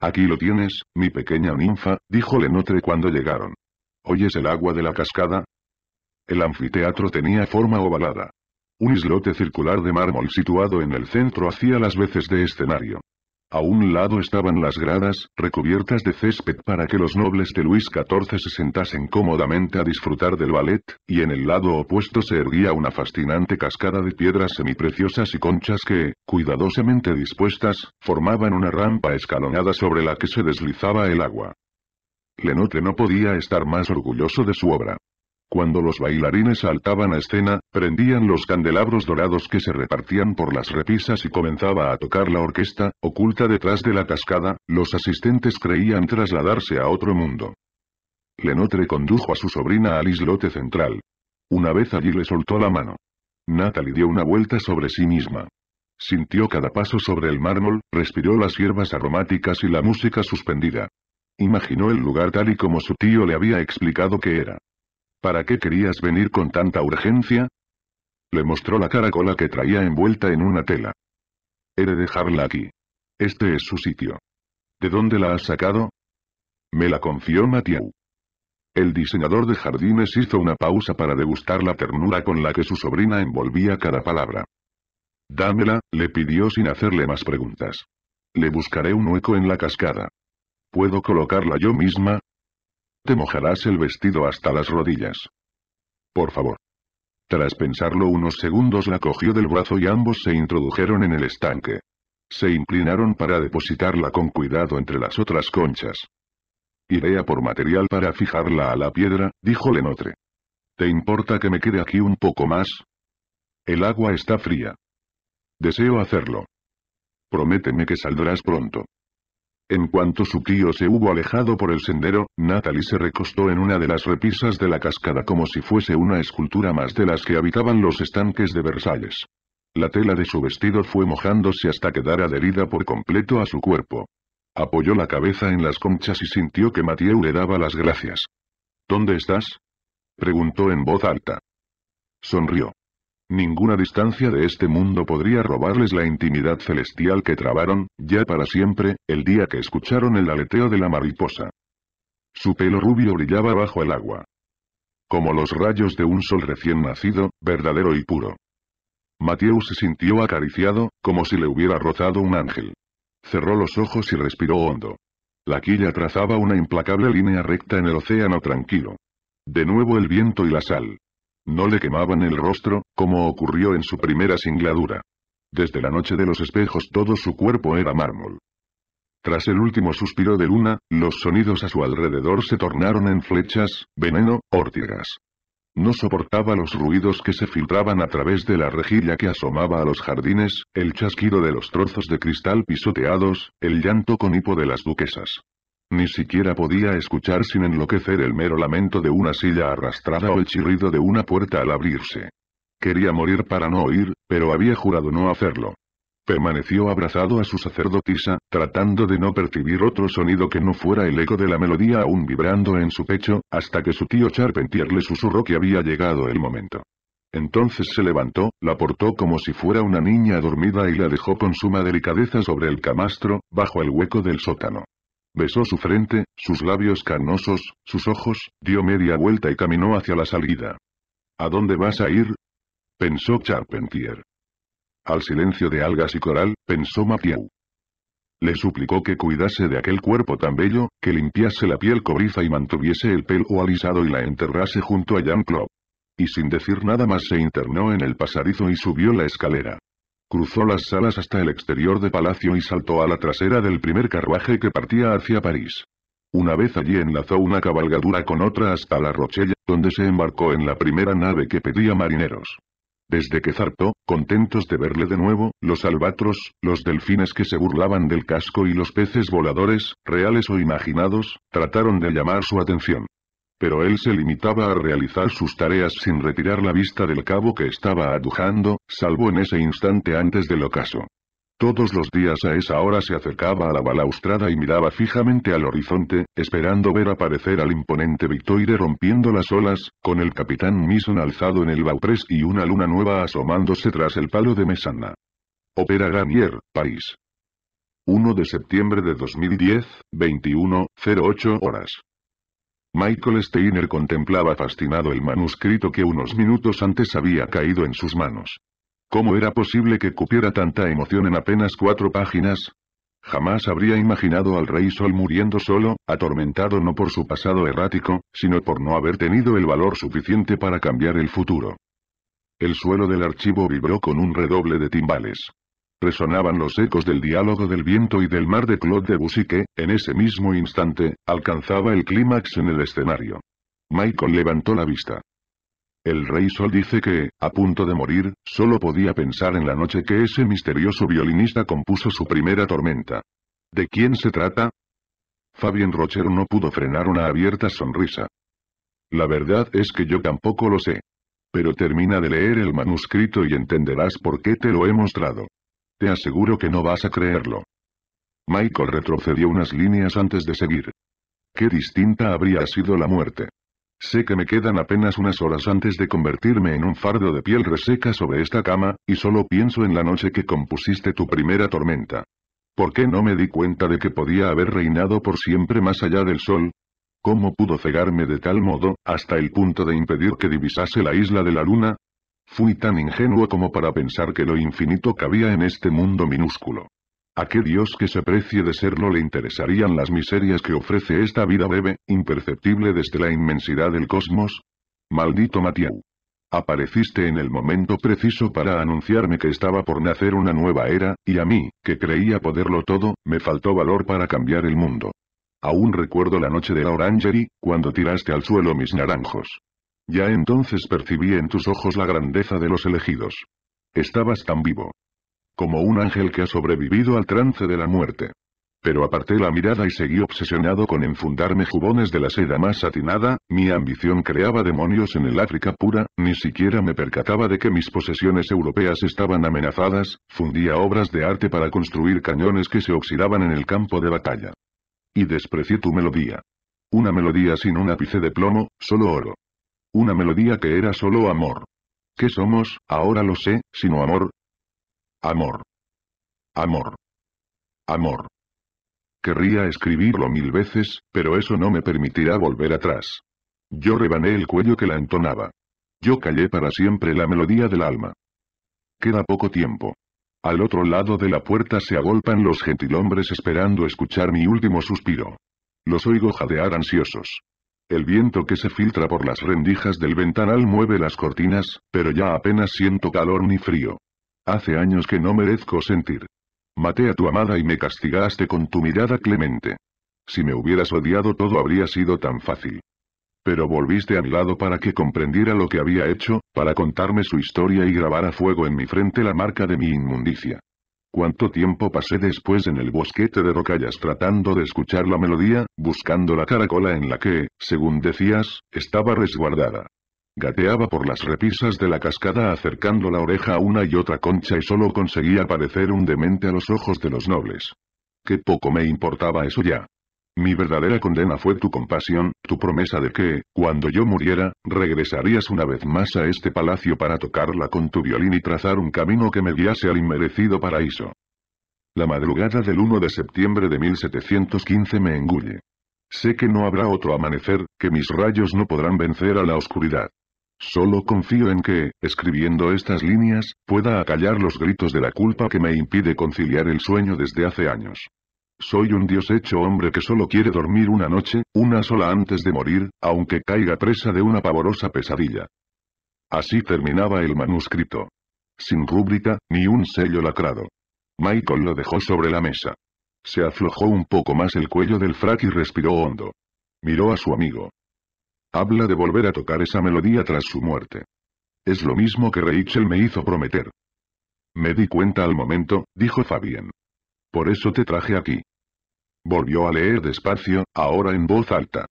Aquí lo tienes, mi pequeña ninfa, dijo Lenotre cuando llegaron. ¿Oyes el agua de la cascada? El anfiteatro tenía forma ovalada. Un islote circular de mármol situado en el centro hacía las veces de escenario. A un lado estaban las gradas, recubiertas de césped para que los nobles de Luis XIV se sentasen cómodamente a disfrutar del ballet, y en el lado opuesto se erguía una fascinante cascada de piedras semipreciosas y conchas que, cuidadosamente dispuestas, formaban una rampa escalonada sobre la que se deslizaba el agua. Lenotre no podía estar más orgulloso de su obra. Cuando los bailarines saltaban a escena, prendían los candelabros dorados que se repartían por las repisas y comenzaba a tocar la orquesta, oculta detrás de la cascada, los asistentes creían trasladarse a otro mundo. Lenotre condujo a su sobrina al islote central. Una vez allí le soltó la mano. Natalie dio una vuelta sobre sí misma. Sintió cada paso sobre el mármol, respiró las hierbas aromáticas y la música suspendida. Imaginó el lugar tal y como su tío le había explicado que era. ¿Para qué querías venir con tanta urgencia? Le mostró la caracola que traía envuelta en una tela. He de dejarla aquí. Este es su sitio. ¿De dónde la has sacado? Me la confió Matiau. El diseñador de jardines hizo una pausa para degustar la ternura con la que su sobrina envolvía cada palabra. Dámela, le pidió sin hacerle más preguntas. Le buscaré un hueco en la cascada. ¿Puedo colocarla yo misma? Te mojarás el vestido hasta las rodillas. Por favor. Tras pensarlo unos segundos la cogió del brazo y ambos se introdujeron en el estanque. Se inclinaron para depositarla con cuidado entre las otras conchas. «Idea por material para fijarla a la piedra, dijo Lenotre. ¿Te importa que me quede aquí un poco más? El agua está fría. Deseo hacerlo. Prométeme que saldrás pronto. En cuanto su tío se hubo alejado por el sendero, Natalie se recostó en una de las repisas de la cascada como si fuese una escultura más de las que habitaban los estanques de Versalles. La tela de su vestido fue mojándose hasta quedar adherida por completo a su cuerpo. Apoyó la cabeza en las conchas y sintió que Mathieu le daba las gracias. ¿Dónde estás? preguntó en voz alta. Sonrió. Ninguna distancia de este mundo podría robarles la intimidad celestial que trabaron, ya para siempre, el día que escucharon el aleteo de la mariposa. Su pelo rubio brillaba bajo el agua. Como los rayos de un sol recién nacido, verdadero y puro. Mateo se sintió acariciado, como si le hubiera rozado un ángel. Cerró los ojos y respiró hondo. La quilla trazaba una implacable línea recta en el océano tranquilo. De nuevo el viento y la sal. No le quemaban el rostro, como ocurrió en su primera singladura. Desde la noche de los espejos todo su cuerpo era mármol. Tras el último suspiro de luna, los sonidos a su alrededor se tornaron en flechas, veneno, órtigas. No soportaba los ruidos que se filtraban a través de la rejilla que asomaba a los jardines, el chasquido de los trozos de cristal pisoteados, el llanto con hipo de las duquesas. Ni siquiera podía escuchar sin enloquecer el mero lamento de una silla arrastrada o el chirrido de una puerta al abrirse. Quería morir para no oír, pero había jurado no hacerlo. Permaneció abrazado a su sacerdotisa, tratando de no percibir otro sonido que no fuera el eco de la melodía aún vibrando en su pecho, hasta que su tío Charpentier le susurró que había llegado el momento. Entonces se levantó, la portó como si fuera una niña dormida y la dejó con suma delicadeza sobre el camastro, bajo el hueco del sótano. Besó su frente, sus labios carnosos, sus ojos, dio media vuelta y caminó hacia la salida. ¿A dónde vas a ir? pensó Charpentier. Al silencio de algas y coral, pensó Mathieu. Le suplicó que cuidase de aquel cuerpo tan bello, que limpiase la piel cobriza y mantuviese el pelo alisado y la enterrase junto a Jean-Claude. Y sin decir nada más se internó en el pasadizo y subió la escalera. Cruzó las salas hasta el exterior de palacio y saltó a la trasera del primer carruaje que partía hacia París. Una vez allí enlazó una cabalgadura con otra hasta La Rochella, donde se embarcó en la primera nave que pedía marineros. Desde que zarpó, contentos de verle de nuevo, los albatros, los delfines que se burlaban del casco y los peces voladores, reales o imaginados, trataron de llamar su atención pero él se limitaba a realizar sus tareas sin retirar la vista del cabo que estaba adujando, salvo en ese instante antes del ocaso. Todos los días a esa hora se acercaba a la balaustrada y miraba fijamente al horizonte, esperando ver aparecer al imponente Victoire rompiendo las olas, con el capitán Mison alzado en el bauprés y una luna nueva asomándose tras el palo de mesana. Opera Garnier, París. 1 de septiembre de 2010, 21.08 horas. Michael Steiner contemplaba fascinado el manuscrito que unos minutos antes había caído en sus manos. ¿Cómo era posible que cupiera tanta emoción en apenas cuatro páginas? Jamás habría imaginado al rey Sol muriendo solo, atormentado no por su pasado errático, sino por no haber tenido el valor suficiente para cambiar el futuro. El suelo del archivo vibró con un redoble de timbales resonaban los ecos del diálogo del viento y del mar de Claude Debussy que, en ese mismo instante, alcanzaba el clímax en el escenario. Michael levantó la vista. El rey Sol dice que, a punto de morir, solo podía pensar en la noche que ese misterioso violinista compuso su primera tormenta. ¿De quién se trata? Fabien Rocher no pudo frenar una abierta sonrisa. La verdad es que yo tampoco lo sé. Pero termina de leer el manuscrito y entenderás por qué te lo he mostrado. Te aseguro que no vas a creerlo. Michael retrocedió unas líneas antes de seguir. Qué distinta habría sido la muerte. Sé que me quedan apenas unas horas antes de convertirme en un fardo de piel reseca sobre esta cama, y solo pienso en la noche que compusiste tu primera tormenta. ¿Por qué no me di cuenta de que podía haber reinado por siempre más allá del sol? ¿Cómo pudo cegarme de tal modo, hasta el punto de impedir que divisase la isla de la luna? Fui tan ingenuo como para pensar que lo infinito cabía en este mundo minúsculo. ¿A qué Dios que se precie de serlo le interesarían las miserias que ofrece esta vida breve, imperceptible desde la inmensidad del cosmos? Maldito Matías. Apareciste en el momento preciso para anunciarme que estaba por nacer una nueva era, y a mí, que creía poderlo todo, me faltó valor para cambiar el mundo. Aún recuerdo la noche de la Orangery, cuando tiraste al suelo mis naranjos. Ya entonces percibí en tus ojos la grandeza de los elegidos. Estabas tan vivo. Como un ángel que ha sobrevivido al trance de la muerte. Pero aparté la mirada y seguí obsesionado con enfundarme jubones de la seda más satinada, mi ambición creaba demonios en el África pura, ni siquiera me percataba de que mis posesiones europeas estaban amenazadas, fundía obras de arte para construir cañones que se oxidaban en el campo de batalla. Y desprecié tu melodía. Una melodía sin un ápice de plomo, solo oro. Una melodía que era solo amor. ¿Qué somos, ahora lo sé, sino amor? Amor. Amor. Amor. Querría escribirlo mil veces, pero eso no me permitirá volver atrás. Yo rebané el cuello que la entonaba. Yo callé para siempre la melodía del alma. Queda poco tiempo. Al otro lado de la puerta se agolpan los gentilhombres esperando escuchar mi último suspiro. Los oigo jadear ansiosos. El viento que se filtra por las rendijas del ventanal mueve las cortinas, pero ya apenas siento calor ni frío. Hace años que no merezco sentir. Maté a tu amada y me castigaste con tu mirada clemente. Si me hubieras odiado todo habría sido tan fácil. Pero volviste a mi lado para que comprendiera lo que había hecho, para contarme su historia y grabar a fuego en mi frente la marca de mi inmundicia. Cuánto tiempo pasé después en el bosquete de rocallas tratando de escuchar la melodía, buscando la caracola en la que, según decías, estaba resguardada. Gateaba por las repisas de la cascada acercando la oreja a una y otra concha y solo conseguía parecer un demente a los ojos de los nobles. Qué poco me importaba eso ya. Mi verdadera condena fue tu compasión, tu promesa de que, cuando yo muriera, regresarías una vez más a este palacio para tocarla con tu violín y trazar un camino que me guiase al inmerecido paraíso. La madrugada del 1 de septiembre de 1715 me engulle. Sé que no habrá otro amanecer, que mis rayos no podrán vencer a la oscuridad. Solo confío en que, escribiendo estas líneas, pueda acallar los gritos de la culpa que me impide conciliar el sueño desde hace años. Soy un dios hecho hombre que solo quiere dormir una noche, una sola antes de morir, aunque caiga presa de una pavorosa pesadilla. Así terminaba el manuscrito. Sin rúbrica, ni un sello lacrado. Michael lo dejó sobre la mesa. Se aflojó un poco más el cuello del frac y respiró hondo. Miró a su amigo. Habla de volver a tocar esa melodía tras su muerte. Es lo mismo que Rachel me hizo prometer. Me di cuenta al momento, dijo Fabián. Por eso te traje aquí. Volvió a leer despacio, ahora en voz alta.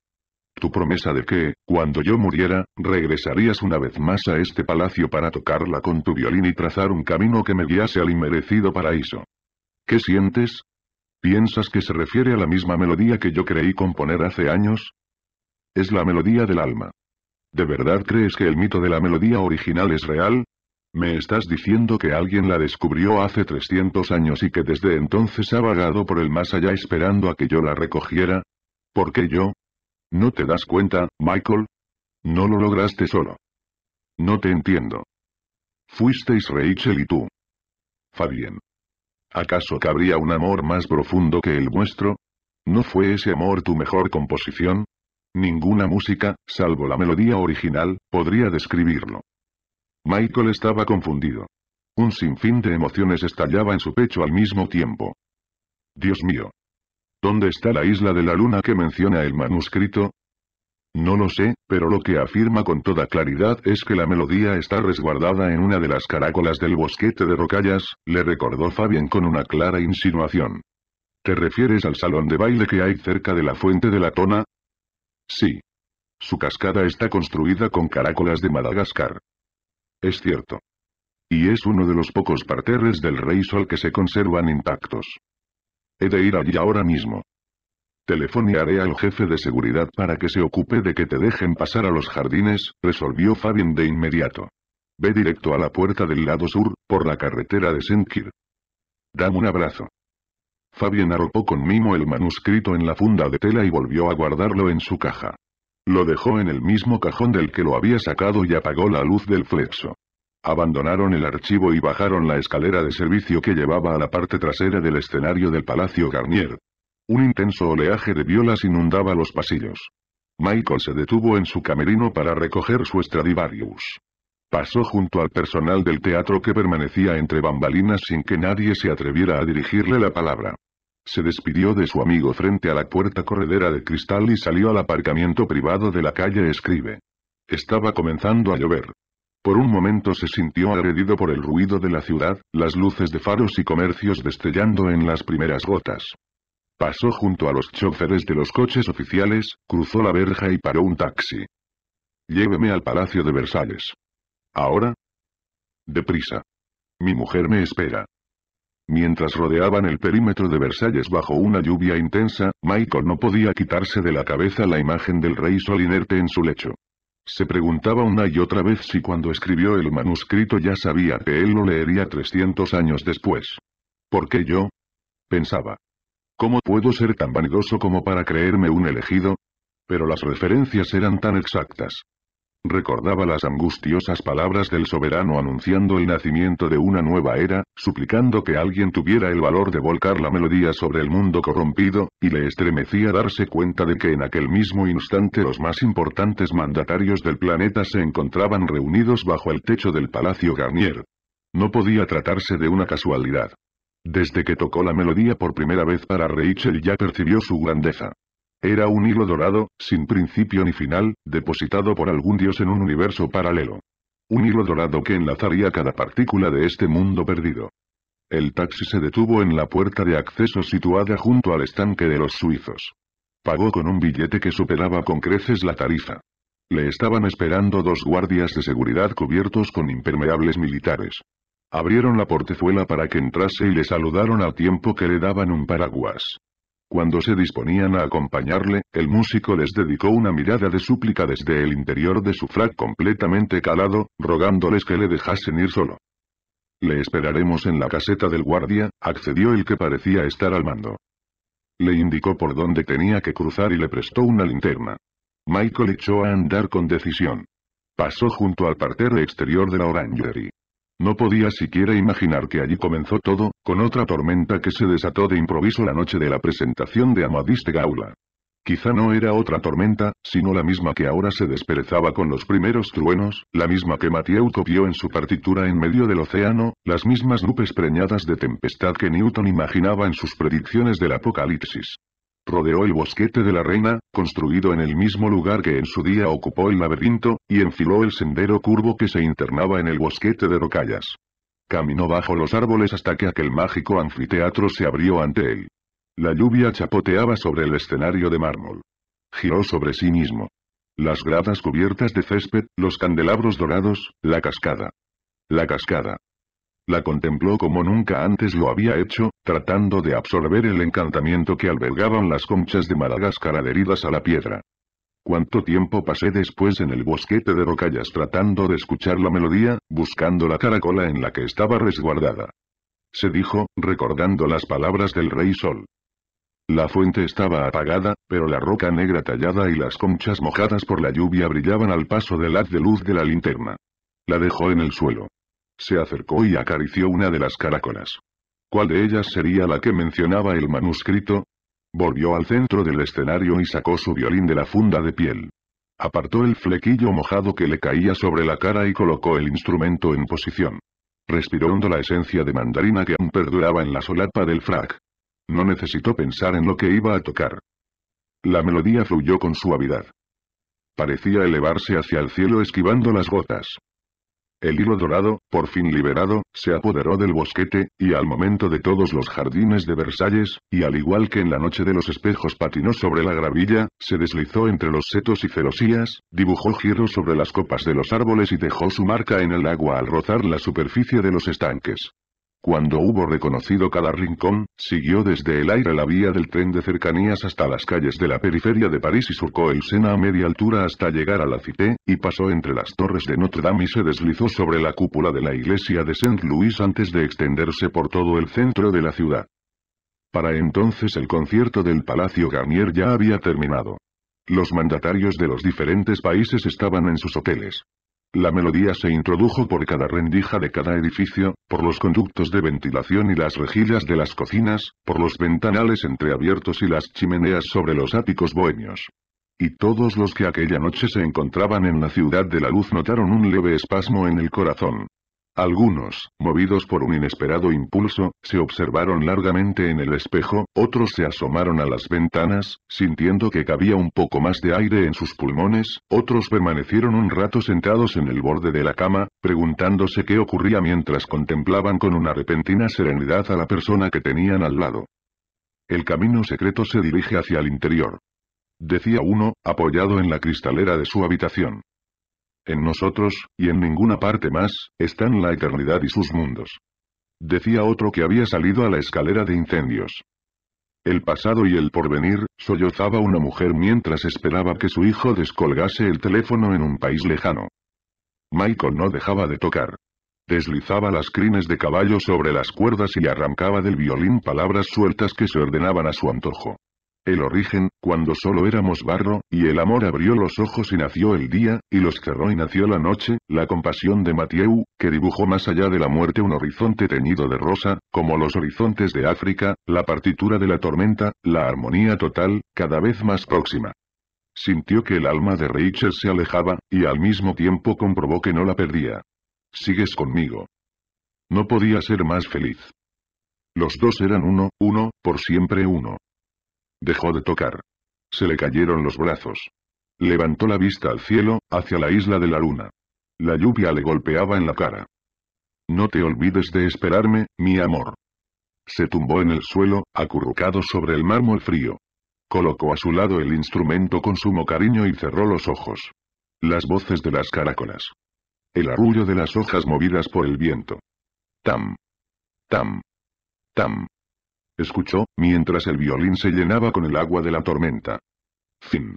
Tu promesa de que, cuando yo muriera, regresarías una vez más a este palacio para tocarla con tu violín y trazar un camino que me guiase al inmerecido paraíso. ¿Qué sientes? ¿Piensas que se refiere a la misma melodía que yo creí componer hace años? Es la melodía del alma. ¿De verdad crees que el mito de la melodía original es real? Me estás diciendo que alguien la descubrió hace 300 años y que desde entonces ha vagado por el más allá esperando a que yo la recogiera. ¿Por qué yo? ¿No te das cuenta, Michael? No lo lograste solo. No te entiendo. Fuisteis Rachel y tú. Fabien. ¿Acaso cabría un amor más profundo que el vuestro? ¿No fue ese amor tu mejor composición? Ninguna música, salvo la melodía original, podría describirlo. Michael estaba confundido. Un sinfín de emociones estallaba en su pecho al mismo tiempo. Dios mío. ¿Dónde está la isla de la luna que menciona el manuscrito? No lo sé, pero lo que afirma con toda claridad es que la melodía está resguardada en una de las caracolas del bosquete de rocallas, le recordó Fabien con una clara insinuación. ¿Te refieres al salón de baile que hay cerca de la fuente de la tona? Sí. Su cascada está construida con caracolas de Madagascar. Es cierto. Y es uno de los pocos parterres del Rey Sol que se conservan intactos. He de ir allí ahora mismo. Telefonearé al jefe de seguridad para que se ocupe de que te dejen pasar a los jardines, resolvió Fabian de inmediato. Ve directo a la puerta del lado sur, por la carretera de Senkir. Dame un abrazo. Fabian arropó con mimo el manuscrito en la funda de tela y volvió a guardarlo en su caja. Lo dejó en el mismo cajón del que lo había sacado y apagó la luz del flexo. Abandonaron el archivo y bajaron la escalera de servicio que llevaba a la parte trasera del escenario del Palacio Garnier. Un intenso oleaje de violas inundaba los pasillos. Michael se detuvo en su camerino para recoger su Stradivarius. Pasó junto al personal del teatro que permanecía entre bambalinas sin que nadie se atreviera a dirigirle la palabra. Se despidió de su amigo frente a la puerta corredera de cristal y salió al aparcamiento privado de la calle Escribe. Estaba comenzando a llover. Por un momento se sintió agredido por el ruido de la ciudad, las luces de faros y comercios destellando en las primeras gotas. Pasó junto a los choferes de los coches oficiales, cruzó la verja y paró un taxi. Lléveme al Palacio de Versalles. ¿Ahora? Deprisa. Mi mujer me espera. Mientras rodeaban el perímetro de Versalles bajo una lluvia intensa, Michael no podía quitarse de la cabeza la imagen del rey sol inerte en su lecho. Se preguntaba una y otra vez si cuando escribió el manuscrito ya sabía que él lo leería 300 años después. ¿Por qué yo? Pensaba. ¿Cómo puedo ser tan vanidoso como para creerme un elegido? Pero las referencias eran tan exactas. Recordaba las angustiosas palabras del soberano anunciando el nacimiento de una nueva era, suplicando que alguien tuviera el valor de volcar la melodía sobre el mundo corrompido, y le estremecía darse cuenta de que en aquel mismo instante los más importantes mandatarios del planeta se encontraban reunidos bajo el techo del Palacio Garnier. No podía tratarse de una casualidad. Desde que tocó la melodía por primera vez para Rachel ya percibió su grandeza. Era un hilo dorado, sin principio ni final, depositado por algún dios en un universo paralelo. Un hilo dorado que enlazaría cada partícula de este mundo perdido. El taxi se detuvo en la puerta de acceso situada junto al estanque de los suizos. Pagó con un billete que superaba con creces la tarifa. Le estaban esperando dos guardias de seguridad cubiertos con impermeables militares. Abrieron la portezuela para que entrase y le saludaron al tiempo que le daban un paraguas. Cuando se disponían a acompañarle, el músico les dedicó una mirada de súplica desde el interior de su frac completamente calado, rogándoles que le dejasen ir solo. Le esperaremos en la caseta del guardia, accedió el que parecía estar al mando. Le indicó por dónde tenía que cruzar y le prestó una linterna. Michael echó a andar con decisión. Pasó junto al parterre exterior de la Orangery. No podía siquiera imaginar que allí comenzó todo, con otra tormenta que se desató de improviso la noche de la presentación de Amadís de Gaula. Quizá no era otra tormenta, sino la misma que ahora se desperezaba con los primeros truenos, la misma que Matieu vio en su partitura en medio del océano, las mismas nubes preñadas de tempestad que Newton imaginaba en sus predicciones del apocalipsis rodeó el bosquete de la reina, construido en el mismo lugar que en su día ocupó el laberinto, y enfiló el sendero curvo que se internaba en el bosquete de rocallas. Caminó bajo los árboles hasta que aquel mágico anfiteatro se abrió ante él. La lluvia chapoteaba sobre el escenario de mármol. Giró sobre sí mismo. Las gradas cubiertas de césped, los candelabros dorados, la cascada. La cascada la contempló como nunca antes lo había hecho, tratando de absorber el encantamiento que albergaban las conchas de Madagascar adheridas a la piedra. Cuánto tiempo pasé después en el bosquete de rocallas tratando de escuchar la melodía, buscando la caracola en la que estaba resguardada. Se dijo, recordando las palabras del rey Sol. La fuente estaba apagada, pero la roca negra tallada y las conchas mojadas por la lluvia brillaban al paso del haz de luz de la linterna. La dejó en el suelo. Se acercó y acarició una de las caracolas. ¿Cuál de ellas sería la que mencionaba el manuscrito? Volvió al centro del escenario y sacó su violín de la funda de piel. Apartó el flequillo mojado que le caía sobre la cara y colocó el instrumento en posición. Respiró hondo la esencia de mandarina que aún perduraba en la solapa del frac. No necesitó pensar en lo que iba a tocar. La melodía fluyó con suavidad. Parecía elevarse hacia el cielo esquivando las gotas. El hilo dorado, por fin liberado, se apoderó del bosquete, y al momento de todos los jardines de Versalles, y al igual que en la noche de los espejos patinó sobre la gravilla, se deslizó entre los setos y celosías, dibujó giros sobre las copas de los árboles y dejó su marca en el agua al rozar la superficie de los estanques. Cuando hubo reconocido cada rincón, siguió desde el aire la vía del tren de cercanías hasta las calles de la periferia de París y surcó el Sena a media altura hasta llegar a la Cité, y pasó entre las torres de Notre Dame y se deslizó sobre la cúpula de la iglesia de Saint-Louis antes de extenderse por todo el centro de la ciudad. Para entonces el concierto del Palacio Garnier ya había terminado. Los mandatarios de los diferentes países estaban en sus hoteles. La melodía se introdujo por cada rendija de cada edificio, por los conductos de ventilación y las rejillas de las cocinas, por los ventanales entreabiertos y las chimeneas sobre los áticos bohemios. Y todos los que aquella noche se encontraban en la ciudad de la luz notaron un leve espasmo en el corazón. Algunos, movidos por un inesperado impulso, se observaron largamente en el espejo, otros se asomaron a las ventanas, sintiendo que cabía un poco más de aire en sus pulmones, otros permanecieron un rato sentados en el borde de la cama, preguntándose qué ocurría mientras contemplaban con una repentina serenidad a la persona que tenían al lado. El camino secreto se dirige hacia el interior. Decía uno, apoyado en la cristalera de su habitación en nosotros, y en ninguna parte más, están la eternidad y sus mundos. Decía otro que había salido a la escalera de incendios. El pasado y el porvenir, sollozaba una mujer mientras esperaba que su hijo descolgase el teléfono en un país lejano. Michael no dejaba de tocar. Deslizaba las crines de caballo sobre las cuerdas y arrancaba del violín palabras sueltas que se ordenaban a su antojo. El origen, cuando solo éramos barro, y el amor abrió los ojos y nació el día, y los cerró y nació la noche, la compasión de Mathieu, que dibujó más allá de la muerte un horizonte teñido de rosa, como los horizontes de África, la partitura de la tormenta, la armonía total, cada vez más próxima. Sintió que el alma de Rachel se alejaba, y al mismo tiempo comprobó que no la perdía. Sigues conmigo. No podía ser más feliz. Los dos eran uno, uno, por siempre uno. Dejó de tocar. Se le cayeron los brazos. Levantó la vista al cielo, hacia la isla de la luna. La lluvia le golpeaba en la cara. No te olvides de esperarme, mi amor. Se tumbó en el suelo, acurrucado sobre el mármol frío. Colocó a su lado el instrumento con sumo cariño y cerró los ojos. Las voces de las caracolas. El arrullo de las hojas movidas por el viento. Tam. Tam. Tam escuchó, mientras el violín se llenaba con el agua de la tormenta. Fin.